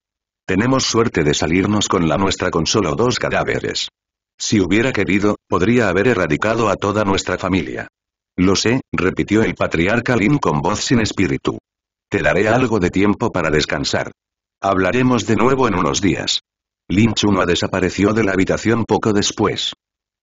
Tenemos suerte de salirnos con la nuestra con solo dos cadáveres. Si hubiera querido, podría haber erradicado a toda nuestra familia. Lo sé, repitió el patriarca Lin con voz sin espíritu. Te daré algo de tiempo para descansar. Hablaremos de nuevo en unos días. Lin ha desapareció de la habitación poco después.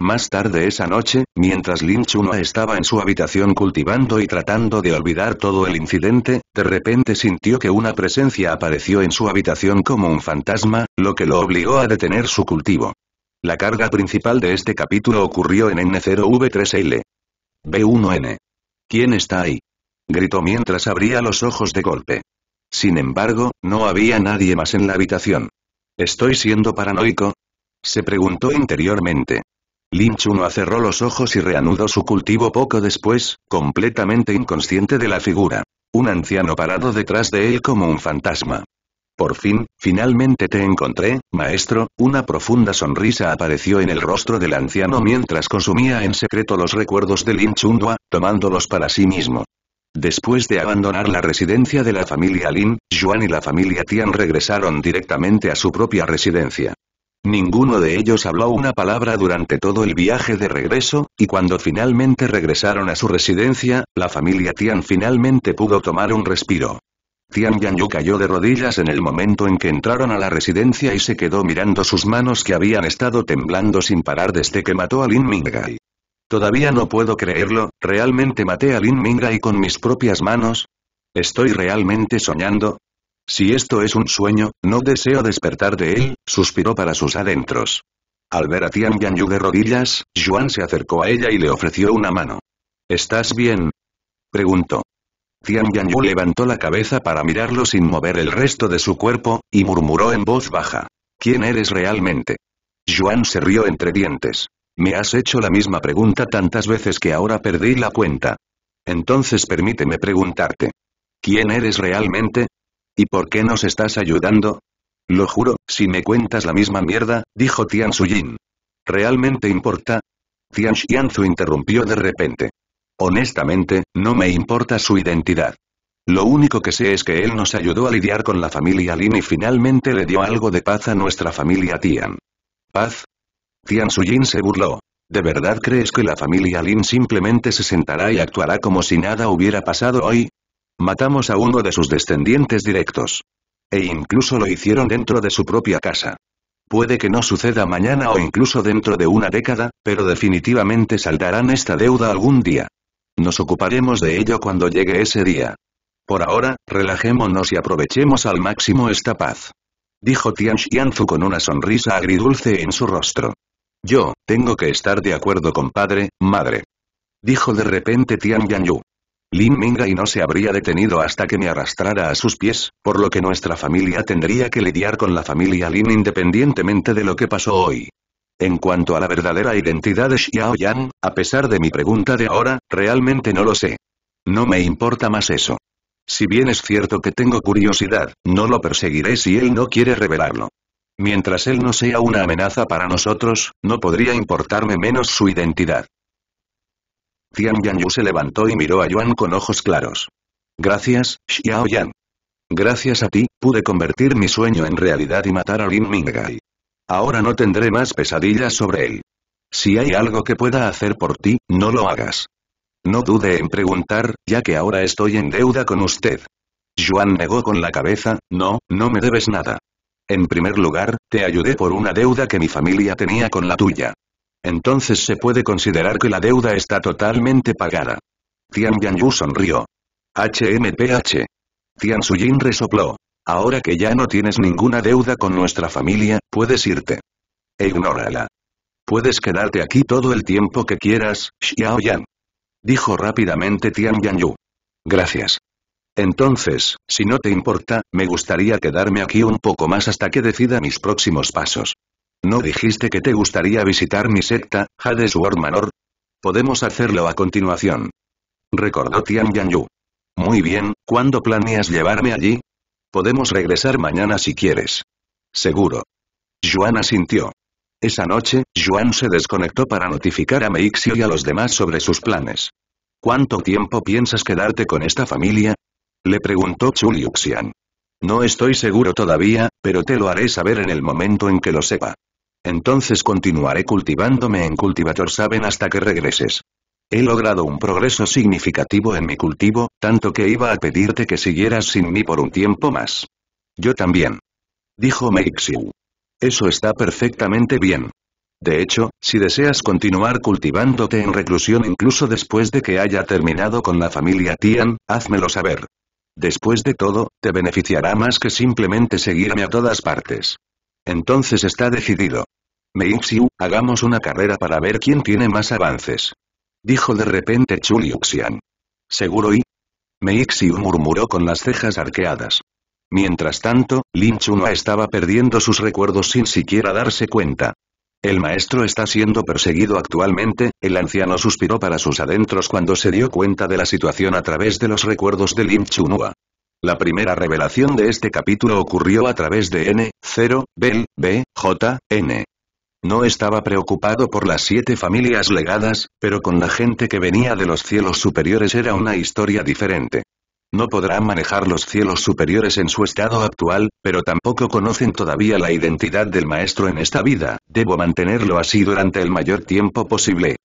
Más tarde esa noche, mientras Lin Chuno estaba en su habitación cultivando y tratando de olvidar todo el incidente, de repente sintió que una presencia apareció en su habitación como un fantasma, lo que lo obligó a detener su cultivo. La carga principal de este capítulo ocurrió en N0V3L. B1N. ¿Quién está ahí? Gritó mientras abría los ojos de golpe. Sin embargo, no había nadie más en la habitación. ¿Estoy siendo paranoico? Se preguntó interiormente. Lin no cerró los ojos y reanudó su cultivo poco después, completamente inconsciente de la figura. Un anciano parado detrás de él como un fantasma. Por fin, finalmente te encontré, maestro, una profunda sonrisa apareció en el rostro del anciano mientras consumía en secreto los recuerdos de Lin Chundua, tomándolos para sí mismo. Después de abandonar la residencia de la familia Lin, Yuan y la familia Tian regresaron directamente a su propia residencia. Ninguno de ellos habló una palabra durante todo el viaje de regreso, y cuando finalmente regresaron a su residencia, la familia Tian finalmente pudo tomar un respiro. Tian Yanyu cayó de rodillas en el momento en que entraron a la residencia y se quedó mirando sus manos que habían estado temblando sin parar desde que mató a Lin Mingai. Todavía no puedo creerlo, ¿realmente maté a Lin Mingai con mis propias manos? ¿Estoy realmente soñando? Si esto es un sueño, no deseo despertar de él, suspiró para sus adentros. Al ver a Tian Yu de rodillas, Yuan se acercó a ella y le ofreció una mano. ¿Estás bien? Preguntó. Tian Yanyu levantó la cabeza para mirarlo sin mover el resto de su cuerpo, y murmuró en voz baja. ¿Quién eres realmente? Yuan se rió entre dientes. Me has hecho la misma pregunta tantas veces que ahora perdí la cuenta. Entonces permíteme preguntarte. ¿Quién eres realmente? ¿Y por qué nos estás ayudando? Lo juro, si me cuentas la misma mierda, dijo Tian Suyin. ¿Realmente importa? Tian Xianzu interrumpió de repente. Honestamente, no me importa su identidad. Lo único que sé es que él nos ayudó a lidiar con la familia Lin y finalmente le dio algo de paz a nuestra familia Tian. ¿Paz? Tian Suyin se burló. ¿De verdad crees que la familia Lin simplemente se sentará y actuará como si nada hubiera pasado hoy? Matamos a uno de sus descendientes directos. E incluso lo hicieron dentro de su propia casa. Puede que no suceda mañana o incluso dentro de una década, pero definitivamente saldarán esta deuda algún día. Nos ocuparemos de ello cuando llegue ese día. Por ahora, relajémonos y aprovechemos al máximo esta paz. Dijo Tian Xianzu con una sonrisa agridulce en su rostro. Yo, tengo que estar de acuerdo con padre, madre. Dijo de repente Tian Yu. Lin y no se habría detenido hasta que me arrastrara a sus pies, por lo que nuestra familia tendría que lidiar con la familia Lin independientemente de lo que pasó hoy. En cuanto a la verdadera identidad de Xiao a pesar de mi pregunta de ahora, realmente no lo sé. No me importa más eso. Si bien es cierto que tengo curiosidad, no lo perseguiré si él no quiere revelarlo. Mientras él no sea una amenaza para nosotros, no podría importarme menos su identidad. Tian Yanyu se levantó y miró a Yuan con ojos claros. Gracias, Xiao Yan. Gracias a ti, pude convertir mi sueño en realidad y matar a Lin Mingai. Ahora no tendré más pesadillas sobre él. Si hay algo que pueda hacer por ti, no lo hagas. No dude en preguntar, ya que ahora estoy en deuda con usted. Yuan negó con la cabeza, no, no me debes nada. En primer lugar, te ayudé por una deuda que mi familia tenía con la tuya. Entonces se puede considerar que la deuda está totalmente pagada. Tian Yu sonrió. HMPH. Tian Suyin resopló. Ahora que ya no tienes ninguna deuda con nuestra familia, puedes irte. E ignórala. Puedes quedarte aquí todo el tiempo que quieras, Xiao Dijo rápidamente Tian Yu. Gracias. Entonces, si no te importa, me gustaría quedarme aquí un poco más hasta que decida mis próximos pasos. ¿No dijiste que te gustaría visitar mi secta, Hades War Manor? Podemos hacerlo a continuación. Recordó Tian Yu. Muy bien, ¿cuándo planeas llevarme allí? Podemos regresar mañana si quieres. Seguro. Yuan asintió. Esa noche, Yuan se desconectó para notificar a Meixio y a los demás sobre sus planes. ¿Cuánto tiempo piensas quedarte con esta familia? Le preguntó Chu Liuxian. No estoy seguro todavía, pero te lo haré saber en el momento en que lo sepa. Entonces continuaré cultivándome en Cultivator Saben hasta que regreses. He logrado un progreso significativo en mi cultivo, tanto que iba a pedirte que siguieras sin mí por un tiempo más. Yo también. Dijo Meixiu. Eso está perfectamente bien. De hecho, si deseas continuar cultivándote en reclusión incluso después de que haya terminado con la familia Tian, házmelo saber. Después de todo, te beneficiará más que simplemente seguirme a todas partes. Entonces está decidido. Meixiu, hagamos una carrera para ver quién tiene más avances. Dijo de repente Chu ¿Seguro y? Meixiu murmuró con las cejas arqueadas. Mientras tanto, Lin Chunhua estaba perdiendo sus recuerdos sin siquiera darse cuenta. El maestro está siendo perseguido actualmente, el anciano suspiró para sus adentros cuando se dio cuenta de la situación a través de los recuerdos de Lin Chunhua. La primera revelación de este capítulo ocurrió a través de N, 0, Bel, B, J, N. No estaba preocupado por las siete familias legadas, pero con la gente que venía de los cielos superiores era una historia diferente. No podrán manejar los cielos superiores en su estado actual, pero tampoco conocen todavía la identidad del maestro en esta vida, debo mantenerlo así durante el mayor tiempo posible.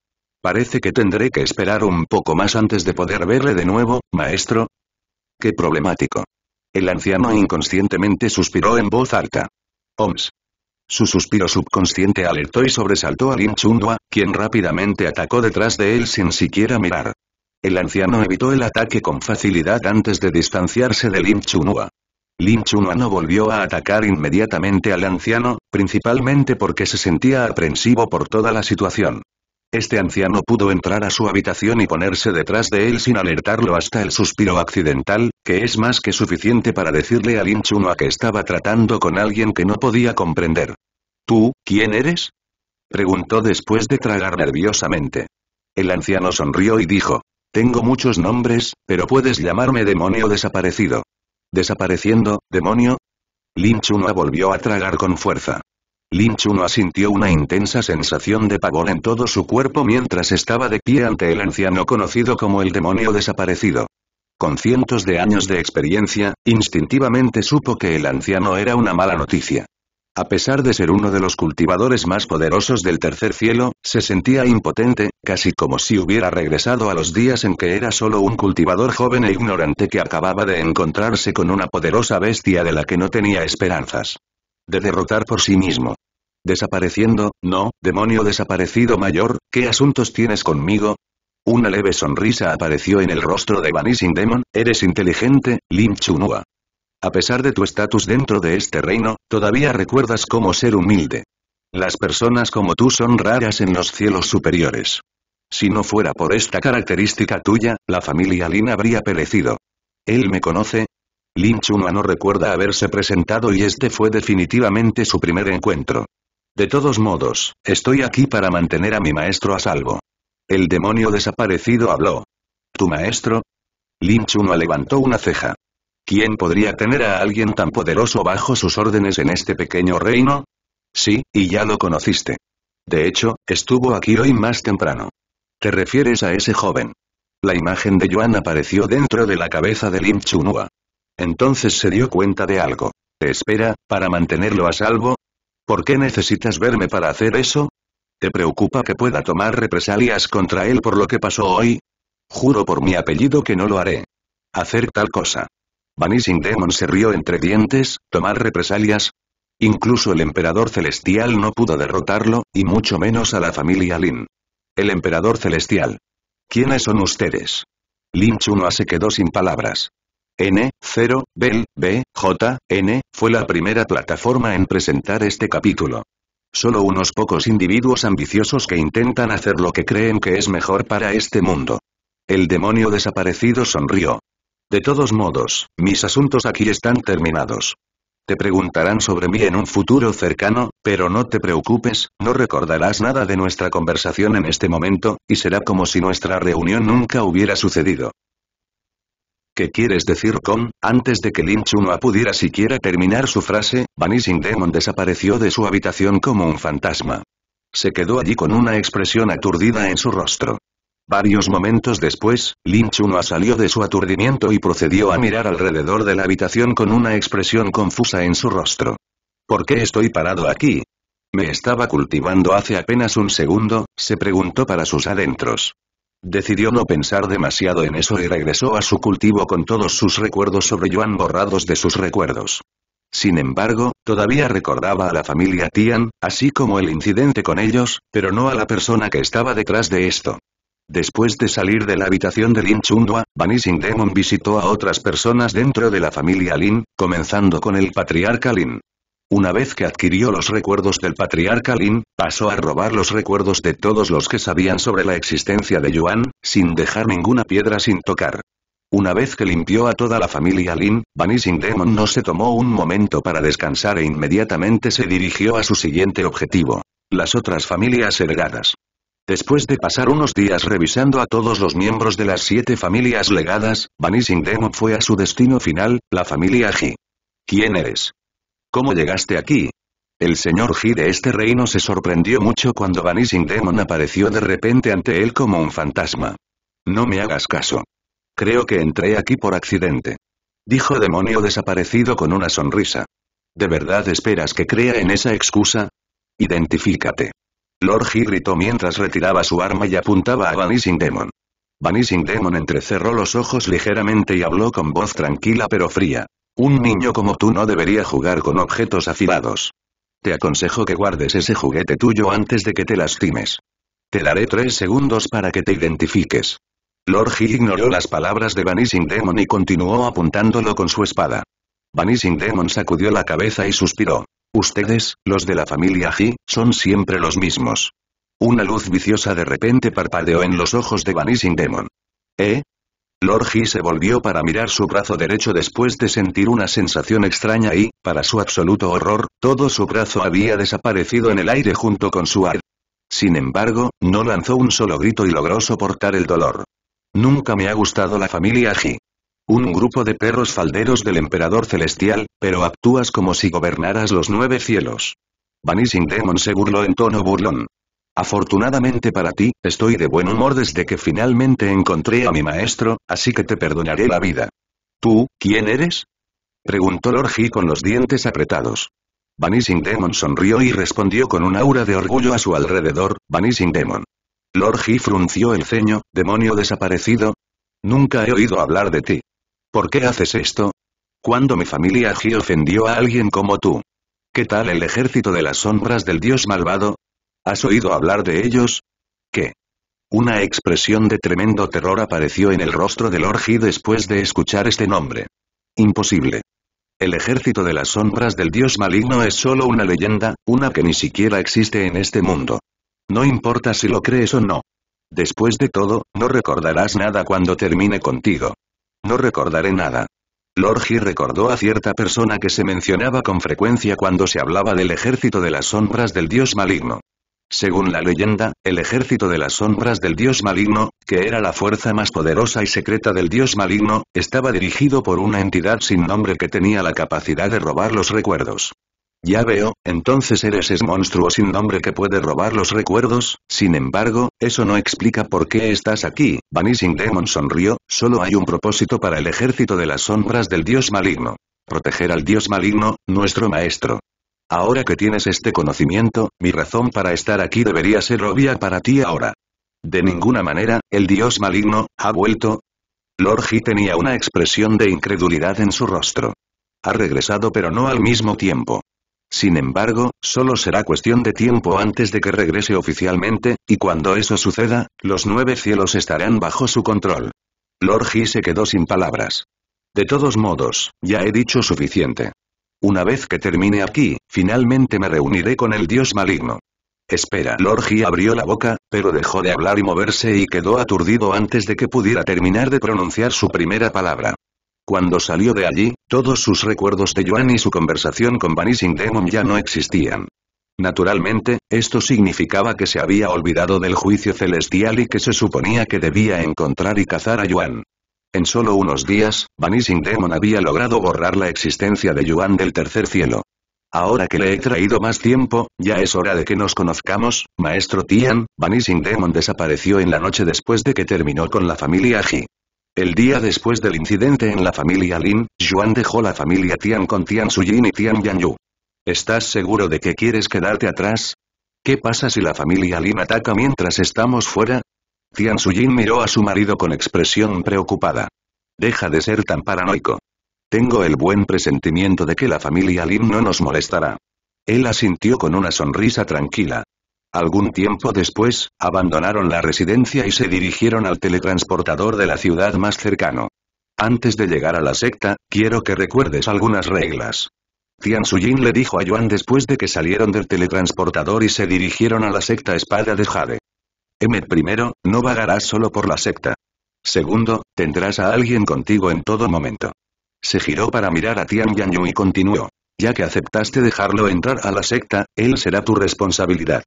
Parece que tendré que esperar un poco más antes de poder verle de nuevo, maestro, ¡Qué problemático! El anciano inconscientemente suspiró en voz alta. Oms. Su suspiro subconsciente alertó y sobresaltó a Lin Chunhua, quien rápidamente atacó detrás de él sin siquiera mirar. El anciano evitó el ataque con facilidad antes de distanciarse de Lin Chunhua. Lin Chunhua no volvió a atacar inmediatamente al anciano, principalmente porque se sentía aprensivo por toda la situación. Este anciano pudo entrar a su habitación y ponerse detrás de él sin alertarlo hasta el suspiro accidental, que es más que suficiente para decirle a Lin Chunua que estaba tratando con alguien que no podía comprender. ¿Tú, quién eres? Preguntó después de tragar nerviosamente. El anciano sonrió y dijo. Tengo muchos nombres, pero puedes llamarme demonio desaparecido. ¿Desapareciendo, demonio? Lin Chunua volvió a tragar con fuerza. Lin Chuno asintió una intensa sensación de pavor en todo su cuerpo mientras estaba de pie ante el anciano conocido como el demonio desaparecido. Con cientos de años de experiencia, instintivamente supo que el anciano era una mala noticia. A pesar de ser uno de los cultivadores más poderosos del tercer cielo, se sentía impotente, casi como si hubiera regresado a los días en que era solo un cultivador joven e ignorante que acababa de encontrarse con una poderosa bestia de la que no tenía esperanzas. De derrotar por sí mismo. ¿Desapareciendo? No, demonio desaparecido mayor, ¿qué asuntos tienes conmigo? Una leve sonrisa apareció en el rostro de Vanishing Demon, eres inteligente, Lin Chunua. A pesar de tu estatus dentro de este reino, todavía recuerdas cómo ser humilde. Las personas como tú son raras en los cielos superiores. Si no fuera por esta característica tuya, la familia Lin habría perecido. ¿Él me conoce? Lin Chunua no recuerda haberse presentado y este fue definitivamente su primer encuentro. De todos modos, estoy aquí para mantener a mi maestro a salvo. El demonio desaparecido habló. ¿Tu maestro? Lin Chunua levantó una ceja. ¿Quién podría tener a alguien tan poderoso bajo sus órdenes en este pequeño reino? Sí, y ya lo conociste. De hecho, estuvo aquí hoy más temprano. ¿Te refieres a ese joven? La imagen de Yuan apareció dentro de la cabeza de Lin Chunua. Entonces se dio cuenta de algo. Te espera, para mantenerlo a salvo, ¿Por qué necesitas verme para hacer eso? ¿Te preocupa que pueda tomar represalias contra él por lo que pasó hoy? Juro por mi apellido que no lo haré. Hacer tal cosa. Vanishing Demon se rió entre dientes, tomar represalias. Incluso el emperador celestial no pudo derrotarlo, y mucho menos a la familia Lin. El emperador celestial. ¿Quiénes son ustedes? Lin no se quedó sin palabras. N. 0, Bell, B, J, N, fue la primera plataforma en presentar este capítulo. Solo unos pocos individuos ambiciosos que intentan hacer lo que creen que es mejor para este mundo. El demonio desaparecido sonrió. De todos modos, mis asuntos aquí están terminados. Te preguntarán sobre mí en un futuro cercano, pero no te preocupes, no recordarás nada de nuestra conversación en este momento, y será como si nuestra reunión nunca hubiera sucedido. ¿Qué quieres decir con? Antes de que Lin Chunua pudiera siquiera terminar su frase, Vanishing Demon desapareció de su habitación como un fantasma. Se quedó allí con una expresión aturdida en su rostro. Varios momentos después, Lin Chunua salió de su aturdimiento y procedió a mirar alrededor de la habitación con una expresión confusa en su rostro. ¿Por qué estoy parado aquí? Me estaba cultivando hace apenas un segundo, se preguntó para sus adentros. Decidió no pensar demasiado en eso y regresó a su cultivo con todos sus recuerdos sobre Yuan borrados de sus recuerdos. Sin embargo, todavía recordaba a la familia Tian, así como el incidente con ellos, pero no a la persona que estaba detrás de esto. Después de salir de la habitación de Lin Chundua, Vanishing Demon visitó a otras personas dentro de la familia Lin, comenzando con el patriarca Lin. Una vez que adquirió los recuerdos del patriarca Lin, pasó a robar los recuerdos de todos los que sabían sobre la existencia de Yuan, sin dejar ninguna piedra sin tocar. Una vez que limpió a toda la familia Lin, Vanishing Demon no se tomó un momento para descansar e inmediatamente se dirigió a su siguiente objetivo. Las otras familias heredadas. Después de pasar unos días revisando a todos los miembros de las siete familias legadas, Vanishing Demon fue a su destino final, la familia Ji. ¿Quién eres? ¿Cómo llegaste aquí? El señor Ji de este reino se sorprendió mucho cuando Vanishing Demon apareció de repente ante él como un fantasma. No me hagas caso. Creo que entré aquí por accidente. Dijo demonio desaparecido con una sonrisa. ¿De verdad esperas que crea en esa excusa? Identifícate. Lord He gritó mientras retiraba su arma y apuntaba a Vanishing Demon. Vanishing Demon entrecerró los ojos ligeramente y habló con voz tranquila pero fría. Un niño como tú no debería jugar con objetos afilados. Te aconsejo que guardes ese juguete tuyo antes de que te lastimes. Te daré tres segundos para que te identifiques. Lord He ignoró las palabras de Vanishing Demon y continuó apuntándolo con su espada. Vanishing Demon sacudió la cabeza y suspiró. Ustedes, los de la familia He, son siempre los mismos. Una luz viciosa de repente parpadeó en los ojos de Vanishing Demon. ¿Eh? Lord He se volvió para mirar su brazo derecho después de sentir una sensación extraña y, para su absoluto horror, todo su brazo había desaparecido en el aire junto con su ar. Sin embargo, no lanzó un solo grito y logró soportar el dolor. Nunca me ha gustado la familia Ji. Un grupo de perros falderos del emperador celestial, pero actúas como si gobernaras los nueve cielos. Vanishing Demon se burló en tono burlón. Afortunadamente para ti, estoy de buen humor desde que finalmente encontré a mi maestro, así que te perdonaré la vida. ¿Tú, quién eres? Preguntó Lord He con los dientes apretados. Vanishing Demon sonrió y respondió con un aura de orgullo a su alrededor, Vanishing Demon. Lord He frunció el ceño, demonio desaparecido. Nunca he oído hablar de ti. ¿Por qué haces esto? Cuando mi familia G ofendió a alguien como tú? ¿Qué tal el ejército de las sombras del dios malvado? ¿Has oído hablar de ellos? ¿Qué? Una expresión de tremendo terror apareció en el rostro de Lorgi después de escuchar este nombre. Imposible. El ejército de las sombras del dios maligno es solo una leyenda, una que ni siquiera existe en este mundo. No importa si lo crees o no. Después de todo, no recordarás nada cuando termine contigo. No recordaré nada. Lorgi recordó a cierta persona que se mencionaba con frecuencia cuando se hablaba del ejército de las sombras del dios maligno. Según la leyenda, el ejército de las sombras del dios maligno, que era la fuerza más poderosa y secreta del dios maligno, estaba dirigido por una entidad sin nombre que tenía la capacidad de robar los recuerdos. Ya veo, entonces eres ese monstruo sin nombre que puede robar los recuerdos, sin embargo, eso no explica por qué estás aquí, Vanishing Demon sonrió, solo hay un propósito para el ejército de las sombras del dios maligno. Proteger al dios maligno, nuestro maestro. Ahora que tienes este conocimiento, mi razón para estar aquí debería ser obvia para ti ahora. De ninguna manera, el dios maligno, ha vuelto. Lord He tenía una expresión de incredulidad en su rostro. Ha regresado pero no al mismo tiempo. Sin embargo, solo será cuestión de tiempo antes de que regrese oficialmente, y cuando eso suceda, los nueve cielos estarán bajo su control. Lord He se quedó sin palabras. De todos modos, ya he dicho suficiente. Una vez que termine aquí, finalmente me reuniré con el dios maligno. Espera. Lorgi abrió la boca, pero dejó de hablar y moverse y quedó aturdido antes de que pudiera terminar de pronunciar su primera palabra. Cuando salió de allí, todos sus recuerdos de Yuan y su conversación con Vanishing Demon ya no existían. Naturalmente, esto significaba que se había olvidado del juicio celestial y que se suponía que debía encontrar y cazar a Yuan. En solo unos días, Vanishing Demon había logrado borrar la existencia de Yuan del tercer cielo. Ahora que le he traído más tiempo, ya es hora de que nos conozcamos, maestro Tian, Vanishing Demon desapareció en la noche después de que terminó con la familia Ji. El día después del incidente en la familia Lin, Yuan dejó la familia Tian con Tian Suyin y Tian Yu. ¿Estás seguro de que quieres quedarte atrás? ¿Qué pasa si la familia Lin ataca mientras estamos fuera? Tian Suyin miró a su marido con expresión preocupada. Deja de ser tan paranoico. Tengo el buen presentimiento de que la familia Lin no nos molestará. Él asintió con una sonrisa tranquila. Algún tiempo después, abandonaron la residencia y se dirigieron al teletransportador de la ciudad más cercano. Antes de llegar a la secta, quiero que recuerdes algunas reglas. Tian Suyin le dijo a Yuan después de que salieron del teletransportador y se dirigieron a la secta Espada de Jade. Emet primero, no vagarás solo por la secta. Segundo, tendrás a alguien contigo en todo momento. Se giró para mirar a Tian Yanyu y continuó. Ya que aceptaste dejarlo entrar a la secta, él será tu responsabilidad.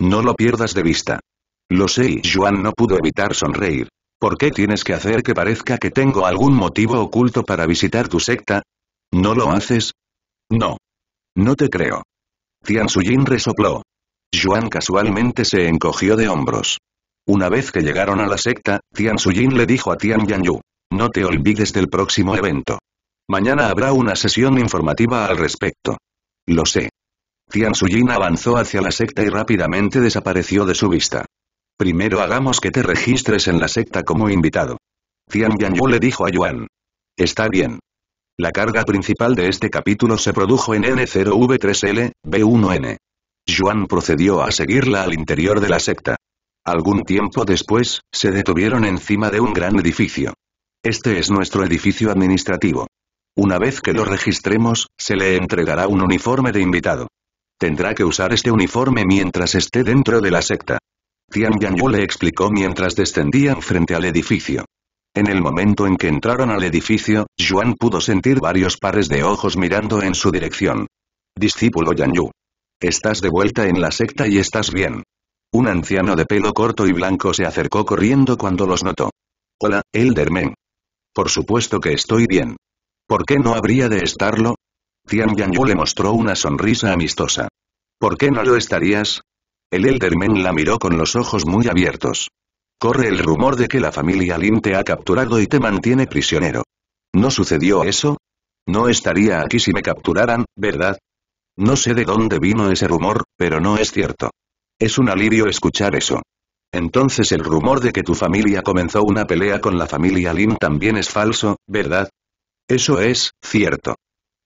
No lo pierdas de vista. Lo sé y no pudo evitar sonreír. ¿Por qué tienes que hacer que parezca que tengo algún motivo oculto para visitar tu secta? ¿No lo haces? No. No te creo. Tian Suyin resopló. Yuan casualmente se encogió de hombros. Una vez que llegaron a la secta, Tian Suyin le dijo a Tian Yu. No te olvides del próximo evento. Mañana habrá una sesión informativa al respecto. Lo sé. Tian Suyin avanzó hacia la secta y rápidamente desapareció de su vista. Primero hagamos que te registres en la secta como invitado. Tian Yu le dijo a Yuan. Está bien. La carga principal de este capítulo se produjo en N0V3L, B1N. Juan procedió a seguirla al interior de la secta. Algún tiempo después, se detuvieron encima de un gran edificio. Este es nuestro edificio administrativo. Una vez que lo registremos, se le entregará un uniforme de invitado. Tendrá que usar este uniforme mientras esté dentro de la secta. Tian Yu le explicó mientras descendían frente al edificio. En el momento en que entraron al edificio, Yuan pudo sentir varios pares de ojos mirando en su dirección. Discípulo Yu. Estás de vuelta en la secta y estás bien. Un anciano de pelo corto y blanco se acercó corriendo cuando los notó. Hola, Elderman. Por supuesto que estoy bien. ¿Por qué no habría de estarlo? Tian le mostró una sonrisa amistosa. ¿Por qué no lo estarías? El Eldermen la miró con los ojos muy abiertos. Corre el rumor de que la familia Lin te ha capturado y te mantiene prisionero. ¿No sucedió eso? No estaría aquí si me capturaran, ¿verdad? No sé de dónde vino ese rumor, pero no es cierto. Es un alivio escuchar eso. Entonces el rumor de que tu familia comenzó una pelea con la familia Lin también es falso, ¿verdad? Eso es, cierto.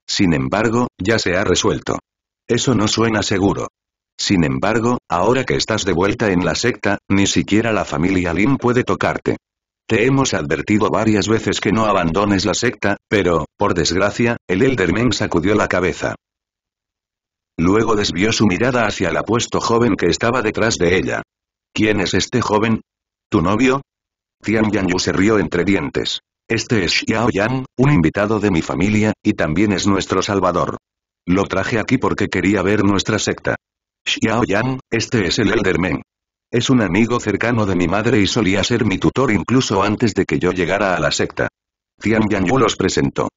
Sin embargo, ya se ha resuelto. Eso no suena seguro. Sin embargo, ahora que estás de vuelta en la secta, ni siquiera la familia Lin puede tocarte. Te hemos advertido varias veces que no abandones la secta, pero, por desgracia, el Elder sacudió la cabeza. Luego desvió su mirada hacia el apuesto joven que estaba detrás de ella. ¿Quién es este joven? ¿Tu novio? Tian Yanyu se rió entre dientes. Este es Xiao Yang, un invitado de mi familia, y también es nuestro salvador. Lo traje aquí porque quería ver nuestra secta. Xiao Yang, este es el Meng. Es un amigo cercano de mi madre y solía ser mi tutor incluso antes de que yo llegara a la secta. Tian Yanyu los presentó.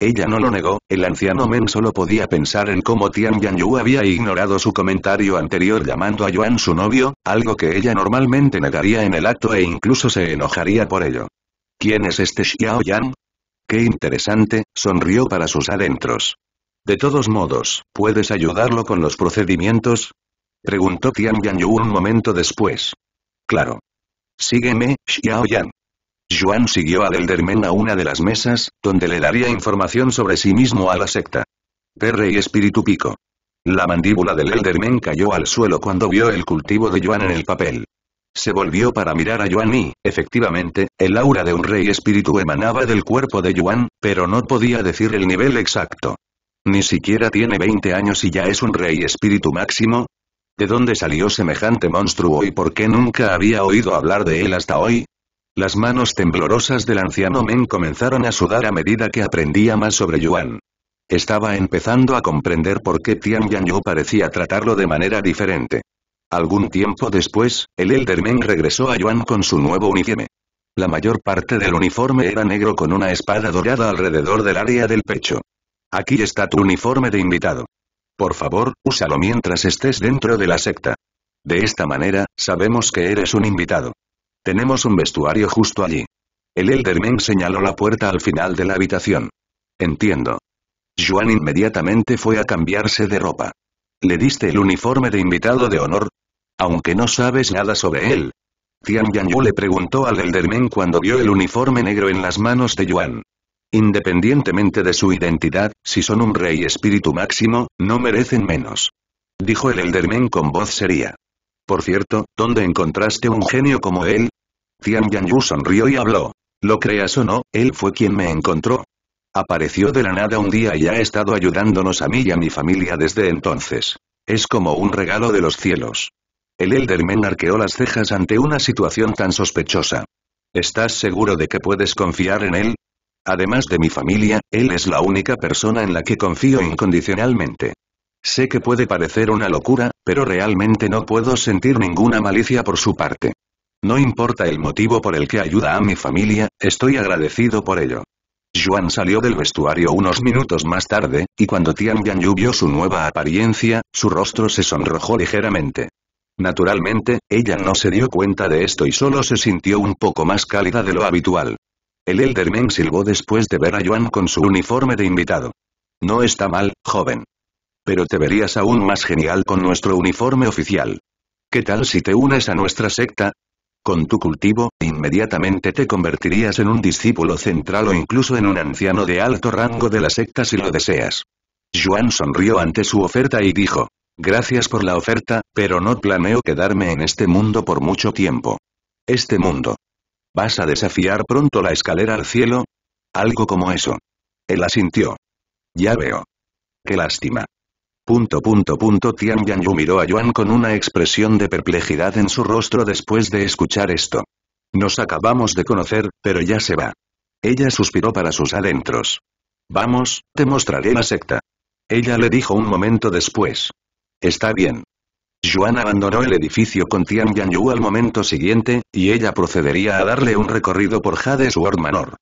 Ella no lo negó, el anciano Men solo podía pensar en cómo Tian Yu había ignorado su comentario anterior llamando a Yuan su novio, algo que ella normalmente negaría en el acto e incluso se enojaría por ello. ¿Quién es este Xiao Yan? Qué interesante, sonrió para sus adentros. De todos modos, ¿puedes ayudarlo con los procedimientos? Preguntó Tian Yu un momento después. Claro. Sígueme, Xiao Yan. Juan siguió a elderman a una de las mesas, donde le daría información sobre sí mismo a la secta. Perre y espíritu pico. La mandíbula del Elderman cayó al suelo cuando vio el cultivo de Juan en el papel. Se volvió para mirar a Juan y, efectivamente, el aura de un rey espíritu emanaba del cuerpo de Juan, pero no podía decir el nivel exacto. Ni siquiera tiene 20 años y ya es un rey espíritu máximo. ¿De dónde salió semejante monstruo y por qué nunca había oído hablar de él hasta hoy? Las manos temblorosas del anciano Men comenzaron a sudar a medida que aprendía más sobre Yuan. Estaba empezando a comprender por qué Tian Yu parecía tratarlo de manera diferente. Algún tiempo después, el Elder Men regresó a Yuan con su nuevo uniforme. La mayor parte del uniforme era negro con una espada dorada alrededor del área del pecho. Aquí está tu uniforme de invitado. Por favor, úsalo mientras estés dentro de la secta. De esta manera, sabemos que eres un invitado. Tenemos un vestuario justo allí. El Elderman señaló la puerta al final de la habitación. Entiendo. Yuan inmediatamente fue a cambiarse de ropa. ¿Le diste el uniforme de invitado de honor? Aunque no sabes nada sobre él. Tian Yanyu le preguntó al Men cuando vio el uniforme negro en las manos de Yuan. Independientemente de su identidad, si son un rey espíritu máximo, no merecen menos. Dijo el Men con voz seria. Por cierto, ¿dónde encontraste un genio como él? Tian Yu sonrió y habló. Lo creas o no, él fue quien me encontró. Apareció de la nada un día y ha estado ayudándonos a mí y a mi familia desde entonces. Es como un regalo de los cielos. El men arqueó las cejas ante una situación tan sospechosa. ¿Estás seguro de que puedes confiar en él? Además de mi familia, él es la única persona en la que confío incondicionalmente. Sé que puede parecer una locura, pero realmente no puedo sentir ninguna malicia por su parte. No importa el motivo por el que ayuda a mi familia, estoy agradecido por ello. Juan salió del vestuario unos minutos más tarde, y cuando Tian Yu vio su nueva apariencia, su rostro se sonrojó ligeramente. Naturalmente, ella no se dio cuenta de esto y solo se sintió un poco más cálida de lo habitual. El Meng silbó después de ver a Yuan con su uniforme de invitado. No está mal, joven. Pero te verías aún más genial con nuestro uniforme oficial. ¿Qué tal si te unes a nuestra secta? Con tu cultivo, inmediatamente te convertirías en un discípulo central o incluso en un anciano de alto rango de la secta si lo deseas. Juan sonrió ante su oferta y dijo, gracias por la oferta, pero no planeo quedarme en este mundo por mucho tiempo. Este mundo. ¿Vas a desafiar pronto la escalera al cielo? Algo como eso. Él asintió. Ya veo. Qué lástima. Punto punto punto Tian miró a Yuan con una expresión de perplejidad en su rostro después de escuchar esto. Nos acabamos de conocer, pero ya se va. Ella suspiró para sus adentros. Vamos, te mostraré la secta. Ella le dijo un momento después. Está bien. Yuan abandonó el edificio con Tian Yu al momento siguiente, y ella procedería a darle un recorrido por Hades World Manor.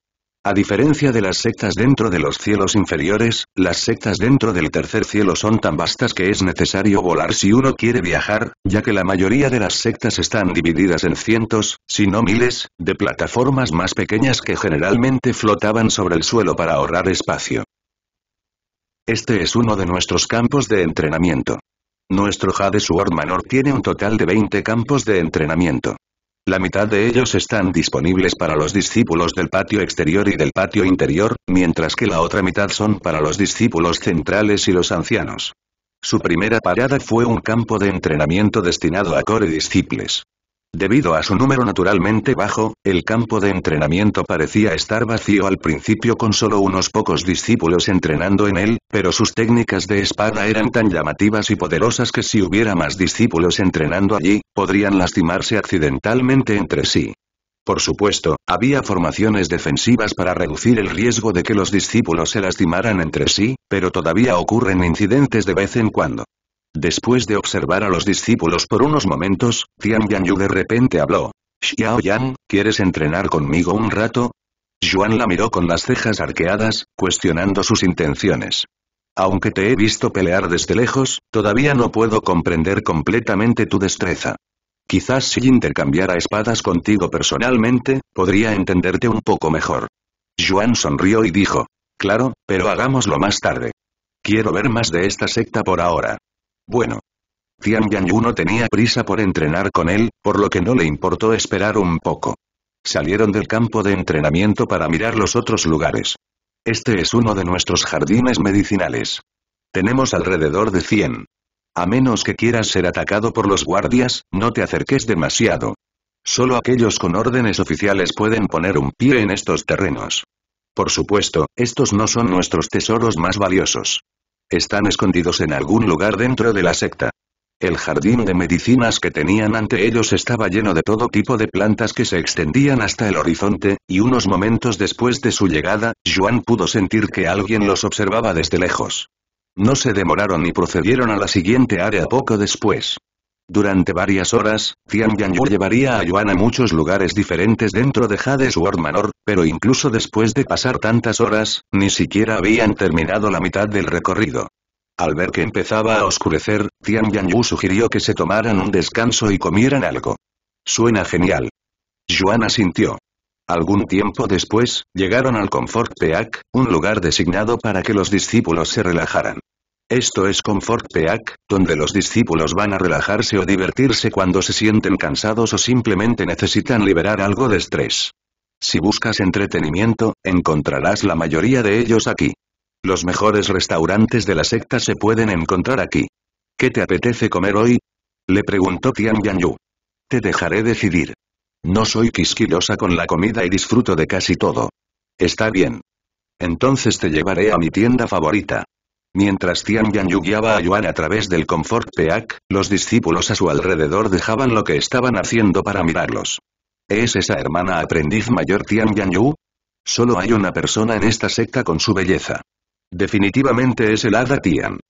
A diferencia de las sectas dentro de los cielos inferiores, las sectas dentro del tercer cielo son tan vastas que es necesario volar si uno quiere viajar, ya que la mayoría de las sectas están divididas en cientos, si no miles, de plataformas más pequeñas que generalmente flotaban sobre el suelo para ahorrar espacio. Este es uno de nuestros campos de entrenamiento. Nuestro Jade Sword Manor tiene un total de 20 campos de entrenamiento. La mitad de ellos están disponibles para los discípulos del patio exterior y del patio interior, mientras que la otra mitad son para los discípulos centrales y los ancianos. Su primera parada fue un campo de entrenamiento destinado a core discípulos. Debido a su número naturalmente bajo, el campo de entrenamiento parecía estar vacío al principio con solo unos pocos discípulos entrenando en él, pero sus técnicas de espada eran tan llamativas y poderosas que si hubiera más discípulos entrenando allí, podrían lastimarse accidentalmente entre sí. Por supuesto, había formaciones defensivas para reducir el riesgo de que los discípulos se lastimaran entre sí, pero todavía ocurren incidentes de vez en cuando. Después de observar a los discípulos por unos momentos, Tian Yu de repente habló. Xiao Yang, ¿quieres entrenar conmigo un rato? Yuan la miró con las cejas arqueadas, cuestionando sus intenciones. Aunque te he visto pelear desde lejos, todavía no puedo comprender completamente tu destreza. Quizás si intercambiara espadas contigo personalmente, podría entenderte un poco mejor. Yuan sonrió y dijo. Claro, pero hagámoslo más tarde. Quiero ver más de esta secta por ahora. Bueno. Tian Yanyu no tenía prisa por entrenar con él, por lo que no le importó esperar un poco. Salieron del campo de entrenamiento para mirar los otros lugares. Este es uno de nuestros jardines medicinales. Tenemos alrededor de 100. A menos que quieras ser atacado por los guardias, no te acerques demasiado. Solo aquellos con órdenes oficiales pueden poner un pie en estos terrenos. Por supuesto, estos no son nuestros tesoros más valiosos. Están escondidos en algún lugar dentro de la secta. El jardín de medicinas que tenían ante ellos estaba lleno de todo tipo de plantas que se extendían hasta el horizonte, y unos momentos después de su llegada, Juan pudo sentir que alguien los observaba desde lejos. No se demoraron y procedieron a la siguiente área poco después. Durante varias horas, Tian Yanyu llevaría a Yuan a muchos lugares diferentes dentro de Hades World Manor, pero incluso después de pasar tantas horas, ni siquiera habían terminado la mitad del recorrido. Al ver que empezaba a oscurecer, Tian Yanyu sugirió que se tomaran un descanso y comieran algo. Suena genial. Yuan asintió. Algún tiempo después, llegaron al Comfort Peak, un lugar designado para que los discípulos se relajaran. Esto es Comfort Peak, donde los discípulos van a relajarse o divertirse cuando se sienten cansados o simplemente necesitan liberar algo de estrés. Si buscas entretenimiento, encontrarás la mayoría de ellos aquí. Los mejores restaurantes de la secta se pueden encontrar aquí. ¿Qué te apetece comer hoy? Le preguntó Tian Yu. Te dejaré decidir. No soy quisquillosa con la comida y disfruto de casi todo. Está bien. Entonces te llevaré a mi tienda favorita. Mientras Tian Yan guiaba a Yuan a través del confort Peak, los discípulos a su alrededor dejaban lo que estaban haciendo para mirarlos. ¿Es esa hermana aprendiz mayor Tian Yan Yu? Solo hay una persona en esta secta con su belleza. Definitivamente es el Hada Tian.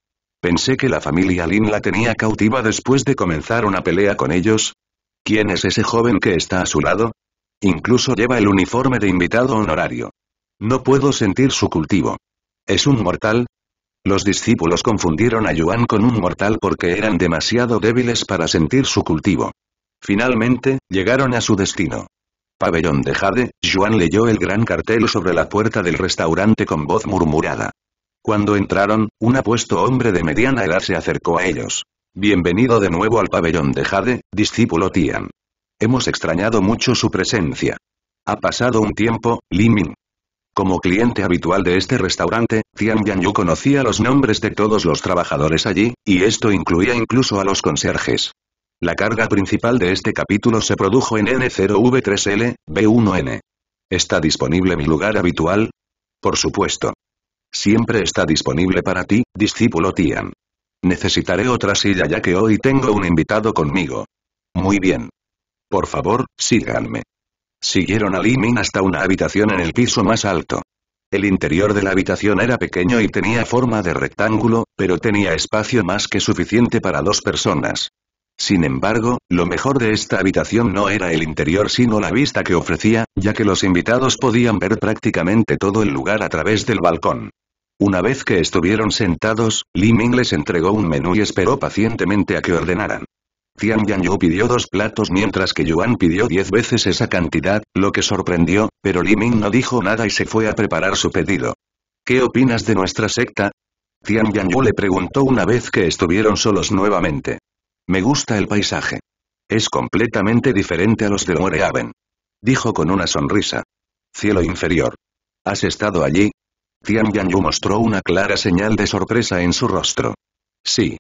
Pensé que la familia Lin la tenía cautiva después de comenzar una pelea con ellos. ¿Quién es ese joven que está a su lado? Incluso lleva el uniforme de invitado honorario. No puedo sentir su cultivo. ¿Es un mortal? Los discípulos confundieron a Yuan con un mortal porque eran demasiado débiles para sentir su cultivo. Finalmente, llegaron a su destino. Pabellón de Jade, Yuan leyó el gran cartel sobre la puerta del restaurante con voz murmurada. Cuando entraron, un apuesto hombre de mediana edad se acercó a ellos. Bienvenido de nuevo al pabellón de Jade, discípulo Tian. Hemos extrañado mucho su presencia. Ha pasado un tiempo, Min. Como cliente habitual de este restaurante, Tian Yu conocía los nombres de todos los trabajadores allí, y esto incluía incluso a los conserjes. La carga principal de este capítulo se produjo en N0V3L, B1N. ¿Está disponible mi lugar habitual? Por supuesto. Siempre está disponible para ti, discípulo Tian. Necesitaré otra silla ya que hoy tengo un invitado conmigo. Muy bien. Por favor, síganme. Siguieron a Li Min hasta una habitación en el piso más alto. El interior de la habitación era pequeño y tenía forma de rectángulo, pero tenía espacio más que suficiente para dos personas. Sin embargo, lo mejor de esta habitación no era el interior sino la vista que ofrecía, ya que los invitados podían ver prácticamente todo el lugar a través del balcón. Una vez que estuvieron sentados, Li Ming les entregó un menú y esperó pacientemente a que ordenaran. Tian Yan Yu pidió dos platos mientras que Yuan pidió diez veces esa cantidad, lo que sorprendió, pero Li Ming no dijo nada y se fue a preparar su pedido. ¿Qué opinas de nuestra secta? Tian Yan Yu le preguntó una vez que estuvieron solos nuevamente. Me gusta el paisaje. Es completamente diferente a los de Moreaven. Dijo con una sonrisa. Cielo inferior. ¿Has estado allí? Tian Yan Yu mostró una clara señal de sorpresa en su rostro. Sí,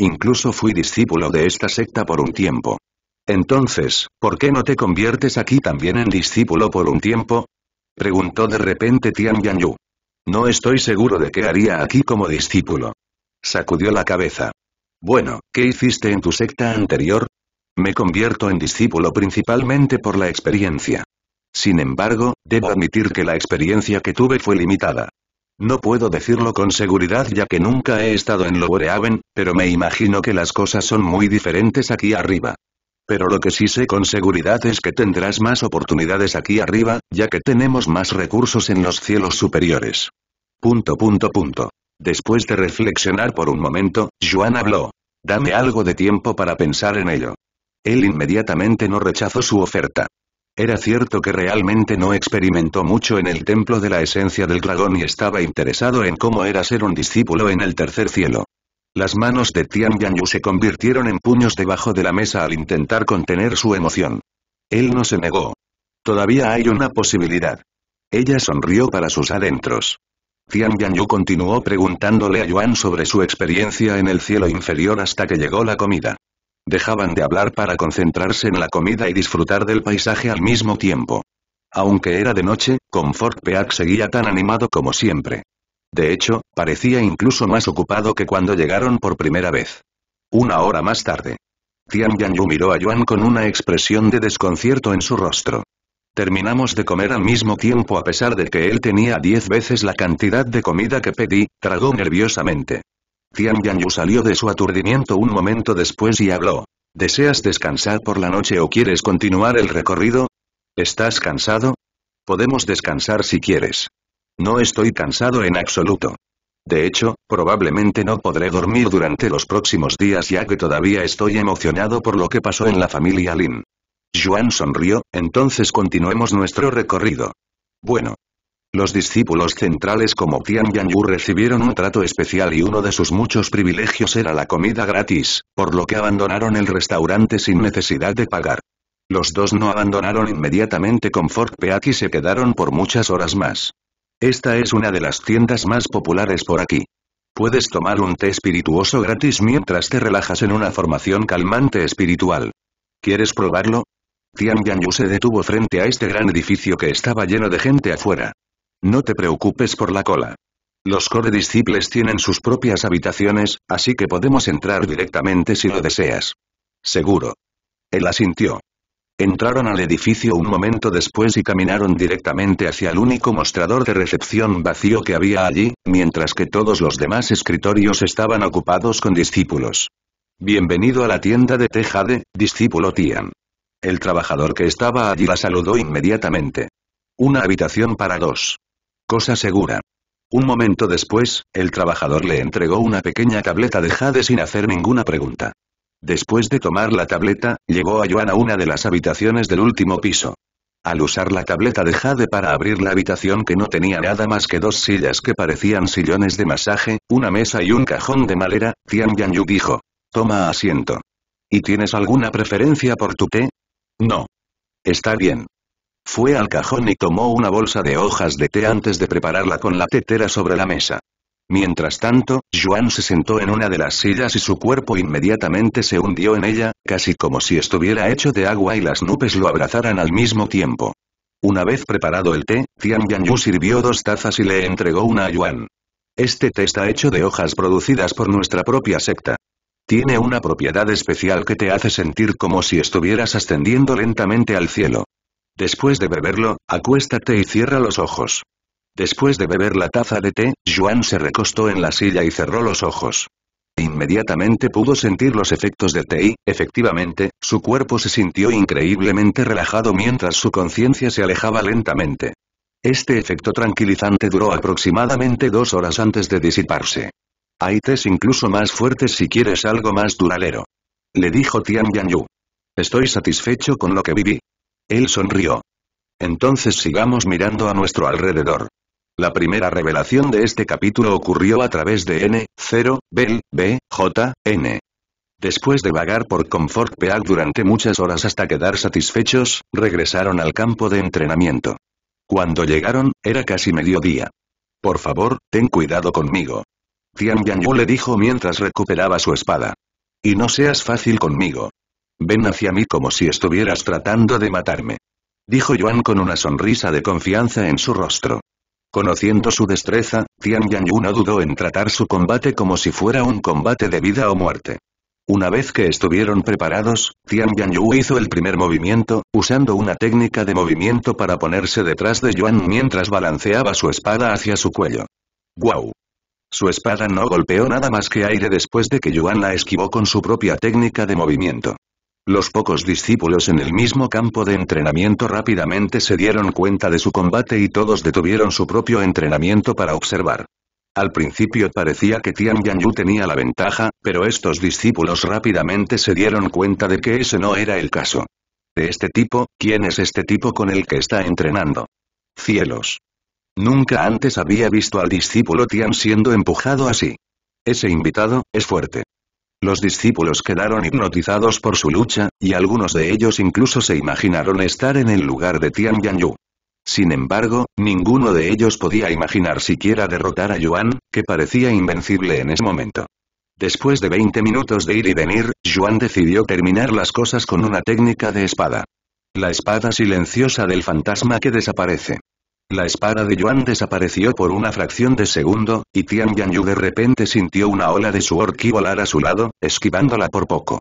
Incluso fui discípulo de esta secta por un tiempo. Entonces, ¿por qué no te conviertes aquí también en discípulo por un tiempo? Preguntó de repente Tian Yu. No estoy seguro de qué haría aquí como discípulo. Sacudió la cabeza. Bueno, ¿qué hiciste en tu secta anterior? Me convierto en discípulo principalmente por la experiencia. Sin embargo, debo admitir que la experiencia que tuve fue limitada. No puedo decirlo con seguridad ya que nunca he estado en loreaven pero me imagino que las cosas son muy diferentes aquí arriba. Pero lo que sí sé con seguridad es que tendrás más oportunidades aquí arriba, ya que tenemos más recursos en los cielos superiores. Punto punto punto. Después de reflexionar por un momento, Joan habló. Dame algo de tiempo para pensar en ello. Él inmediatamente no rechazó su oferta. Era cierto que realmente no experimentó mucho en el templo de la esencia del dragón y estaba interesado en cómo era ser un discípulo en el tercer cielo. Las manos de Tian Yu se convirtieron en puños debajo de la mesa al intentar contener su emoción. Él no se negó. Todavía hay una posibilidad. Ella sonrió para sus adentros. Tian Yu continuó preguntándole a Yuan sobre su experiencia en el cielo inferior hasta que llegó la comida. Dejaban de hablar para concentrarse en la comida y disfrutar del paisaje al mismo tiempo. Aunque era de noche, Comfort Peak seguía tan animado como siempre. De hecho, parecía incluso más ocupado que cuando llegaron por primera vez. Una hora más tarde. Tian Yu miró a Yuan con una expresión de desconcierto en su rostro. Terminamos de comer al mismo tiempo a pesar de que él tenía diez veces la cantidad de comida que pedí, tragó nerviosamente. Tian Yu salió de su aturdimiento un momento después y habló. ¿Deseas descansar por la noche o quieres continuar el recorrido? ¿Estás cansado? Podemos descansar si quieres. No estoy cansado en absoluto. De hecho, probablemente no podré dormir durante los próximos días ya que todavía estoy emocionado por lo que pasó en la familia Lin. Yuan sonrió, entonces continuemos nuestro recorrido. Bueno, los discípulos centrales como Tian Yang recibieron un trato especial y uno de sus muchos privilegios era la comida gratis, por lo que abandonaron el restaurante sin necesidad de pagar. Los dos no abandonaron inmediatamente Comfort Peak y se quedaron por muchas horas más. Esta es una de las tiendas más populares por aquí. Puedes tomar un té espirituoso gratis mientras te relajas en una formación calmante espiritual. ¿Quieres probarlo? Tian Yu se detuvo frente a este gran edificio que estaba lleno de gente afuera. No te preocupes por la cola. Los Core tienen sus propias habitaciones, así que podemos entrar directamente si lo deseas. Seguro. Él asintió. Entraron al edificio un momento después y caminaron directamente hacia el único mostrador de recepción vacío que había allí, mientras que todos los demás escritorios estaban ocupados con discípulos. Bienvenido a la tienda de Tejade, discípulo Tian. El trabajador que estaba allí la saludó inmediatamente. Una habitación para dos. Cosa segura. Un momento después, el trabajador le entregó una pequeña tableta de jade sin hacer ninguna pregunta. Después de tomar la tableta, llegó a Joan a una de las habitaciones del último piso. Al usar la tableta de jade para abrir la habitación que no tenía nada más que dos sillas que parecían sillones de masaje, una mesa y un cajón de madera, Tian Yu dijo. Toma asiento. ¿Y tienes alguna preferencia por tu té? No. Está bien. Fue al cajón y tomó una bolsa de hojas de té antes de prepararla con la tetera sobre la mesa. Mientras tanto, Yuan se sentó en una de las sillas y su cuerpo inmediatamente se hundió en ella, casi como si estuviera hecho de agua y las nubes lo abrazaran al mismo tiempo. Una vez preparado el té, Tian Yu sirvió dos tazas y le entregó una a Yuan. Este té está hecho de hojas producidas por nuestra propia secta. Tiene una propiedad especial que te hace sentir como si estuvieras ascendiendo lentamente al cielo. Después de beberlo, acuéstate y cierra los ojos. Después de beber la taza de té, Juan se recostó en la silla y cerró los ojos. Inmediatamente pudo sentir los efectos del té y, efectivamente, su cuerpo se sintió increíblemente relajado mientras su conciencia se alejaba lentamente. Este efecto tranquilizante duró aproximadamente dos horas antes de disiparse. Hay tés incluso más fuertes si quieres algo más duradero. Le dijo Tian Yu. Estoy satisfecho con lo que viví. Él sonrió. Entonces sigamos mirando a nuestro alrededor. La primera revelación de este capítulo ocurrió a través de N, 0, Bell, B, J, N. Después de vagar por Comfort Peak durante muchas horas hasta quedar satisfechos, regresaron al campo de entrenamiento. Cuando llegaron, era casi mediodía. Por favor, ten cuidado conmigo. Tian Yu» le dijo mientras recuperaba su espada. Y no seas fácil conmigo. Ven hacia mí como si estuvieras tratando de matarme. Dijo Yuan con una sonrisa de confianza en su rostro. Conociendo su destreza, Tian Yu no dudó en tratar su combate como si fuera un combate de vida o muerte. Una vez que estuvieron preparados, Tian Yu hizo el primer movimiento, usando una técnica de movimiento para ponerse detrás de Yuan mientras balanceaba su espada hacia su cuello. ¡Guau! Su espada no golpeó nada más que aire después de que Yuan la esquivó con su propia técnica de movimiento. Los pocos discípulos en el mismo campo de entrenamiento rápidamente se dieron cuenta de su combate y todos detuvieron su propio entrenamiento para observar. Al principio parecía que Tian Yu tenía la ventaja, pero estos discípulos rápidamente se dieron cuenta de que ese no era el caso. De este tipo, ¿quién es este tipo con el que está entrenando? Cielos. Nunca antes había visto al discípulo Tian siendo empujado así. Ese invitado, es fuerte. Los discípulos quedaron hipnotizados por su lucha, y algunos de ellos incluso se imaginaron estar en el lugar de Tian Yu. Sin embargo, ninguno de ellos podía imaginar siquiera derrotar a Yuan, que parecía invencible en ese momento. Después de 20 minutos de ir y venir, Yuan decidió terminar las cosas con una técnica de espada. La espada silenciosa del fantasma que desaparece. La espada de Yuan desapareció por una fracción de segundo, y Tian Yu de repente sintió una ola de su ki volar a su lado, esquivándola por poco.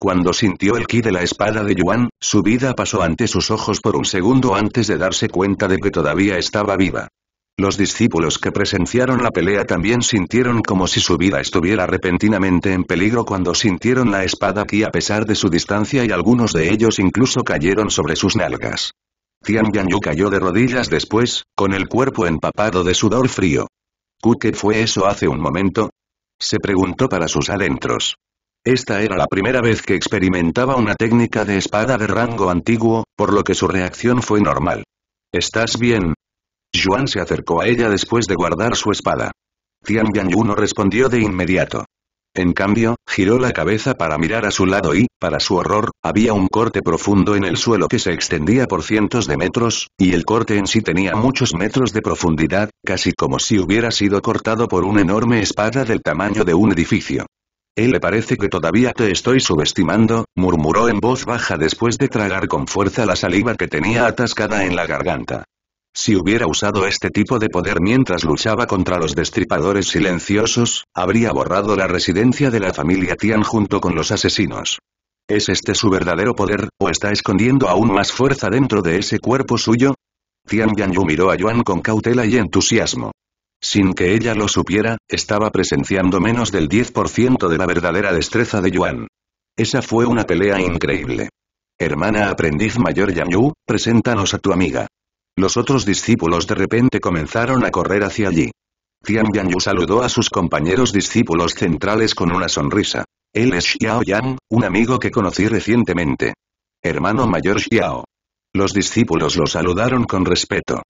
Cuando sintió el ki de la espada de Yuan, su vida pasó ante sus ojos por un segundo antes de darse cuenta de que todavía estaba viva. Los discípulos que presenciaron la pelea también sintieron como si su vida estuviera repentinamente en peligro cuando sintieron la espada ki a pesar de su distancia y algunos de ellos incluso cayeron sobre sus nalgas. Tian Yu cayó de rodillas después, con el cuerpo empapado de sudor frío. ¿Qué fue eso hace un momento? Se preguntó para sus adentros. Esta era la primera vez que experimentaba una técnica de espada de rango antiguo, por lo que su reacción fue normal. ¿Estás bien? Juan se acercó a ella después de guardar su espada. Tian Yu no respondió de inmediato. En cambio, giró la cabeza para mirar a su lado y, para su horror, había un corte profundo en el suelo que se extendía por cientos de metros, y el corte en sí tenía muchos metros de profundidad, casi como si hubiera sido cortado por una enorme espada del tamaño de un edificio. Él le parece que todavía te estoy subestimando, murmuró en voz baja después de tragar con fuerza la saliva que tenía atascada en la garganta. Si hubiera usado este tipo de poder mientras luchaba contra los destripadores silenciosos, habría borrado la residencia de la familia Tian junto con los asesinos. ¿Es este su verdadero poder, o está escondiendo aún más fuerza dentro de ese cuerpo suyo? Tian Yanyu miró a Yuan con cautela y entusiasmo. Sin que ella lo supiera, estaba presenciando menos del 10% de la verdadera destreza de Yuan. Esa fue una pelea increíble. Hermana aprendiz mayor Yanyu, preséntanos a tu amiga. Los otros discípulos de repente comenzaron a correr hacia allí. Tian Yu saludó a sus compañeros discípulos centrales con una sonrisa. Él es Xiao Yang, un amigo que conocí recientemente. Hermano mayor Xiao. Los discípulos lo saludaron con respeto.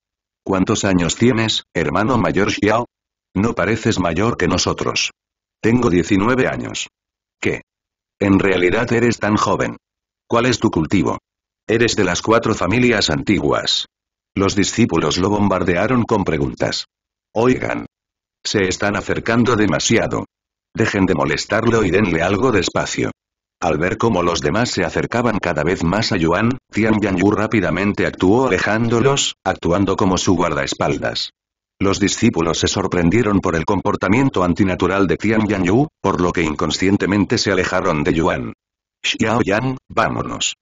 ¿Cuántos años tienes, hermano mayor Xiao? No pareces mayor que nosotros. Tengo 19 años. ¿Qué? En realidad eres tan joven. ¿Cuál es tu cultivo? Eres de las cuatro familias antiguas. Los discípulos lo bombardearon con preguntas. Oigan. Se están acercando demasiado. Dejen de molestarlo y denle algo de espacio. Al ver cómo los demás se acercaban cada vez más a Yuan, Tian Yu rápidamente actuó alejándolos, actuando como su guardaespaldas. Los discípulos se sorprendieron por el comportamiento antinatural de Tian Yu, por lo que inconscientemente se alejaron de Yuan. Xiao Yang, vámonos.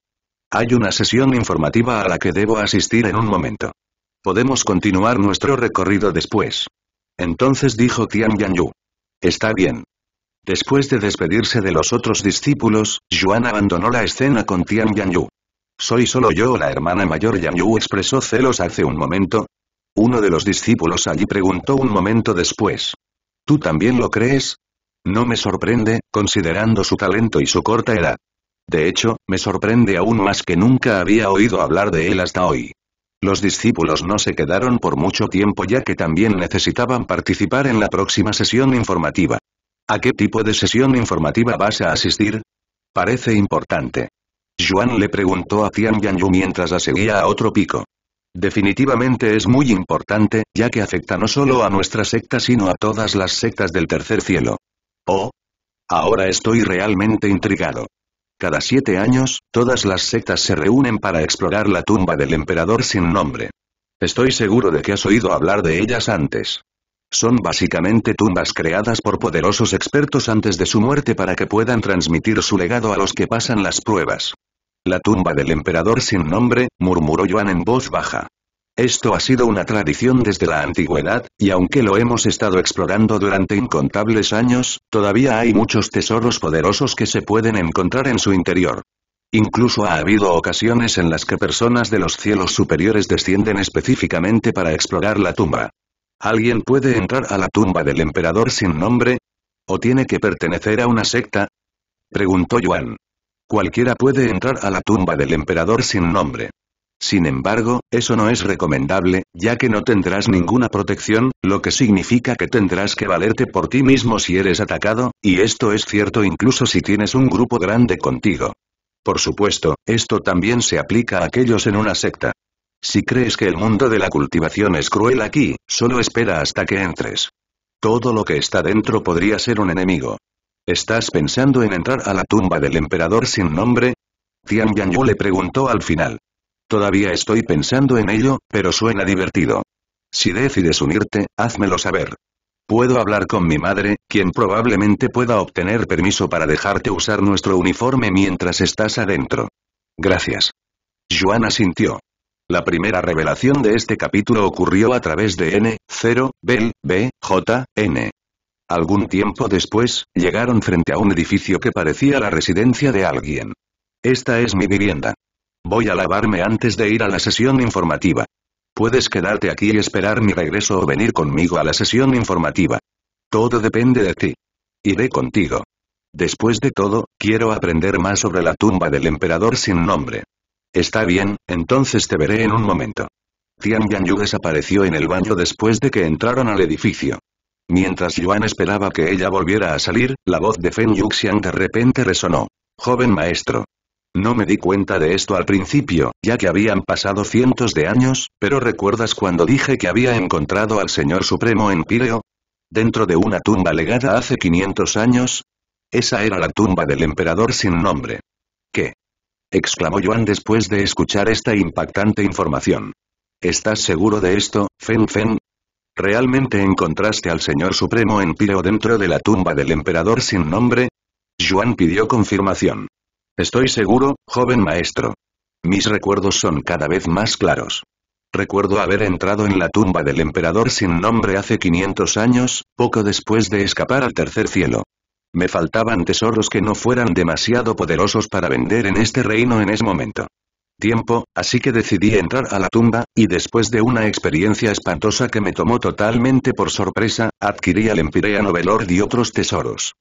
Hay una sesión informativa a la que debo asistir en un momento. Podemos continuar nuestro recorrido después. Entonces dijo Tian Yanyu. Está bien. Después de despedirse de los otros discípulos, Yuan abandonó la escena con Tian Yanyu. ¿Soy solo yo la hermana mayor Yanyu expresó celos hace un momento? Uno de los discípulos allí preguntó un momento después. ¿Tú también lo crees? No me sorprende, considerando su talento y su corta edad. De hecho, me sorprende aún más que nunca había oído hablar de él hasta hoy. Los discípulos no se quedaron por mucho tiempo ya que también necesitaban participar en la próxima sesión informativa. ¿A qué tipo de sesión informativa vas a asistir? Parece importante. Yuan le preguntó a Tian Yanyu mientras la seguía a otro pico. Definitivamente es muy importante, ya que afecta no solo a nuestra secta sino a todas las sectas del tercer cielo. Oh. Ahora estoy realmente intrigado. Cada siete años, todas las sectas se reúnen para explorar la tumba del emperador sin nombre. Estoy seguro de que has oído hablar de ellas antes. Son básicamente tumbas creadas por poderosos expertos antes de su muerte para que puedan transmitir su legado a los que pasan las pruebas. La tumba del emperador sin nombre, murmuró Joan en voz baja. Esto ha sido una tradición desde la antigüedad, y aunque lo hemos estado explorando durante incontables años, todavía hay muchos tesoros poderosos que se pueden encontrar en su interior. Incluso ha habido ocasiones en las que personas de los cielos superiores descienden específicamente para explorar la tumba. ¿Alguien puede entrar a la tumba del emperador sin nombre? ¿O tiene que pertenecer a una secta? Preguntó Yuan. Cualquiera puede entrar a la tumba del emperador sin nombre. Sin embargo, eso no es recomendable, ya que no tendrás ninguna protección, lo que significa que tendrás que valerte por ti mismo si eres atacado, y esto es cierto incluso si tienes un grupo grande contigo. Por supuesto, esto también se aplica a aquellos en una secta. Si crees que el mundo de la cultivación es cruel aquí, solo espera hasta que entres. Todo lo que está dentro podría ser un enemigo. ¿Estás pensando en entrar a la tumba del emperador sin nombre? Tian Yu le preguntó al final. Todavía estoy pensando en ello, pero suena divertido. Si decides unirte, házmelo saber. Puedo hablar con mi madre, quien probablemente pueda obtener permiso para dejarte usar nuestro uniforme mientras estás adentro. Gracias. Joana sintió. La primera revelación de este capítulo ocurrió a través de N, 0, Bell, B, J, N. Algún tiempo después, llegaron frente a un edificio que parecía la residencia de alguien. Esta es mi vivienda. Voy a lavarme antes de ir a la sesión informativa. Puedes quedarte aquí y esperar mi regreso o venir conmigo a la sesión informativa. Todo depende de ti. Iré contigo. Después de todo, quiero aprender más sobre la tumba del emperador sin nombre. Está bien, entonces te veré en un momento. Tian Yu desapareció en el baño después de que entraron al edificio. Mientras Yuan esperaba que ella volviera a salir, la voz de Feng Yuxiang de repente resonó. Joven maestro, no me di cuenta de esto al principio, ya que habían pasado cientos de años, pero ¿recuerdas cuando dije que había encontrado al Señor Supremo en Pireo? ¿Dentro de una tumba legada hace 500 años? Esa era la tumba del emperador sin nombre. ¿Qué? exclamó Yuan después de escuchar esta impactante información. ¿Estás seguro de esto, Fen Fen? ¿Realmente encontraste al Señor Supremo en Pireo dentro de la tumba del emperador sin nombre? Yuan pidió confirmación. Estoy seguro, joven maestro. Mis recuerdos son cada vez más claros. Recuerdo haber entrado en la tumba del emperador sin nombre hace 500 años, poco después de escapar al tercer cielo. Me faltaban tesoros que no fueran demasiado poderosos para vender en este reino en ese momento. Tiempo, así que decidí entrar a la tumba, y después de una experiencia espantosa que me tomó totalmente por sorpresa, adquirí al Empireano Velor y otros tesoros.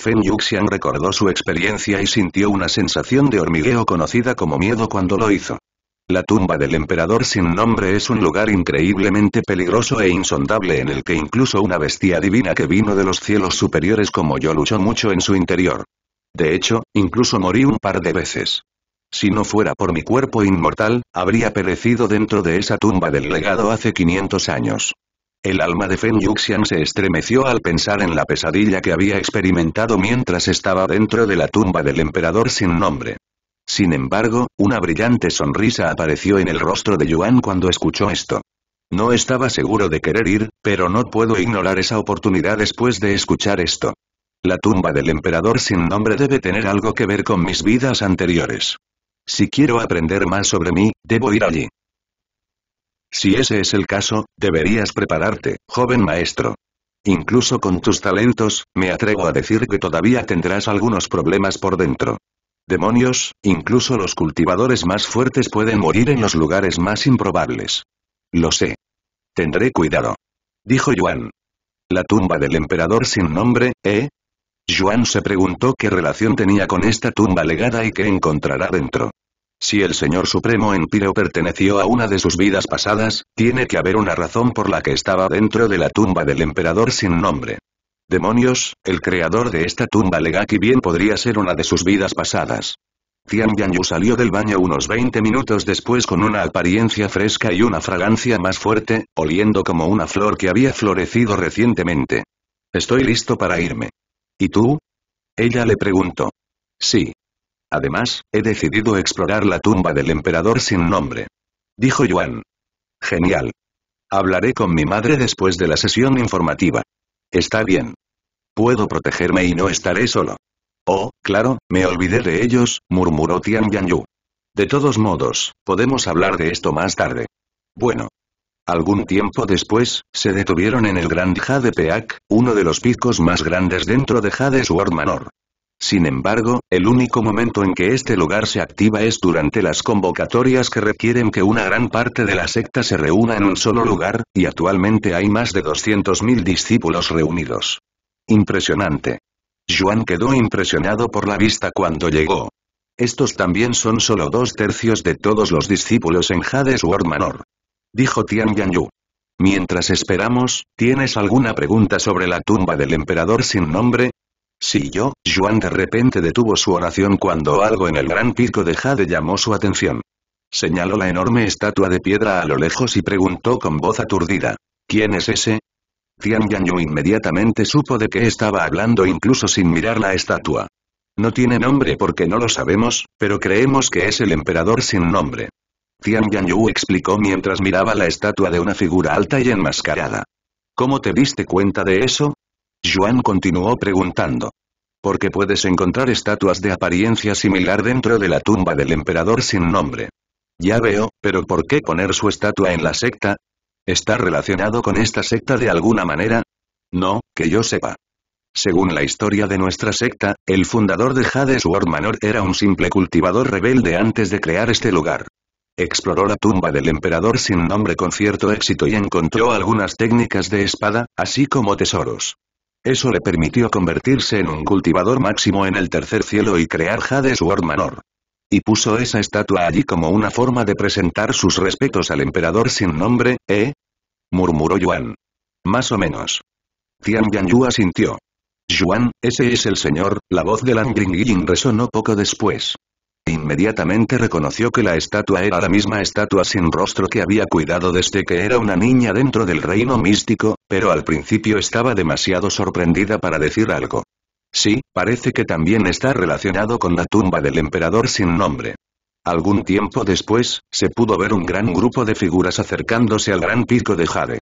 Feng Yuxiang recordó su experiencia y sintió una sensación de hormigueo conocida como miedo cuando lo hizo. La tumba del emperador sin nombre es un lugar increíblemente peligroso e insondable en el que incluso una bestia divina que vino de los cielos superiores como yo luchó mucho en su interior. De hecho, incluso morí un par de veces. Si no fuera por mi cuerpo inmortal, habría perecido dentro de esa tumba del legado hace 500 años. El alma de Fen Yuxian se estremeció al pensar en la pesadilla que había experimentado mientras estaba dentro de la tumba del emperador sin nombre. Sin embargo, una brillante sonrisa apareció en el rostro de Yuan cuando escuchó esto. No estaba seguro de querer ir, pero no puedo ignorar esa oportunidad después de escuchar esto. La tumba del emperador sin nombre debe tener algo que ver con mis vidas anteriores. Si quiero aprender más sobre mí, debo ir allí. Si ese es el caso, deberías prepararte, joven maestro. Incluso con tus talentos, me atrevo a decir que todavía tendrás algunos problemas por dentro. Demonios, incluso los cultivadores más fuertes pueden morir en los lugares más improbables. Lo sé. Tendré cuidado. Dijo Yuan. La tumba del emperador sin nombre, ¿eh? Yuan se preguntó qué relación tenía con esta tumba legada y qué encontrará dentro. Si el Señor Supremo Piro perteneció a una de sus vidas pasadas, tiene que haber una razón por la que estaba dentro de la tumba del emperador sin nombre. Demonios, el creador de esta tumba Legaki bien podría ser una de sus vidas pasadas. Tian Yu salió del baño unos 20 minutos después con una apariencia fresca y una fragancia más fuerte, oliendo como una flor que había florecido recientemente. Estoy listo para irme. ¿Y tú? Ella le preguntó. Sí. Además, he decidido explorar la tumba del emperador sin nombre. Dijo Yuan. Genial. Hablaré con mi madre después de la sesión informativa. Está bien. Puedo protegerme y no estaré solo. Oh, claro, me olvidé de ellos, murmuró Tian Yu. De todos modos, podemos hablar de esto más tarde. Bueno. Algún tiempo después, se detuvieron en el Gran Jade Peak, uno de los picos más grandes dentro de Jade Sword Manor. Sin embargo, el único momento en que este lugar se activa es durante las convocatorias que requieren que una gran parte de la secta se reúna en un solo lugar, y actualmente hay más de 200.000 discípulos reunidos. Impresionante. Juan quedó impresionado por la vista cuando llegó. Estos también son solo dos tercios de todos los discípulos en Hades World Manor. Dijo Tian Yanyu. Mientras esperamos, ¿tienes alguna pregunta sobre la tumba del emperador sin nombre? Si yo, Juan de repente detuvo su oración cuando algo en el gran pico de Jade llamó su atención. Señaló la enorme estatua de piedra a lo lejos y preguntó con voz aturdida. ¿Quién es ese? Tian Yu inmediatamente supo de qué estaba hablando incluso sin mirar la estatua. No tiene nombre porque no lo sabemos, pero creemos que es el emperador sin nombre. Tian Yu explicó mientras miraba la estatua de una figura alta y enmascarada. ¿Cómo te diste cuenta de eso? Juan continuó preguntando. ¿Por qué puedes encontrar estatuas de apariencia similar dentro de la tumba del emperador sin nombre. Ya veo, pero ¿por qué poner su estatua en la secta? ¿Está relacionado con esta secta de alguna manera? No, que yo sepa. Según la historia de nuestra secta, el fundador de Hades World Manor era un simple cultivador rebelde antes de crear este lugar. Exploró la tumba del emperador sin nombre con cierto éxito y encontró algunas técnicas de espada, así como tesoros. Eso le permitió convertirse en un cultivador máximo en el tercer cielo y crear Jade Sword Manor. Y puso esa estatua allí como una forma de presentar sus respetos al emperador sin nombre, ¿eh? murmuró Yuan. Más o menos. Tian Yu asintió. Yuan, ese es el señor, la voz de Lan Ying resonó poco después. Inmediatamente reconoció que la estatua era la misma estatua sin rostro que había cuidado desde que era una niña dentro del reino místico, pero al principio estaba demasiado sorprendida para decir algo. Sí, parece que también está relacionado con la tumba del emperador sin nombre. Algún tiempo después, se pudo ver un gran grupo de figuras acercándose al gran pico de Jade.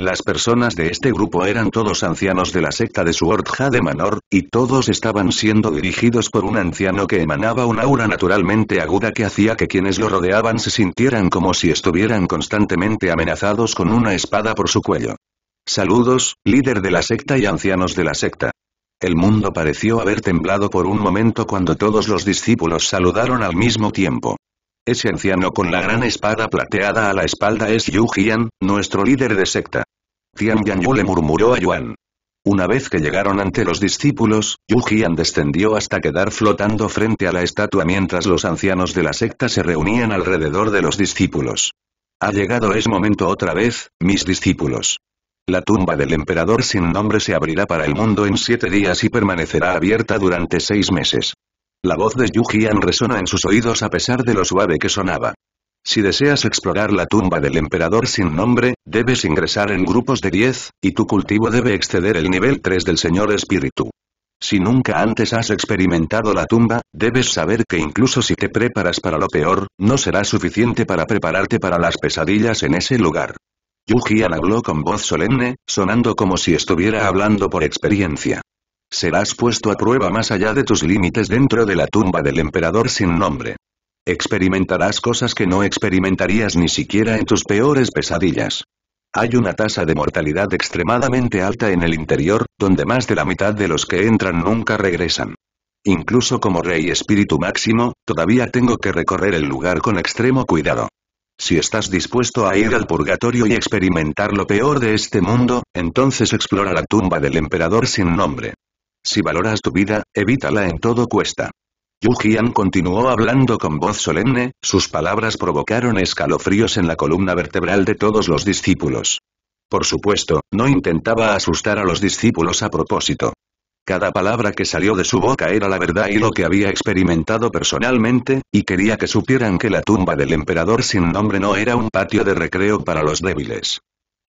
Las personas de este grupo eran todos ancianos de la secta de Sword de Manor, y todos estaban siendo dirigidos por un anciano que emanaba un aura naturalmente aguda que hacía que quienes lo rodeaban se sintieran como si estuvieran constantemente amenazados con una espada por su cuello. Saludos, líder de la secta y ancianos de la secta. El mundo pareció haber temblado por un momento cuando todos los discípulos saludaron al mismo tiempo. Ese anciano con la gran espada plateada a la espalda es Yu Jian, nuestro líder de secta. Tian Yu le murmuró a Yuan. Una vez que llegaron ante los discípulos, Yu Jian descendió hasta quedar flotando frente a la estatua mientras los ancianos de la secta se reunían alrededor de los discípulos. Ha llegado ese momento otra vez, mis discípulos. La tumba del emperador sin nombre se abrirá para el mundo en siete días y permanecerá abierta durante seis meses. La voz de Yu Jian resona en sus oídos a pesar de lo suave que sonaba. Si deseas explorar la tumba del emperador sin nombre, debes ingresar en grupos de 10, y tu cultivo debe exceder el nivel 3 del señor espíritu. Si nunca antes has experimentado la tumba, debes saber que incluso si te preparas para lo peor, no será suficiente para prepararte para las pesadillas en ese lugar. Yu habló con voz solemne, sonando como si estuviera hablando por experiencia. Serás puesto a prueba más allá de tus límites dentro de la tumba del emperador sin nombre. Experimentarás cosas que no experimentarías ni siquiera en tus peores pesadillas. Hay una tasa de mortalidad extremadamente alta en el interior, donde más de la mitad de los que entran nunca regresan. Incluso como rey espíritu máximo, todavía tengo que recorrer el lugar con extremo cuidado. Si estás dispuesto a ir al purgatorio y experimentar lo peor de este mundo, entonces explora la tumba del emperador sin nombre. Si valoras tu vida, evítala en todo cuesta. Yu Jian continuó hablando con voz solemne, sus palabras provocaron escalofríos en la columna vertebral de todos los discípulos. Por supuesto, no intentaba asustar a los discípulos a propósito. Cada palabra que salió de su boca era la verdad y lo que había experimentado personalmente, y quería que supieran que la tumba del emperador sin nombre no era un patio de recreo para los débiles.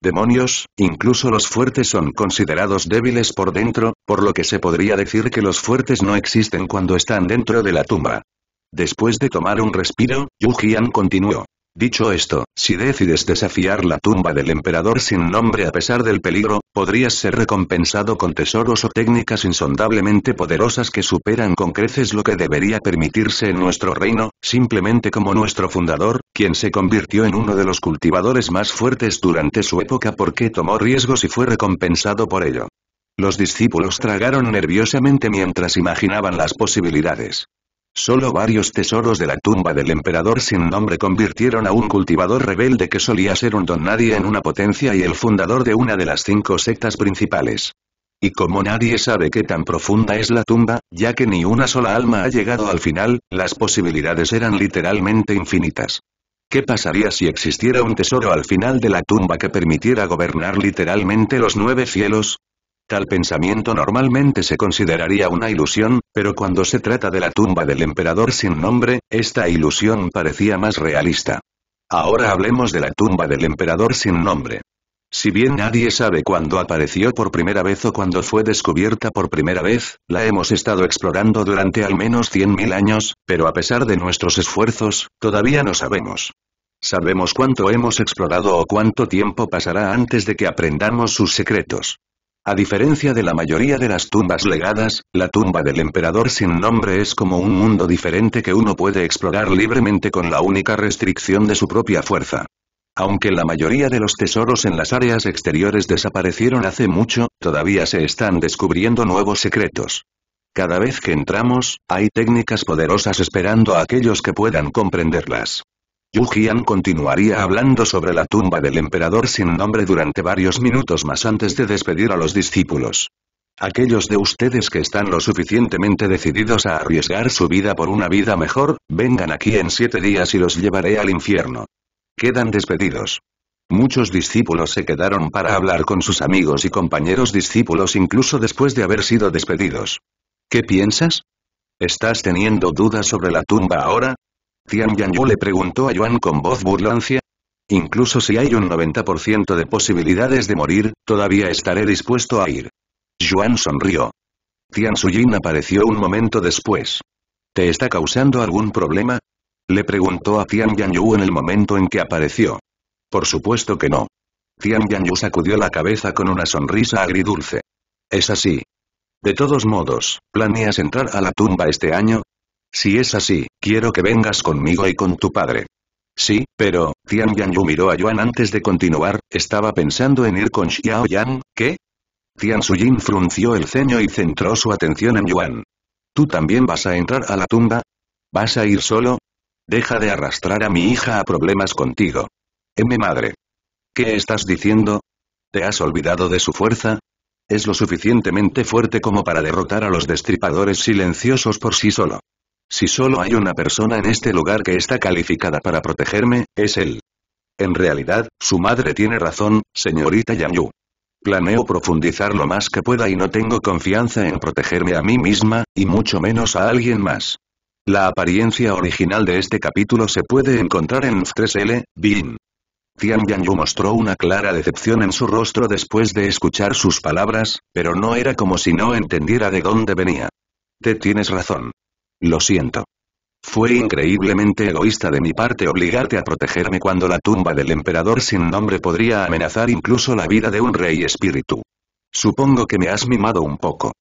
Demonios, incluso los fuertes son considerados débiles por dentro, por lo que se podría decir que los fuertes no existen cuando están dentro de la tumba. Después de tomar un respiro, Yu Jian continuó. Dicho esto, si decides desafiar la tumba del emperador sin nombre a pesar del peligro, podrías ser recompensado con tesoros o técnicas insondablemente poderosas que superan con creces lo que debería permitirse en nuestro reino, simplemente como nuestro fundador, quien se convirtió en uno de los cultivadores más fuertes durante su época porque tomó riesgos y fue recompensado por ello. Los discípulos tragaron nerviosamente mientras imaginaban las posibilidades. Solo varios tesoros de la tumba del emperador sin nombre convirtieron a un cultivador rebelde que solía ser un don nadie en una potencia y el fundador de una de las cinco sectas principales. Y como nadie sabe qué tan profunda es la tumba, ya que ni una sola alma ha llegado al final, las posibilidades eran literalmente infinitas. ¿Qué pasaría si existiera un tesoro al final de la tumba que permitiera gobernar literalmente los nueve cielos? Tal pensamiento normalmente se consideraría una ilusión, pero cuando se trata de la tumba del emperador sin nombre, esta ilusión parecía más realista. Ahora hablemos de la tumba del emperador sin nombre. Si bien nadie sabe cuándo apareció por primera vez o cuándo fue descubierta por primera vez, la hemos estado explorando durante al menos 100.000 años, pero a pesar de nuestros esfuerzos, todavía no sabemos. Sabemos cuánto hemos explorado o cuánto tiempo pasará antes de que aprendamos sus secretos. A diferencia de la mayoría de las tumbas legadas, la tumba del emperador sin nombre es como un mundo diferente que uno puede explorar libremente con la única restricción de su propia fuerza. Aunque la mayoría de los tesoros en las áreas exteriores desaparecieron hace mucho, todavía se están descubriendo nuevos secretos. Cada vez que entramos, hay técnicas poderosas esperando a aquellos que puedan comprenderlas. Yu continuaría hablando sobre la tumba del emperador sin nombre durante varios minutos más antes de despedir a los discípulos. Aquellos de ustedes que están lo suficientemente decididos a arriesgar su vida por una vida mejor, vengan aquí en siete días y los llevaré al infierno. Quedan despedidos. Muchos discípulos se quedaron para hablar con sus amigos y compañeros discípulos incluso después de haber sido despedidos. ¿Qué piensas? ¿Estás teniendo dudas sobre la tumba ahora? Tian Yu le preguntó a Yuan con voz burlancia. Incluso si hay un 90% de posibilidades de morir, todavía estaré dispuesto a ir. Yuan sonrió. Tian Suyin apareció un momento después. ¿Te está causando algún problema? Le preguntó a Tian Yu en el momento en que apareció. Por supuesto que no. Tian Yu sacudió la cabeza con una sonrisa agridulce. Es así. De todos modos, ¿planeas entrar a la tumba este año? Si es así, quiero que vengas conmigo y con tu padre. Sí, pero, Tian Yu miró a Yuan antes de continuar, estaba pensando en ir con Xiao Yang, ¿qué? Tian Suyin frunció el ceño y centró su atención en Yuan. ¿Tú también vas a entrar a la tumba? ¿Vas a ir solo? Deja de arrastrar a mi hija a problemas contigo. M madre. ¿Qué estás diciendo? ¿Te has olvidado de su fuerza? Es lo suficientemente fuerte como para derrotar a los destripadores silenciosos por sí solo. Si solo hay una persona en este lugar que está calificada para protegerme, es él. En realidad, su madre tiene razón, señorita Yu. Planeo profundizar lo más que pueda y no tengo confianza en protegerme a mí misma, y mucho menos a alguien más. La apariencia original de este capítulo se puede encontrar en F3L, Bin. Tian Yanyu mostró una clara decepción en su rostro después de escuchar sus palabras, pero no era como si no entendiera de dónde venía. Te tienes razón. Lo siento. Fue increíblemente egoísta de mi parte obligarte a protegerme cuando la tumba del emperador sin nombre podría amenazar incluso la vida de un rey espíritu. Supongo que me has mimado un poco.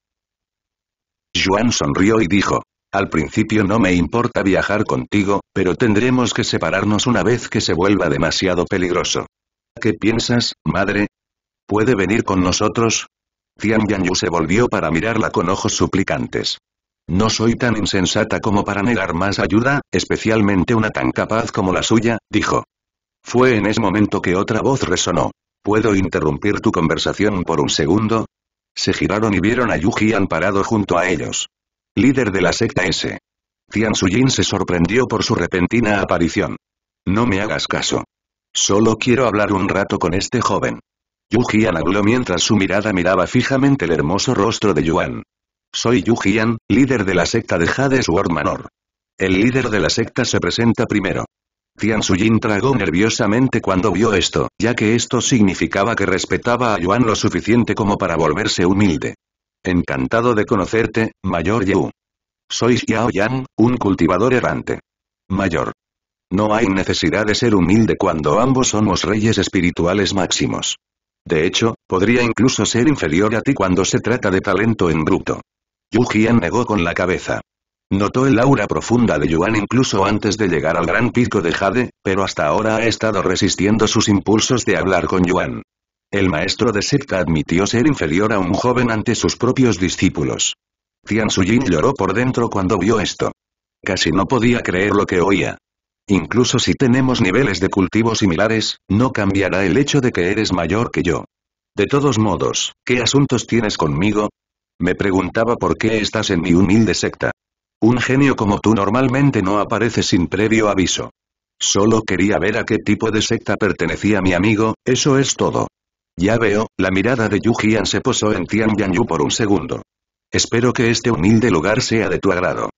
Juan sonrió y dijo, al principio no me importa viajar contigo, pero tendremos que separarnos una vez que se vuelva demasiado peligroso. ¿Qué piensas, madre? ¿Puede venir con nosotros? Tian Yu se volvió para mirarla con ojos suplicantes. No soy tan insensata como para negar más ayuda, especialmente una tan capaz como la suya, dijo. Fue en ese momento que otra voz resonó. ¿Puedo interrumpir tu conversación por un segundo? Se giraron y vieron a Yuji parado junto a ellos. Líder de la secta S. Tian Suyin se sorprendió por su repentina aparición. No me hagas caso. Solo quiero hablar un rato con este joven. Yuji habló mientras su mirada miraba fijamente el hermoso rostro de Yuan. Soy Yu Jian, líder de la secta de Hades Sword Manor. El líder de la secta se presenta primero. Tian Suyin tragó nerviosamente cuando vio esto, ya que esto significaba que respetaba a Yuan lo suficiente como para volverse humilde. Encantado de conocerte, Mayor Yu. Soy Xiao Yan, un cultivador errante. Mayor. No hay necesidad de ser humilde cuando ambos somos reyes espirituales máximos. De hecho, podría incluso ser inferior a ti cuando se trata de talento en bruto. Yu Jian negó con la cabeza. Notó el aura profunda de Yuan incluso antes de llegar al gran pico de Jade, pero hasta ahora ha estado resistiendo sus impulsos de hablar con Yuan. El maestro de secta admitió ser inferior a un joven ante sus propios discípulos. Tian Suyin lloró por dentro cuando vio esto. Casi no podía creer lo que oía. Incluso si tenemos niveles de cultivo similares, no cambiará el hecho de que eres mayor que yo. De todos modos, ¿qué asuntos tienes conmigo? Me preguntaba por qué estás en mi humilde secta. Un genio como tú normalmente no aparece sin previo aviso. Solo quería ver a qué tipo de secta pertenecía mi amigo, eso es todo. Ya veo, la mirada de Yu Jian se posó en Tian Yu por un segundo. Espero que este humilde lugar sea de tu agrado.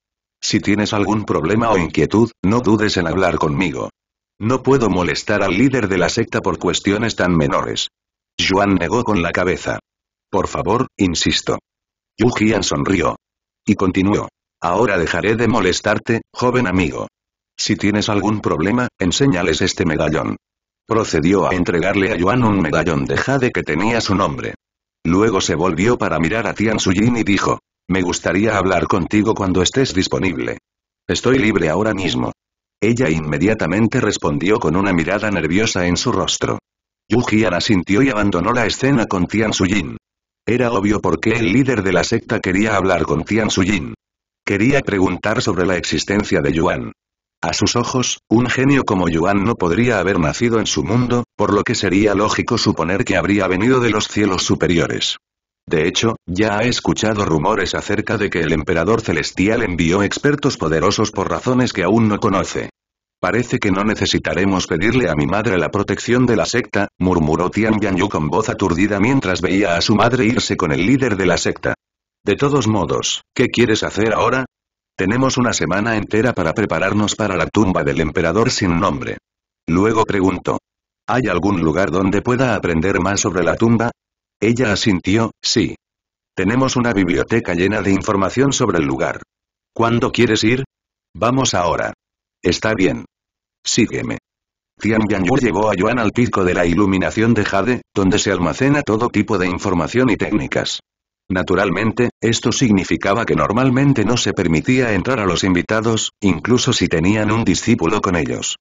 Si tienes algún problema o inquietud, no dudes en hablar conmigo. No puedo molestar al líder de la secta por cuestiones tan menores. Yuan negó con la cabeza. Por favor, insisto. Yu sonrió. Y continuó. Ahora dejaré de molestarte, joven amigo. Si tienes algún problema, enséñales este medallón. Procedió a entregarle a Yuan un medallón de jade que tenía su nombre. Luego se volvió para mirar a Tian Suyin y dijo. Me gustaría hablar contigo cuando estés disponible. Estoy libre ahora mismo. Ella inmediatamente respondió con una mirada nerviosa en su rostro. Yu asintió y abandonó la escena con Tian Suyin. Era obvio por qué el líder de la secta quería hablar con Tian Suyin. Quería preguntar sobre la existencia de Yuan. A sus ojos, un genio como Yuan no podría haber nacido en su mundo, por lo que sería lógico suponer que habría venido de los cielos superiores. De hecho, ya ha escuchado rumores acerca de que el emperador celestial envió expertos poderosos por razones que aún no conoce. Parece que no necesitaremos pedirle a mi madre la protección de la secta, murmuró Tian Yu con voz aturdida mientras veía a su madre irse con el líder de la secta. De todos modos, ¿qué quieres hacer ahora? Tenemos una semana entera para prepararnos para la tumba del emperador sin nombre. Luego preguntó. ¿Hay algún lugar donde pueda aprender más sobre la tumba? Ella asintió, sí. Tenemos una biblioteca llena de información sobre el lugar. ¿Cuándo quieres ir? Vamos ahora. Está bien. Sígueme. Tian Yu llevó a Yuan al pico de la iluminación de Jade, donde se almacena todo tipo de información y técnicas. Naturalmente, esto significaba que normalmente no se permitía entrar a los invitados, incluso si tenían un discípulo con ellos.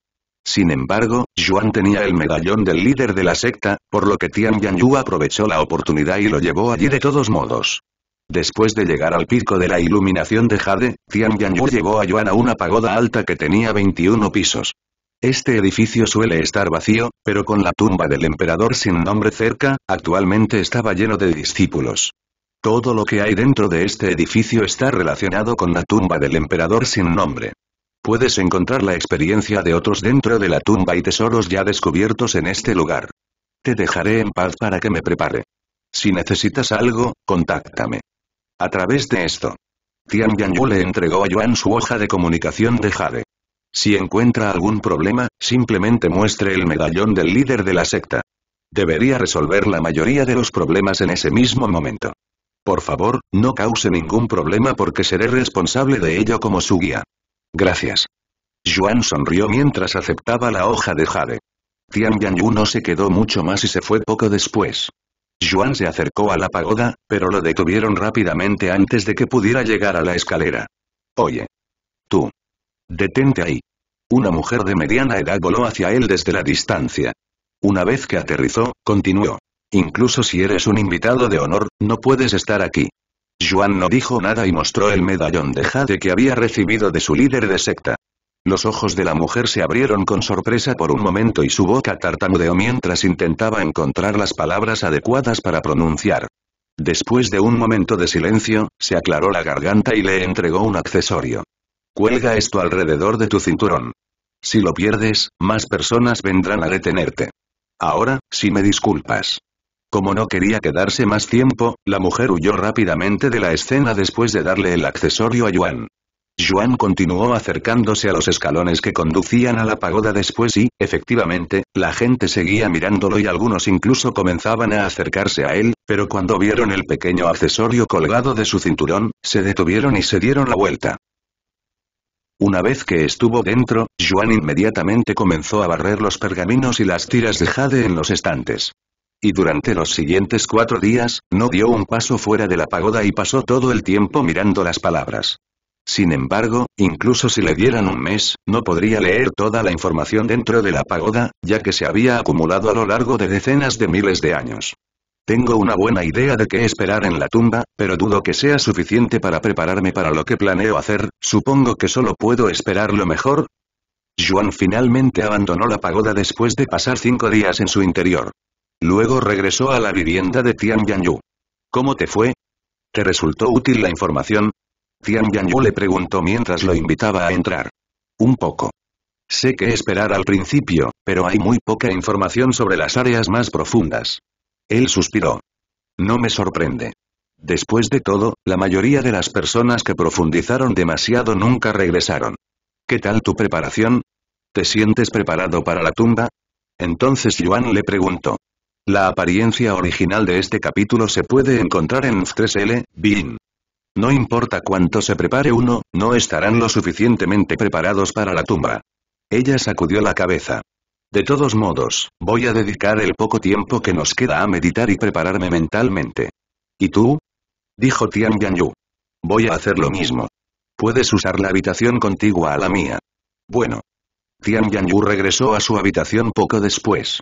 Sin embargo, Yuan tenía el medallón del líder de la secta, por lo que Tian Yu aprovechó la oportunidad y lo llevó allí de todos modos. Después de llegar al pico de la iluminación de Jade, Tian Yu llevó a Yuan a una pagoda alta que tenía 21 pisos. Este edificio suele estar vacío, pero con la tumba del emperador sin nombre cerca, actualmente estaba lleno de discípulos. Todo lo que hay dentro de este edificio está relacionado con la tumba del emperador sin nombre. Puedes encontrar la experiencia de otros dentro de la tumba y tesoros ya descubiertos en este lugar. Te dejaré en paz para que me prepare. Si necesitas algo, contáctame. A través de esto, Tian Yu le entregó a Yuan su hoja de comunicación de Jade. Si encuentra algún problema, simplemente muestre el medallón del líder de la secta. Debería resolver la mayoría de los problemas en ese mismo momento. Por favor, no cause ningún problema porque seré responsable de ello como su guía. Gracias. Yuan sonrió mientras aceptaba la hoja de Jade. Tian Yu no se quedó mucho más y se fue poco después. Juan se acercó a la pagoda, pero lo detuvieron rápidamente antes de que pudiera llegar a la escalera. Oye. Tú. Detente ahí. Una mujer de mediana edad voló hacia él desde la distancia. Una vez que aterrizó, continuó. Incluso si eres un invitado de honor, no puedes estar aquí. Juan no dijo nada y mostró el medallón de jade que había recibido de su líder de secta. Los ojos de la mujer se abrieron con sorpresa por un momento y su boca tartamudeó mientras intentaba encontrar las palabras adecuadas para pronunciar. Después de un momento de silencio, se aclaró la garganta y le entregó un accesorio. Cuelga esto alrededor de tu cinturón. Si lo pierdes, más personas vendrán a detenerte. Ahora, si me disculpas. Como no quería quedarse más tiempo, la mujer huyó rápidamente de la escena después de darle el accesorio a Yuan. Juan continuó acercándose a los escalones que conducían a la pagoda después y, efectivamente, la gente seguía mirándolo y algunos incluso comenzaban a acercarse a él, pero cuando vieron el pequeño accesorio colgado de su cinturón, se detuvieron y se dieron la vuelta. Una vez que estuvo dentro, Juan inmediatamente comenzó a barrer los pergaminos y las tiras de jade en los estantes. Y durante los siguientes cuatro días, no dio un paso fuera de la pagoda y pasó todo el tiempo mirando las palabras. Sin embargo, incluso si le dieran un mes, no podría leer toda la información dentro de la pagoda, ya que se había acumulado a lo largo de decenas de miles de años. Tengo una buena idea de qué esperar en la tumba, pero dudo que sea suficiente para prepararme para lo que planeo hacer, supongo que solo puedo esperar lo mejor. Juan finalmente abandonó la pagoda después de pasar cinco días en su interior. Luego regresó a la vivienda de Tian Yu. ¿Cómo te fue? ¿Te resultó útil la información? Tian Yanyu le preguntó mientras lo invitaba a entrar. Un poco. Sé que esperar al principio, pero hay muy poca información sobre las áreas más profundas. Él suspiró. No me sorprende. Después de todo, la mayoría de las personas que profundizaron demasiado nunca regresaron. ¿Qué tal tu preparación? ¿Te sientes preparado para la tumba? Entonces Yuan le preguntó. La apariencia original de este capítulo se puede encontrar en 3L, Bin. No importa cuánto se prepare uno, no estarán lo suficientemente preparados para la tumba. Ella sacudió la cabeza. De todos modos, voy a dedicar el poco tiempo que nos queda a meditar y prepararme mentalmente. ¿Y tú? Dijo Tian Yu. Voy a hacer lo mismo. Puedes usar la habitación contigua a la mía. Bueno. Tian Yu regresó a su habitación poco después.